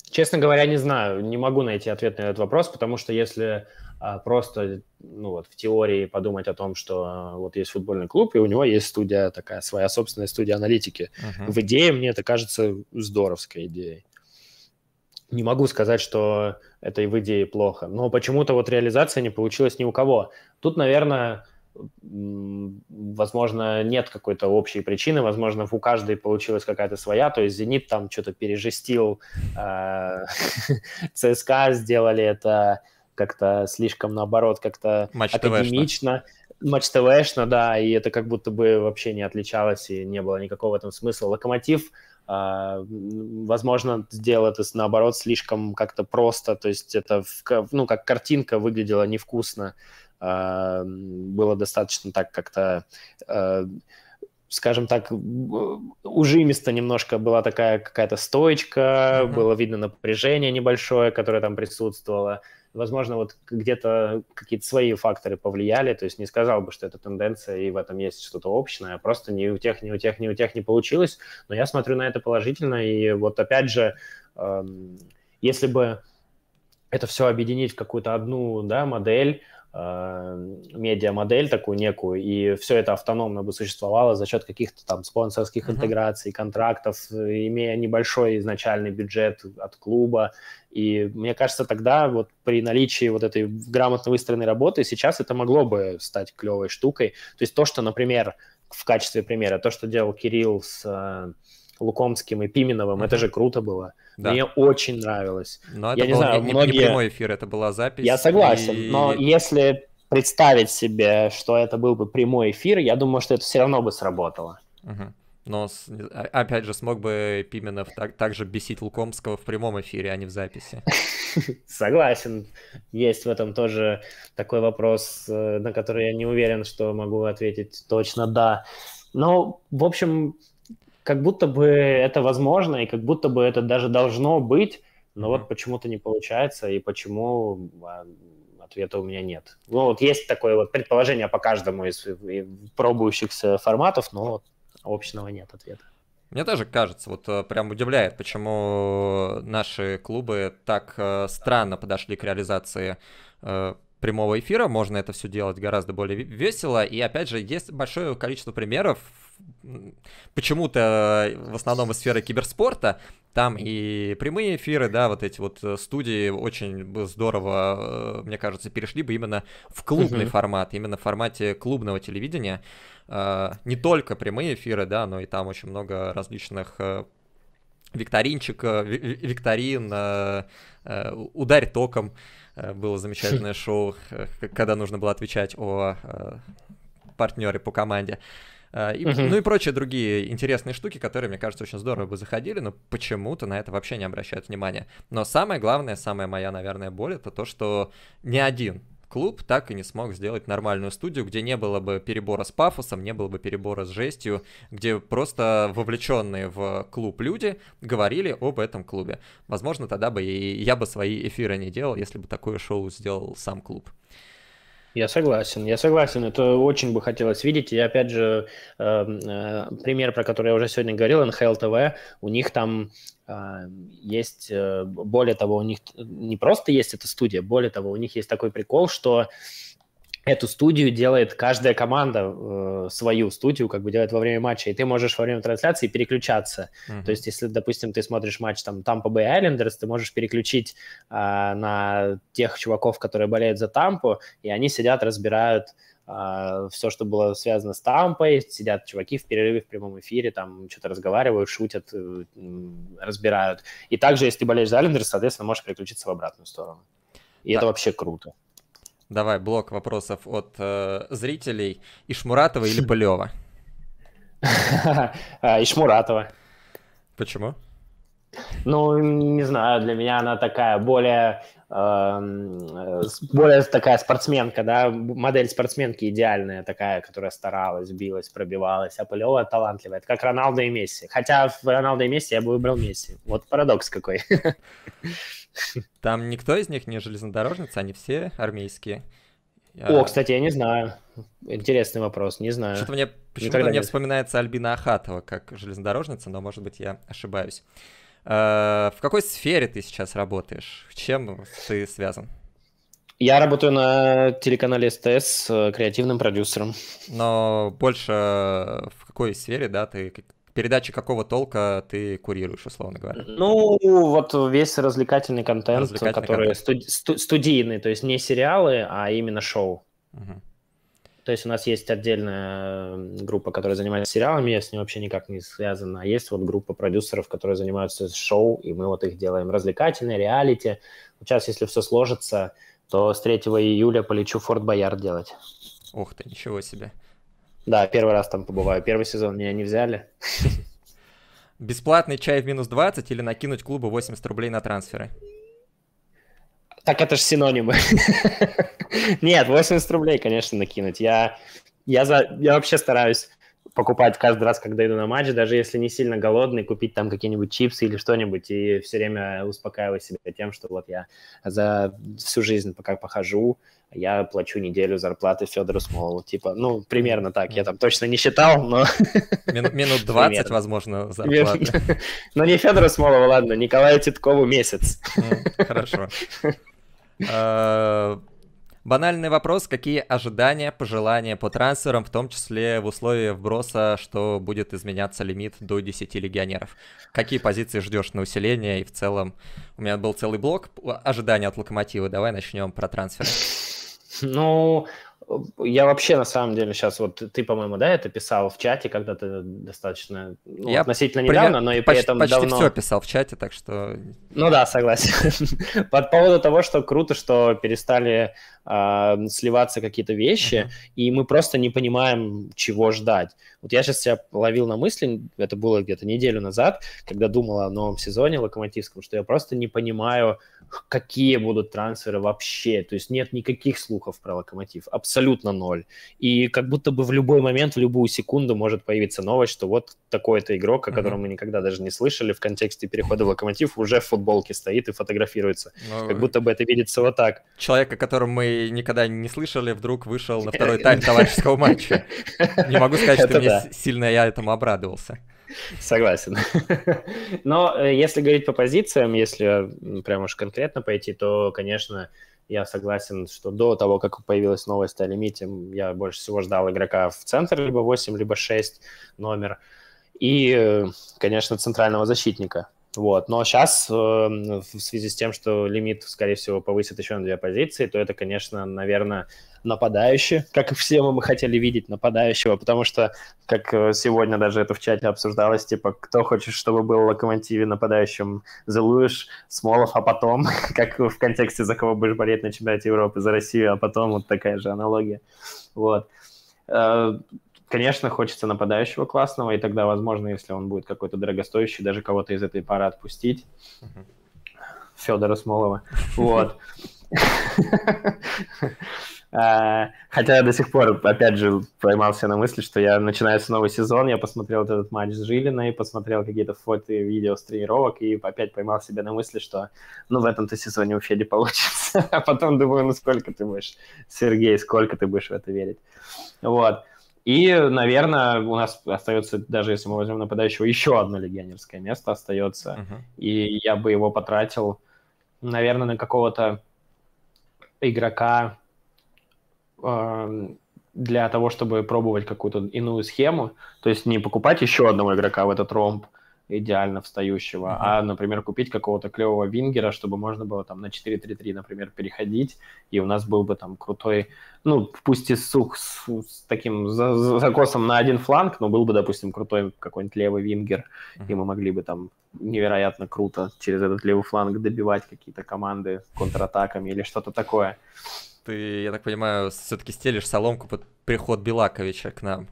Честно говоря, не знаю, не могу найти ответ на этот вопрос, потому что если а, просто ну, вот, в теории подумать о том, что а, вот есть футбольный клуб, и у него есть студия такая, своя собственная студия аналитики, uh-huh. в идее мне это кажется здоровской идеей. Не могу сказать, что это и в идее плохо, но почему-то вот реализация не получилась ни у кого. Тут, наверное, возможно, нет какой-то общей причины, возможно, у каждой получилась какая-то своя, то есть «Зенит» там что-то пережестил, а, «ЦСКА» сделали это как-то слишком, наоборот, как-то академично. Матч ТВшно, да, и это как будто бы вообще не отличалось, и не было никакого в этом смысла. «Локомотив» а, возможно, сделал это, наоборот, слишком как-то просто, то есть это, ну, как картинка выглядела невкусно. А, было достаточно так как-то а, скажем так, ужимисто немножко была такая какая-то стоечка, mm-hmm. было видно напряжение небольшое, которое там присутствовало. Возможно, вот где-то какие-то свои факторы повлияли, то есть не сказал бы, что это тенденция и в этом есть что-то общее, а просто ни у тех, ни у тех, ни у тех не получилось, но я смотрю на это положительно, и вот опять же, если бы это все объединить в какую-то одну да, модель, Э, медиа модель такую некую, и все это автономно бы существовало за счет каких-то там спонсорских uh-huh. интеграций, контрактов, имея небольшой изначальный бюджет от клуба. И мне кажется, тогда вот при наличии вот этой грамотно выстроенной работы сейчас это могло бы стать клевой штукой. То есть то, что, например, в качестве примера, то, что делал Кирилл с э, Лукомским и Пименовым. Mm-hmm. Это же круто было. Да. Мне очень нравилось. Но ну, это я был не, знаю, не, многие... не прямой эфир, это была запись. Я согласен, и... но если представить себе, что это был бы прямой эфир, я думаю, что это все равно бы сработало. Угу. Но, а, опять же, смог бы Пименов так, также бесить Лукомского в прямом эфире, а не в записи. Согласен. Есть в этом тоже такой вопрос, э, на который я не уверен, что могу ответить точно «да». Но, в общем, как будто бы это возможно, и как будто бы это даже должно быть, но вот почему-то не получается, и почему а, ответа у меня нет. Ну, вот есть такое вот предположение по каждому из э, пробующихся форматов, но вот общего нет ответа. Мне тоже кажется, вот э, прям удивляет, почему наши клубы так э, странно подошли к реализации прямого эфира, можно это все делать гораздо более весело. И опять же, есть большое количество примеров, почему-то в основном из сферы киберспорта, там и прямые эфиры, да, вот эти вот э, студии очень здорово, э, мне кажется, перешли бы именно в клубный uh-huh. формат, именно в формате клубного телевидения. Э, не только прямые эфиры, да, но и там очень много различных викторинчик, викторин, ударь током. Э, было замечательное шоу, э, когда нужно было отвечать о э, партнере по команде. И, угу. Ну и прочие другие интересные штуки, которые, мне кажется, очень здорово бы заходили, но почему-то на это вообще не обращают внимания. Но самое главное, самая моя, наверное, боль, это то, что ни один клуб так и не смог сделать нормальную студию, где не было бы перебора с пафосом, не было бы перебора с жестью, где просто вовлеченные в клуб люди говорили об этом клубе. Возможно, тогда бы и я бы свои эфиры не делал, если бы такое шоу сделал сам клуб. Я согласен, я согласен. Это очень бы хотелось видеть. И опять же, эм, э, пример, про который я уже сегодня говорил, НХЛ ТВ, у них там а, есть, э, более того, у них не просто есть эта студия, более того, у них есть такой прикол, что эту студию делает каждая команда э, свою студию, как бы делает во время матча, и ты можешь во время трансляции переключаться. Mm-hmm. То есть, если, допустим, ты смотришь матч там Тампа Бэй Айлендерс, ты можешь переключить э, на тех чуваков, которые болеют за Тампу, и они сидят, разбирают а, все, что было связано с Тампой, сидят чуваки в перерыве в прямом эфире, там что-то разговаривают, шутят, э, разбирают. И также, если болеешь за Айлендерс, соответственно, можешь переключиться в обратную сторону. И так. это вообще круто. Давай, блок вопросов от э, зрителей. Ишмуратова или Полева? А, Ишмуратова. Почему? Ну, не знаю, для меня она такая более Эм, э, более такая спортсменка, да, модель спортсменки идеальная такая, которая старалась, билась, пробивалась, а талантливая. Это как Роналдо и Месси. Хотя в Роналдо и Месси я бы выбрал Месси. Вот парадокс какой. Там никто из них не железнодорожница, они все армейские. Я... А О, кстати, я не знаю. Интересный вопрос, не знаю. Что-то мне, почему-то мне вспоминается Альбина Ахатова как железнодорожница, но, может быть, я ошибаюсь. Э, в какой сфере ты сейчас работаешь? Чем ты связан? Я работаю на телеканале СТС э, креативным продюсером. Но больше э, в какой сфере, да, ты передачи какого толка ты курируешь, условно говоря? Ну, вот весь развлекательный контент, развлекательный который контент. Студ... студийный, то есть не сериалы, а именно шоу. Угу. То есть у нас есть отдельная группа, которая занимается сериалами, я с ним вообще никак не связан, а есть вот группа продюсеров, которые занимаются шоу, и мы вот их делаем развлекательные, реалити. Сейчас, если все сложится, то с 3 июля полечу Форт Боярд делать. Ух ты, ничего себе. Да, первый раз там побываю. Первый сезон меня не взяли. Бесплатный чай в минус 20 или накинуть клубу 80 рублей на трансферы? Так это же синонимы. Нет, 80 рублей, конечно, накинуть. Я, я, за, я вообще стараюсь покупать каждый раз, когда иду на матч, даже если не сильно голодный, купить там какие-нибудь чипсы или что-нибудь, и все время успокаиваю себя тем, что вот я за всю жизнь, пока похожу, я плачу неделю зарплаты Федору Смолу. Типа, ну, примерно так. Я там точно не считал, но... минут 20, примерно. возможно, зарплаты. Ну, не Федору Смолову, ладно, Николаю Титкову месяц. Хорошо. Э, банальный вопрос, какие ожидания, пожелания по трансферам, в том числе в условиях вброса, что будет изменяться лимит до 10 легионеров? Какие позиции ждешь на усиление? И в целом, у меня был целый блок ожидания от Локомотива. Давай начнем про трансферы. Ну, я вообще на самом деле сейчас вот ты, по-моему, да, это писал в чате когда-то достаточно ну, я относительно при... недавно, но и почти, при этом почти давно. все писал в чате, так что. Ну да, согласен. По поводу того, что круто, что перестали э, сливаться какие-то вещи, uh-huh. и мы просто не понимаем, чего ждать. Вот я сейчас себя ловил на мысли, это было где-то неделю назад, когда думал о новом сезоне локомотивском, что я просто не понимаю, какие будут трансферы вообще. То есть нет никаких слухов про локомотив, абсолютно ноль. И как будто бы в любой момент, в любую секунду может появиться новость, что вот такой-то игрок, о котором uh-huh. мы никогда даже не слышали в контексте перехода в локомотив, уже в футболке стоит и фотографируется. Ну, как будто бы это видится вот так. Человека, о мы никогда не слышали, вдруг вышел на второй э, тайм товарищеского матча. Не могу сказать, что мне сильно я этому обрадовался. Согласен. Но э, если говорить по позициям, если прям уж конкретно пойти, то, конечно, я согласен, что до того, как появилась новость о лимите, я больше всего ждал игрока в центр, либо 8, либо 6 номер. И, э, конечно, центрального защитника. Вот. Но сейчас, эм, в связи с тем, что лимит, скорее всего, повысит еще на две позиции, то это, конечно, наверное, нападающий, как и все мы хотели видеть нападающего, потому что, как э, сегодня даже это в чате обсуждалось, типа, кто хочет, чтобы был в Локомотиве нападающим, Зелуиш, Смолов, а потом, как в контексте, за кого будешь болеть на чемпионате Европы, за Россию, а потом вот такая же аналогия. Вот э, Конечно, хочется нападающего классного, и тогда, возможно, если он будет какой-то дорогостоящий, даже кого-то из этой пары отпустить. Uh-huh. Федора Смолова. Вот. А, хотя я до сих пор, опять же, поймался на мысли, что я начинается новый сезон, я посмотрел этот матч с Жилиной, посмотрел какие-то фото и видео с тренировок, и опять поймал себя на мысли, что ну в этом-то сезоне у Феди получится. А потом думаю, ну сколько ты будешь, Сергей, сколько ты будешь в это верить. Вот. И, наверное, у нас остается, даже если мы возьмем нападающего, еще одно легионерское место остается. Uh -huh. И я бы его потратил, наверное, на какого-то игрока э, для того, чтобы пробовать какую-то иную схему. То есть не покупать еще одного игрока в этот ромб, идеально встающего, mm-hmm. а, например, купить какого-то клевого вингера, чтобы можно было там на 4-3-3, например, переходить, и у нас был бы там крутой, ну, пусть и сух с, с таким закосом на один фланг, но был бы, допустим, крутой какой-нибудь левый вингер, mm-hmm. и мы могли бы там невероятно круто через этот левый фланг добивать какие-то команды контратаками или что-то такое. Ты, я так понимаю, все-таки стелишь соломку под приход Белаковича к нам.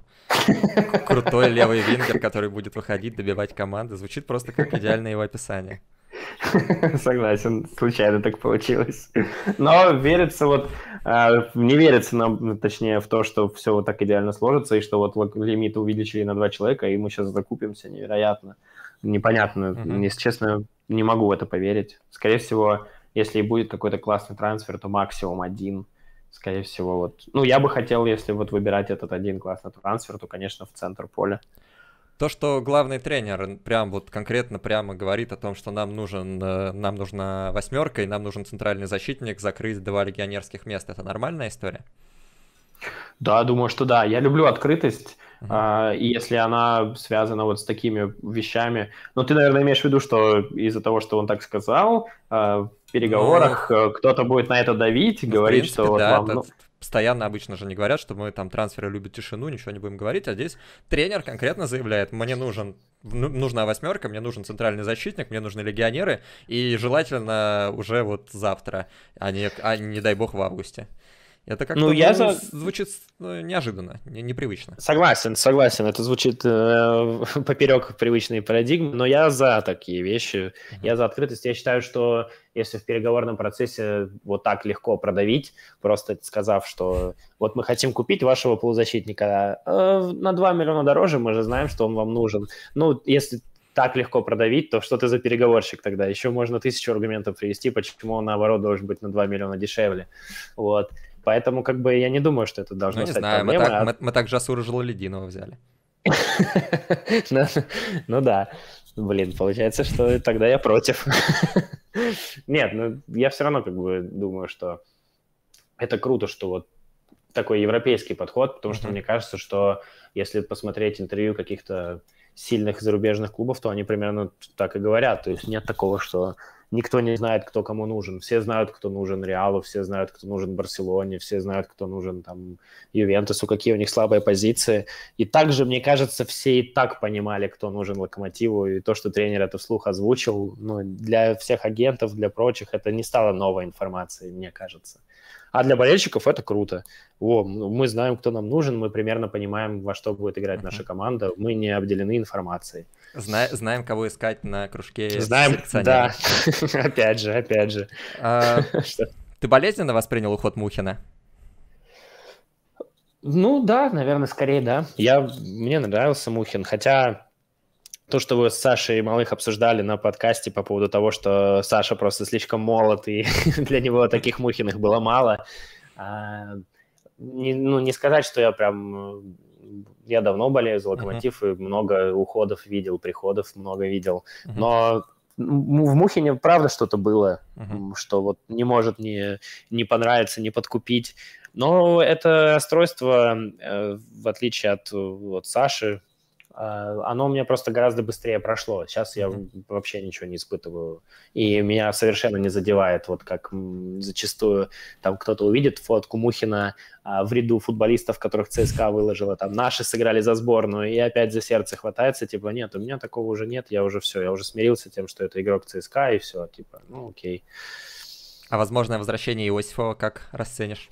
Крутой левый вингер, который будет выходить, добивать команды. Звучит просто как идеальное его описание. Согласен, случайно так получилось. Но верится вот, а, не верится нам, точнее, в то, что все вот так идеально сложится, и что вот лимит увеличили на два человека, и мы сейчас закупимся невероятно. Непонятно, mm-hmm. если честно, не могу в это поверить. Скорее всего, если и будет какой-то классный трансфер, то максимум один скорее всего, вот... Ну, я бы хотел, если вот выбирать этот один классный трансфер, то, конечно, в центр поля. То, что главный тренер прям вот конкретно прямо говорит о том, что нам нужен, э, нам нужна восьмерка и нам нужен центральный защитник закрыть два легионерских места, это нормальная история? Да, думаю, что да. Я люблю открытость, uh-huh. а, и если она связана вот с такими вещами. Но ну, ты, наверное, имеешь в виду, что из-за того, что он так сказал, а, переговорах ну, э, кто-то будет на это давить, ну, говорить, принципе, что вот вам... Это... Ну постоянно обычно же не говорят, что мы там трансферы любят тишину, ничего не будем говорить, а здесь тренер конкретно заявляет, мне нужен ну, нужна восьмерка, мне нужен центральный защитник, мне нужны легионеры, и желательно уже вот завтра, а не, а не дай бог в августе. Это как-то ну, ну, я за... звучит ну, неожиданно, непривычно. Согласен, согласен. Это звучит э, поперек привычной парадигмы, но я за такие вещи, mm-hmm. я за открытость. Я считаю, что если в переговорном процессе вот так легко продавить, просто сказав, что вот мы хотим купить вашего полузащитника э, на 2 миллиона дороже, мы же знаем, что он вам нужен. Ну, если так легко продавить, то что ты за переговорщик тогда? Еще можно тысячу аргументов привести, почему он, наоборот, должен быть на 2 миллиона дешевле. Вот. Поэтому как бы я не думаю, что это ну, должно ну, не стать знаю, проблемой. Мы так, а... мы, мы так Жасура Жалалединова взяли. Ну, ну да. Блин, получается, что тогда я против. Нет, ну я все равно как бы думаю, что это круто, что вот такой европейский подход, потому что мне кажется, что если посмотреть интервью каких-то сильных зарубежных клубов, то они примерно так и говорят. То есть нет такого, что никто не знает, кто кому нужен. Все знают, кто нужен Реалу, все знают, кто нужен Барселоне, все знают, кто нужен там Ювентусу, какие у них слабые позиции. И также, мне кажется, все и так понимали, кто нужен Локомотиву, и то, что тренер это вслух озвучил, ну, для всех агентов, для прочих, это не стало новой информацией, мне кажется. А для болельщиков это круто. О, мы знаем, кто нам нужен, мы примерно понимаем, во что будет играть наша команда, мы не обделены информацией. Зна- знаем, кого искать на кружке. Знаем, да. опять же, опять же. А, ты болезненно воспринял уход Мухина? Ну да, наверное, скорее да. Я, мне нравился Мухин, хотя то, что вы с Сашей Малых обсуждали на подкасте по поводу того, что Саша просто слишком молод, и для него таких Мухиных было мало. А, не, ну, не сказать, что я прям... Э, я давно болею за Локомотив, uh-huh. и много уходов видел, приходов много видел. Uh-huh. Но в Мухине правда что-то было, uh-huh. что вот не может не, не понравиться, не подкупить. Но это расстройство, э, в отличие от э, вот, Саши, Э, оно у меня просто гораздо быстрее прошло. Сейчас я вообще ничего не испытываю. И меня совершенно не задевает, вот как зачастую там кто-то увидит фотку Мухина а, в ряду футболистов, которых ЦСКА выложила, там наши сыграли за сборную, и опять за сердце хватается, типа, нет, у меня такого уже нет, я уже все, я уже смирился тем, что это игрок ЦСКА, и все, типа, ну окей. А возможное возвращение Иосифова как расценишь?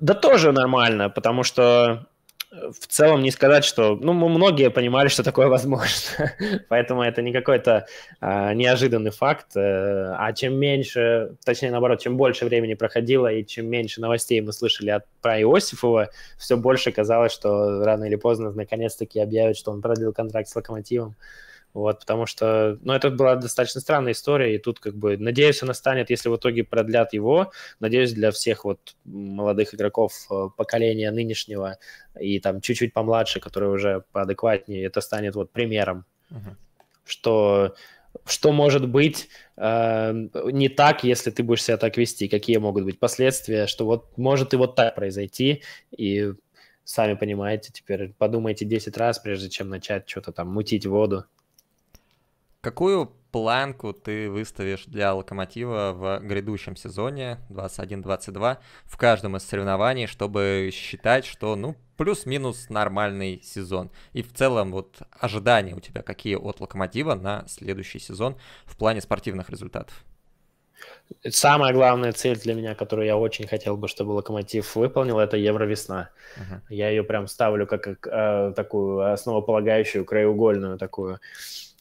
Да тоже нормально, потому что в целом не сказать, что... Ну, мы многие понимали, что такое возможно. Поэтому это не какой-то э, неожиданный факт. Э, а чем меньше, точнее, наоборот, чем больше времени проходило и чем меньше новостей мы слышали от, про Иосифова, все больше казалось, что рано или поздно наконец-таки объявят, что он продлил контракт с «Локомотивом». Вот, потому что, ну, это была достаточно странная история, и тут как бы, надеюсь, она станет, если в итоге продлят его, надеюсь, для всех вот молодых игроков э, поколения нынешнего и там чуть-чуть помладше, которые уже поадекватнее, это станет вот примером, uh-huh. что что может быть э, не так, если ты будешь себя так вести, какие могут быть последствия, что вот может и вот так произойти, и сами понимаете, теперь подумайте 10 раз, прежде чем начать что-то там мутить воду. Какую планку ты выставишь для Локомотива в грядущем сезоне 21-22 в каждом из соревнований, чтобы считать, что, ну, плюс-минус нормальный сезон? И в целом, вот, ожидания у тебя какие от Локомотива на следующий сезон в плане спортивных результатов? Самая главная цель для меня, которую я очень хотел бы, чтобы Локомотив выполнил, это Евровесна. Uh-huh. Я ее прям ставлю как, как э, такую основополагающую, краеугольную такую.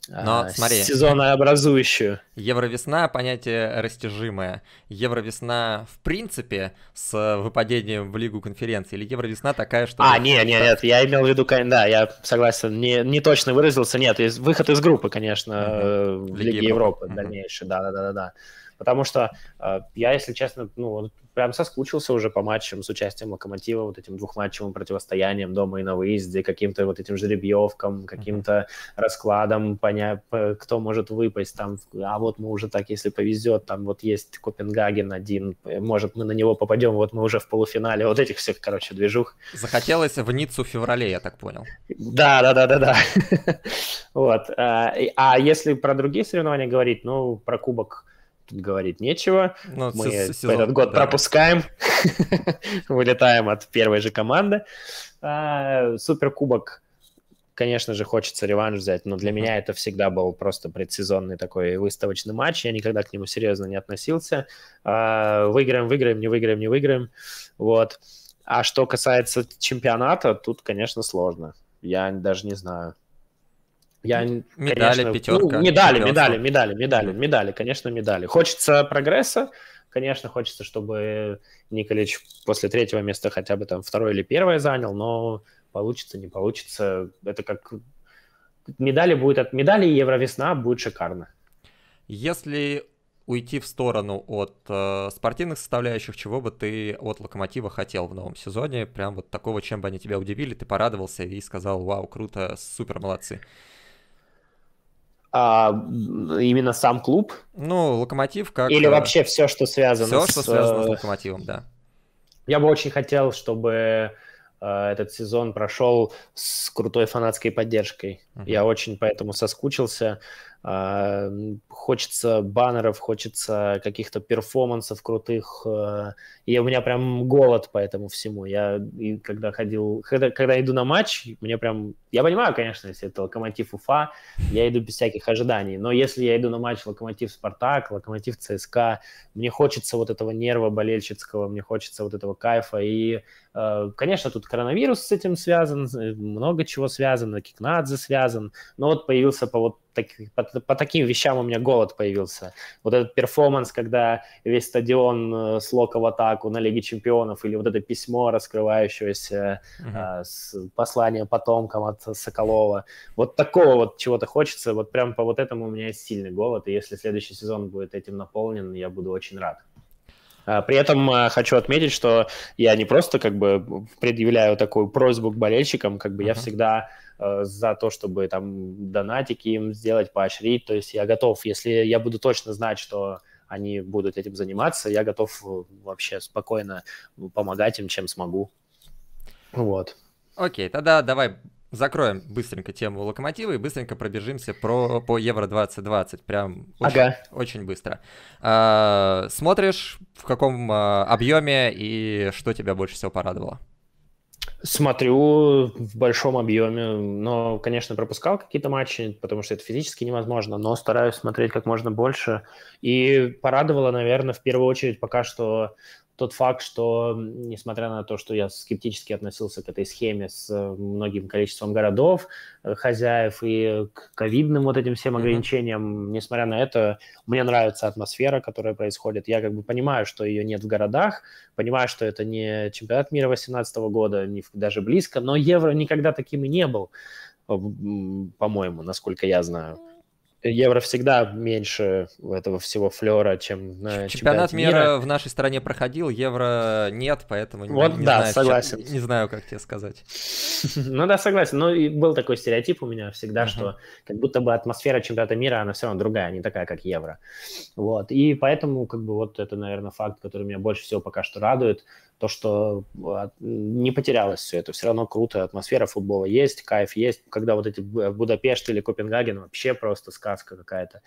Но а, смотри, сезонообразующую. Евровесна понятие растяжимое. Евровесна в принципе с выпадением в лигу конференции или Евровесна такая, что... А, нет, нет, нет, я имел в виду, да, я согласен, не, не точно выразился, нет, из, выход из группы, конечно, угу. в Лиге Европы, Европы угу. дальнейший, да-да-да-да. Потому что э, я, если честно, ну, прям соскучился уже по матчам с участием Локомотива, вот этим двухматчевым противостоянием дома и на выезде, каким-то вот этим жеребьевкам, каким-то раскладом, понять, кто может выпасть там, а вот мы уже так, если повезет, там вот есть Копенгаген один, может мы на него попадем, вот мы уже в полуфинале, вот этих всех, короче, движух. Захотелось в Ниццу в феврале, я так понял. Да, да, да, да, да. Вот. Э, а если про другие соревнования говорить, ну, про кубок тут говорить нечего. Ну, Мы сезон, этот год да. пропускаем, вылетаем от первой же команды. А, суперкубок, конечно же, хочется реванш взять, но для меня это всегда был просто предсезонный такой выставочный матч. Я никогда к нему серьезно не относился. А, выиграем, выиграем, не выиграем, не выиграем. Вот. А что касается чемпионата, тут, конечно, сложно. Я даже не знаю. Я, медали, конечно, пятерка. Ну, медали, медали, медали, медали, медали, конечно, медали. Хочется прогресса, конечно, хочется, чтобы Николич после третьего места хотя бы там второе или первое занял, но получится, не получится. Это как медали будет от медали Евровесна будет шикарно. Если уйти в сторону от э, спортивных составляющих, чего бы ты от Локомотива хотел в новом сезоне, прям вот такого, чем бы они тебя удивили, ты порадовался и сказал, вау, круто, супер, молодцы а, именно сам клуб? Ну, локомотив как... Или э, вообще все, что связано все, с... Все, что связано с э, локомотивом, да. Я бы очень хотел, чтобы э, этот сезон прошел с крутой фанатской поддержкой. Uh-huh. Я очень поэтому соскучился. Хочется баннеров, хочется каких-то перформансов крутых. Э, и у меня прям голод по этому всему. Я и когда ходил, когда, когда иду на матч, мне прям... Я понимаю, конечно, если это Локомотив Уфа, я иду без всяких ожиданий. Но если я иду на матч Локомотив Спартак, Локомотив ЦСКА, мне хочется вот этого нерва болельщицкого, мне хочется вот этого кайфа. И Э, конечно, тут коронавирус с этим связан, э, много чего связано, Кикнадзе связан, но вот появился по вот так, по, по таким вещам у меня голод появился. Вот этот перформанс, когда весь стадион э, с лока в атаку на Лиге Чемпионов, или вот это письмо, раскрывающееся mm а, с посланием потомкам от Соколова. Вот такого вот чего-то хочется, вот прям по вот этому у меня есть сильный голод, и если следующий сезон будет этим наполнен, я буду очень рад. А, при этом а, хочу отметить, что я не просто как бы предъявляю такую просьбу к болельщикам, как бы uh-huh. я всегда э, за то, чтобы там донатики им сделать, поощрить. То есть я готов, если я буду точно знать, что они будут этим заниматься, я готов э, вообще спокойно помогать им, чем смогу. Вот. Окей, тогда давай закроем быстренько тему локомотива и быстренько пробежимся про, по Евро 2020. Прям очень, ага. очень быстро. А, смотришь, в каком а, объеме и что тебя больше всего порадовало? Смотрю в большом объеме, но, конечно, пропускал какие-то матчи, потому что это физически невозможно, но стараюсь смотреть как можно больше. И порадовало, наверное, в первую очередь пока что тот факт, что, несмотря на то, что я скептически относился к этой схеме с э, многим количеством городов, э, хозяев и к ковидным вот этим всем ограничениям, mm-hmm. несмотря на это, мне нравится атмосфера, которая происходит. Я как бы понимаю, что ее нет в городах, понимаю, что это не чемпионат мира 2018 года, не даже близко, но Евро никогда таким и не был, э, по-моему, насколько я знаю. Евро всегда меньше этого всего флера, чем на чемпионат, мира. мира в нашей стране проходил, Евро нет, поэтому вот, не, да, знаю, согласен. Чем, не знаю, как тебе сказать. Ну да, согласен. Но ну и был такой стереотип у меня всегда, что как будто бы атмосфера чемпионата мира, она все равно другая, не такая, как Евро. Вот. И поэтому, как бы, вот это, наверное, факт, который меня больше всего пока что радует то, что а, не потерялось все это. Все равно круто, атмосфера футбола есть, кайф есть. Когда вот эти Будапешт или Копенгаген, вообще просто сказка какая-то.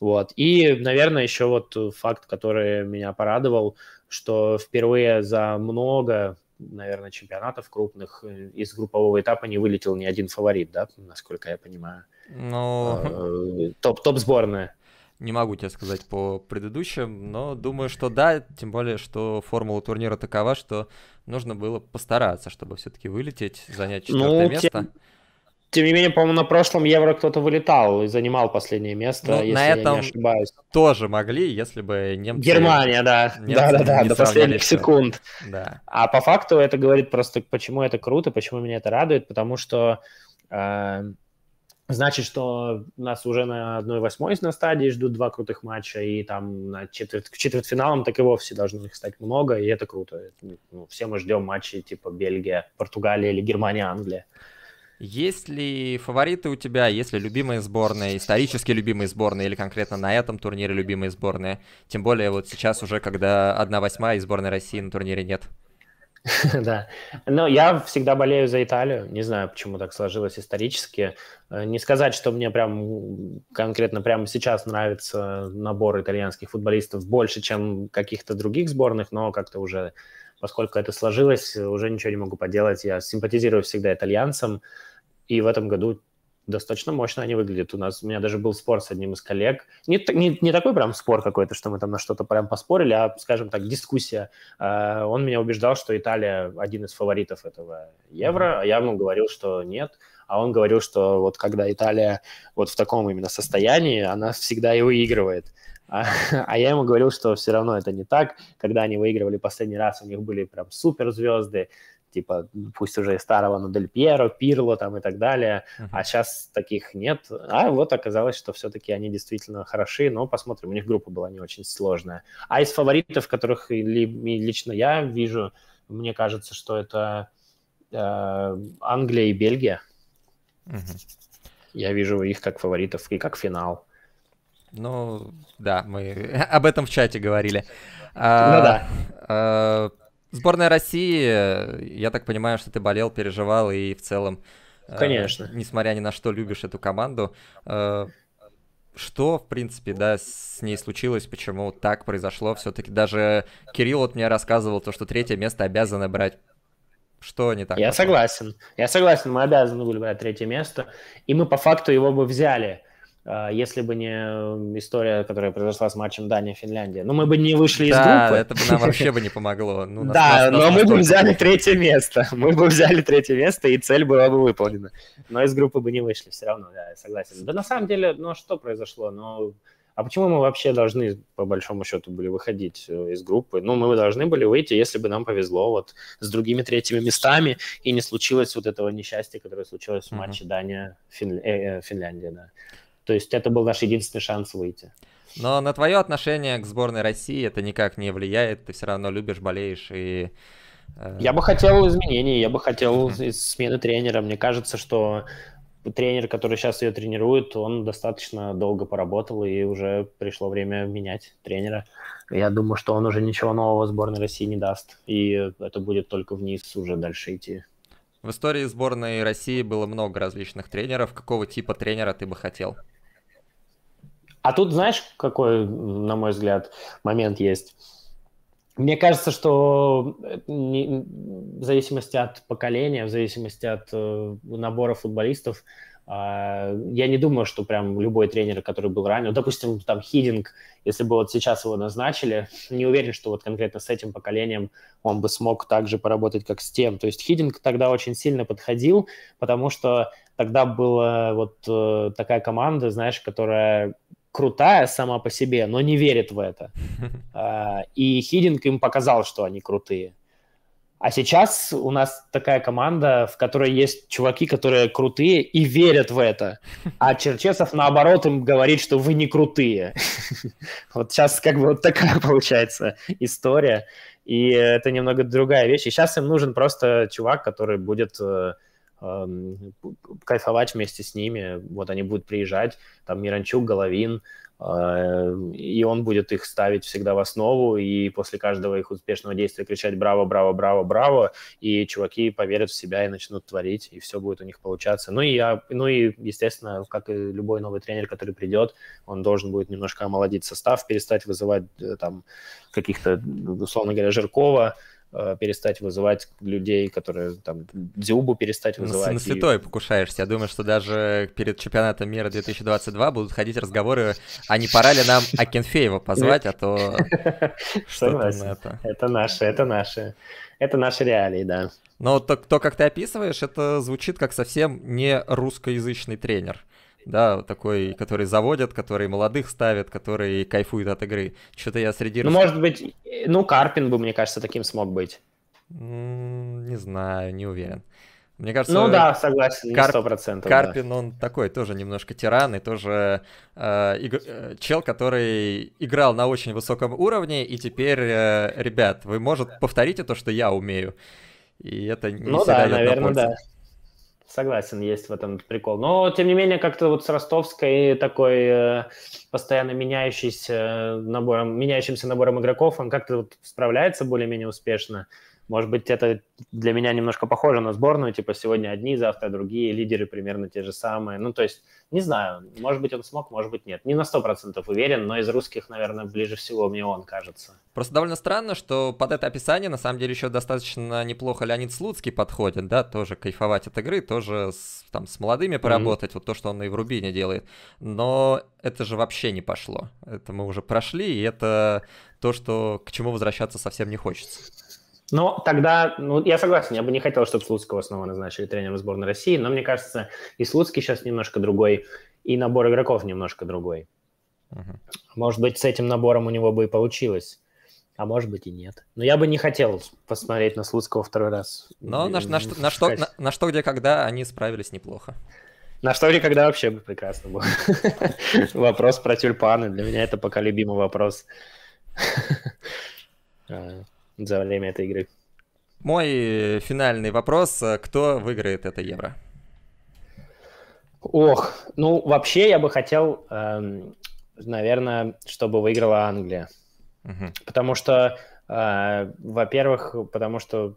Вот. И, наверное, еще вот факт, который меня порадовал, что впервые за много, наверное, чемпионатов крупных э, из группового этапа не вылетел ни один фаворит, да, насколько я понимаю. Ну... Топ-топ а, э, сборная. Не могу тебе сказать по предыдущим, но думаю, что да, тем более, что формула турнира такова, что нужно было постараться, чтобы все-таки вылететь, занять четвертое ну, место. Тем... не менее, по-моему, на прошлом Евро кто-то вылетал и занимал последнее место, ну, если на этом я не ошибаюсь. тоже могли, если бы немцы... Германия, да. Да-да-да, до последних все. секунд. Да. А по факту это говорит просто, почему это круто, почему меня это радует, потому что э, Значит, что нас уже на 1-8 на стадии ждут два крутых матча, и там на четверть, к четвертьфиналам так и вовсе должно их стать много, и это круто. Ну, все мы ждем матчи типа Бельгия, Португалия или Германия, Англия. Есть ли фавориты у тебя, есть ли любимые сборные, исторически любимые сборные или конкретно на этом турнире любимые сборные? Тем более вот сейчас уже, когда 1-8 и сборной России на турнире нет. Да. Но я всегда болею за Италию. Не знаю, почему так сложилось исторически. Э, не сказать, что мне прям конкретно прямо сейчас нравится набор итальянских футболистов больше, чем каких-то других сборных, но как-то уже, поскольку это сложилось, уже ничего не могу поделать. Я симпатизирую всегда итальянцам. И в этом году достаточно мощно они выглядят. У нас у меня даже был спор с одним из коллег. Не, не, не такой прям спор какой-то, что мы там на что-то прям поспорили, а, скажем так, дискуссия. А, он меня убеждал, что Италия один из фаворитов этого евро, mm-hmm. я ему говорил, что нет. А он говорил, что вот когда Италия вот в таком именно состоянии, она всегда и выигрывает. А, а я ему говорил, что все равно это не так. Когда они выигрывали последний раз, у них были прям суперзвезды, типа, пусть уже и старого, но Дель Пьеро, Пирло там и так далее, uh-huh. а сейчас таких нет. А вот оказалось, что все-таки они действительно хороши, но посмотрим, у них группа была не очень сложная. А из фаворитов, которых ли, лично я вижу, мне кажется, что это э, Англия и Бельгия. Uh-huh. Я вижу их как фаворитов и как финал. Ну, да, мы об этом в чате говорили. А, ну а, да. А Сборная России, э, я так понимаю, что ты болел, переживал и в целом... Э, Конечно. Э, несмотря ни на что, любишь эту команду. Э, что, в принципе, да, с ней случилось, почему так произошло? Все-таки даже Кирилл вот мне рассказывал то, что третье место обязаны брать. Что не так? Я пошло? согласен. Я согласен, мы обязаны были брать третье место, и мы по факту его бы взяли. А, если бы не история, которая произошла с матчем Дания-Финляндия. Ну, мы бы не вышли да, из группы. Да, это бы нам вообще бы не помогло. Ну, нас, да, нас, но нас мы бы взяли третье место. Мы бы взяли третье место, и цель была бы выполнена. Но из группы бы не вышли все равно, да, я согласен. Да на самом деле, ну, что произошло? Ну, а почему мы вообще должны, по большому счету, были выходить э, из группы? Ну, мы должны были выйти, если бы нам повезло вот с другими третьими местами, и не случилось вот этого несчастья, которое случилось в матче mm-hmm. Дания-Финляндия, э, э, да. То есть это был наш единственный шанс выйти. Но на твое отношение к сборной России это никак не влияет, ты все равно любишь, болеешь и... Э, я бы хотел изменений, я бы хотел смены тренера. Мне кажется, что тренер, который сейчас ее тренирует, он достаточно долго поработал, и уже пришло время менять тренера. Я думаю, что он уже ничего нового сборной России не даст, и это будет только вниз уже дальше идти. В истории сборной России было много различных тренеров. Какого типа тренера ты бы хотел? А тут, знаешь, какой, на мой взгляд, момент есть? Мне кажется, что э, в зависимости от поколения, в зависимости от э, набора футболистов, а, я не думаю, что прям любой тренер, который был ранее, ну, допустим, там Хидинг, если бы вот сейчас его назначили, не уверен, что вот конкретно с этим поколением он бы смог также поработать, как с тем. То есть Хидинг тогда очень сильно подходил, потому что тогда была вот э, такая команда, знаешь, которая крутая сама по себе, но не верит в это. А, и Хидинг им показал, что они крутые. А сейчас у нас такая команда, в которой есть чуваки, которые крутые и верят в это. А Черчесов, наоборот, им говорит, что вы не крутые. Вот сейчас как бы вот такая получается история. И это немного другая вещь. И сейчас им нужен просто чувак, который будет э, Эм, кайфовать вместе с ними. Вот они будут приезжать, там Миранчук, Головин, э, и он будет их ставить всегда в основу, и после каждого их успешного действия кричать «Браво, браво, браво, браво!» И чуваки поверят в себя и начнут творить, и все будет у них получаться. Ну и, я, ну и естественно, как и любой новый тренер, который придет, он должен будет немножко омолодить состав, перестать вызывать э, там каких-то, условно говоря, Жиркова, Э, перестать вызывать людей, которые там Дзюбу перестать ну, вызывать. На святой и... покушаешься. Я думаю, что даже перед чемпионатом мира 2022 будут ходить разговоры, а не пора ли нам Акинфеева позвать, а то... Согласен. Это? это наши, это наши. Это наши реалии, да. Но то, то, как ты описываешь, это звучит как совсем не русскоязычный тренер да, такой, который заводят, который молодых ставят, который кайфует от игры. Что-то я среди... Ну, может быть, ну, Карпин бы, мне кажется, таким смог быть. Не знаю, не уверен. Мне кажется, ну да, согласен, Карп... 100%. Карпин, да. он такой тоже немножко тиран и тоже э, иг... Э, чел, который играл на очень высоком уровне, и теперь, э, ребят, вы, может, повторите то, что я умею. И это не ну, всегда да, наверное, да согласен, есть в этом прикол. Но, тем не менее, как-то вот с ростовской такой э, постоянно меняющийся э, набором, меняющимся набором игроков, он как-то вот справляется более-менее успешно. Может быть, это для меня немножко похоже на сборную, типа сегодня одни, завтра другие, лидеры примерно те же самые. Ну, то есть, не знаю, может быть, он смог, может быть, нет. Не на 100% уверен, но из русских, наверное, ближе всего мне он кажется. Просто довольно странно, что под это описание, на самом деле, еще достаточно неплохо Леонид Слуцкий подходит, да, тоже кайфовать от игры, тоже с, там с молодыми поработать, mm-hmm. вот то, что он и в Рубине делает. Но это же вообще не пошло. Это мы уже прошли, и это то, что к чему возвращаться совсем не хочется. Но тогда, ну, я согласен, я бы не хотел, чтобы Слуцкого снова назначили тренером сборной России, но мне кажется, и Слуцкий сейчас немножко другой, и набор игроков немножко другой. Угу. Может быть, с этим набором у него бы и получилось. А может быть и нет. Но я бы не хотел посмотреть на Слуцкого второй раз. Но и, на, на, что, на, что, на, на что, где, когда они справились неплохо. На что где когда вообще бы прекрасно было. Вопрос про тюльпаны. Для меня это пока любимый вопрос. А, за время этой игры. Мой э, финальный вопрос. Э, кто выиграет это евро? Ох, ну вообще я бы хотел, эм, наверное, чтобы выиграла Англия. Угу. Потому что, э, во-первых, потому что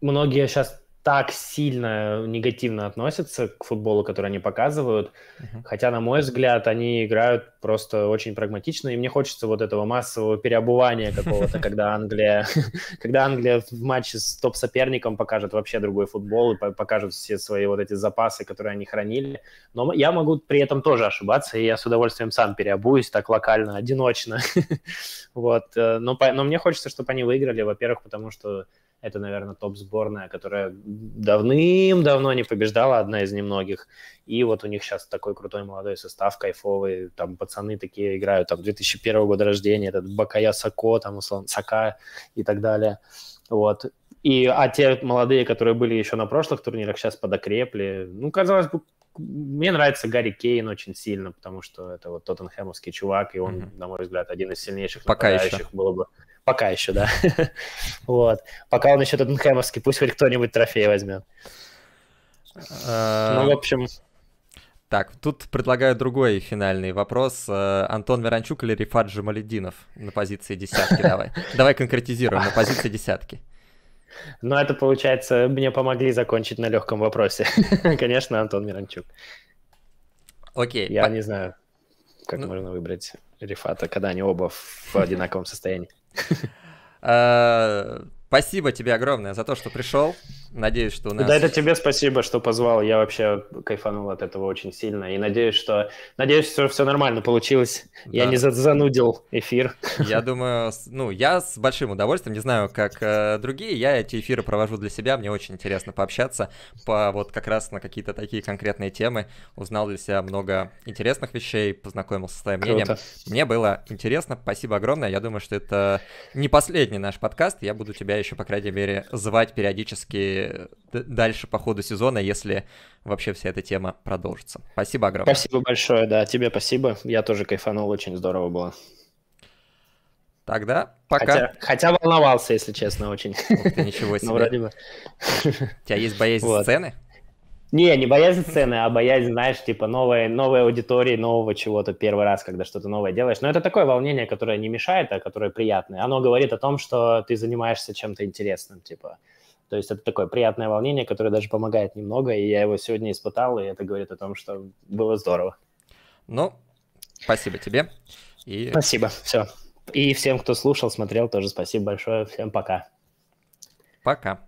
многие сейчас так сильно э, негативно относятся к футболу, который они показывают. Uh-huh. Хотя, на мой взгляд, они играют просто очень прагматично, и мне хочется вот этого массового переобувания какого-то, когда Англия, когда Англия в матче с топ-соперником покажет вообще другой футбол и покажет все свои вот эти запасы, которые они хранили. Но я могу при этом тоже ошибаться, и я с удовольствием сам переобуюсь так локально, одиночно. вот. Э, но, но мне хочется, чтобы они выиграли, во-первых, потому что это, наверное, топ-сборная, которая давным-давно не побеждала, одна из немногих. И вот у них сейчас такой крутой молодой состав, кайфовый. Там пацаны такие играют, там 2001 года рождения, этот Бакая Сако, там, условно, Сака и так далее. Вот. И, а те молодые, которые были еще на прошлых турнирах, сейчас подокрепли. Ну, казалось бы, мне нравится Гарри Кейн очень сильно, потому что это вот тоттенхэмовский чувак, и он, mm-hmm. на мой взгляд, один из сильнейших Пока нападающих еще. было бы. Пока еще, да. вот. Пока он еще Тоттенхэмовский, пусть хоть кто-нибудь трофей возьмет. ну, в э, общем... Так, тут предлагаю другой финальный вопрос. Э, Антон Веранчук или Рифат Жамалединов на позиции десятки давай? Давай конкретизируем на позиции десятки. Ну, это, получается, мне помогли закончить на легком вопросе. Конечно, Антон Миранчук. Окей. Я по... не знаю, как ну... можно выбрать Рифата, когда они оба в одинаковом состоянии. Э, спасибо тебе огромное за то, что пришел. Надеюсь, что у нас... Да, это тебе спасибо, что позвал. Я вообще кайфанул от этого очень сильно. И надеюсь, что... Надеюсь, что все нормально получилось. Да. Я не занудил эфир. Я думаю, ну, я с большим удовольствием, не знаю, как э, другие, я эти эфиры провожу для себя. Мне очень интересно пообщаться по вот как раз на какие-то такие конкретные темы. Узнал для себя много интересных вещей, познакомился с твоим мнением. Круто. Мне было интересно. Спасибо огромное. Я думаю, что это не последний наш подкаст. Я буду тебя еще, по крайней мере, звать периодически дальше по ходу сезона, если вообще вся эта тема продолжится. Спасибо огромное. Спасибо большое, да, тебе спасибо. Я тоже кайфанул, очень здорово было. Тогда пока. Хотя, хотя волновался, если честно, очень. Ух ты, ничего ну, себе. Ну, вроде бы. У тебя есть боязнь вот. сцены? Не, не боязнь сцены, а боязнь, знаешь, типа новой, новой аудитории, нового чего-то первый раз, когда что-то новое делаешь. Но это такое волнение, которое не мешает, а которое приятное. Оно говорит о том, что ты занимаешься чем-то интересным, типа. То есть это такое приятное волнение, которое даже помогает немного, и я его сегодня испытал, и это говорит о том, что было здорово. Ну, спасибо тебе. И... Спасибо, все. И всем, кто слушал, смотрел, тоже спасибо большое. Всем пока. Пока.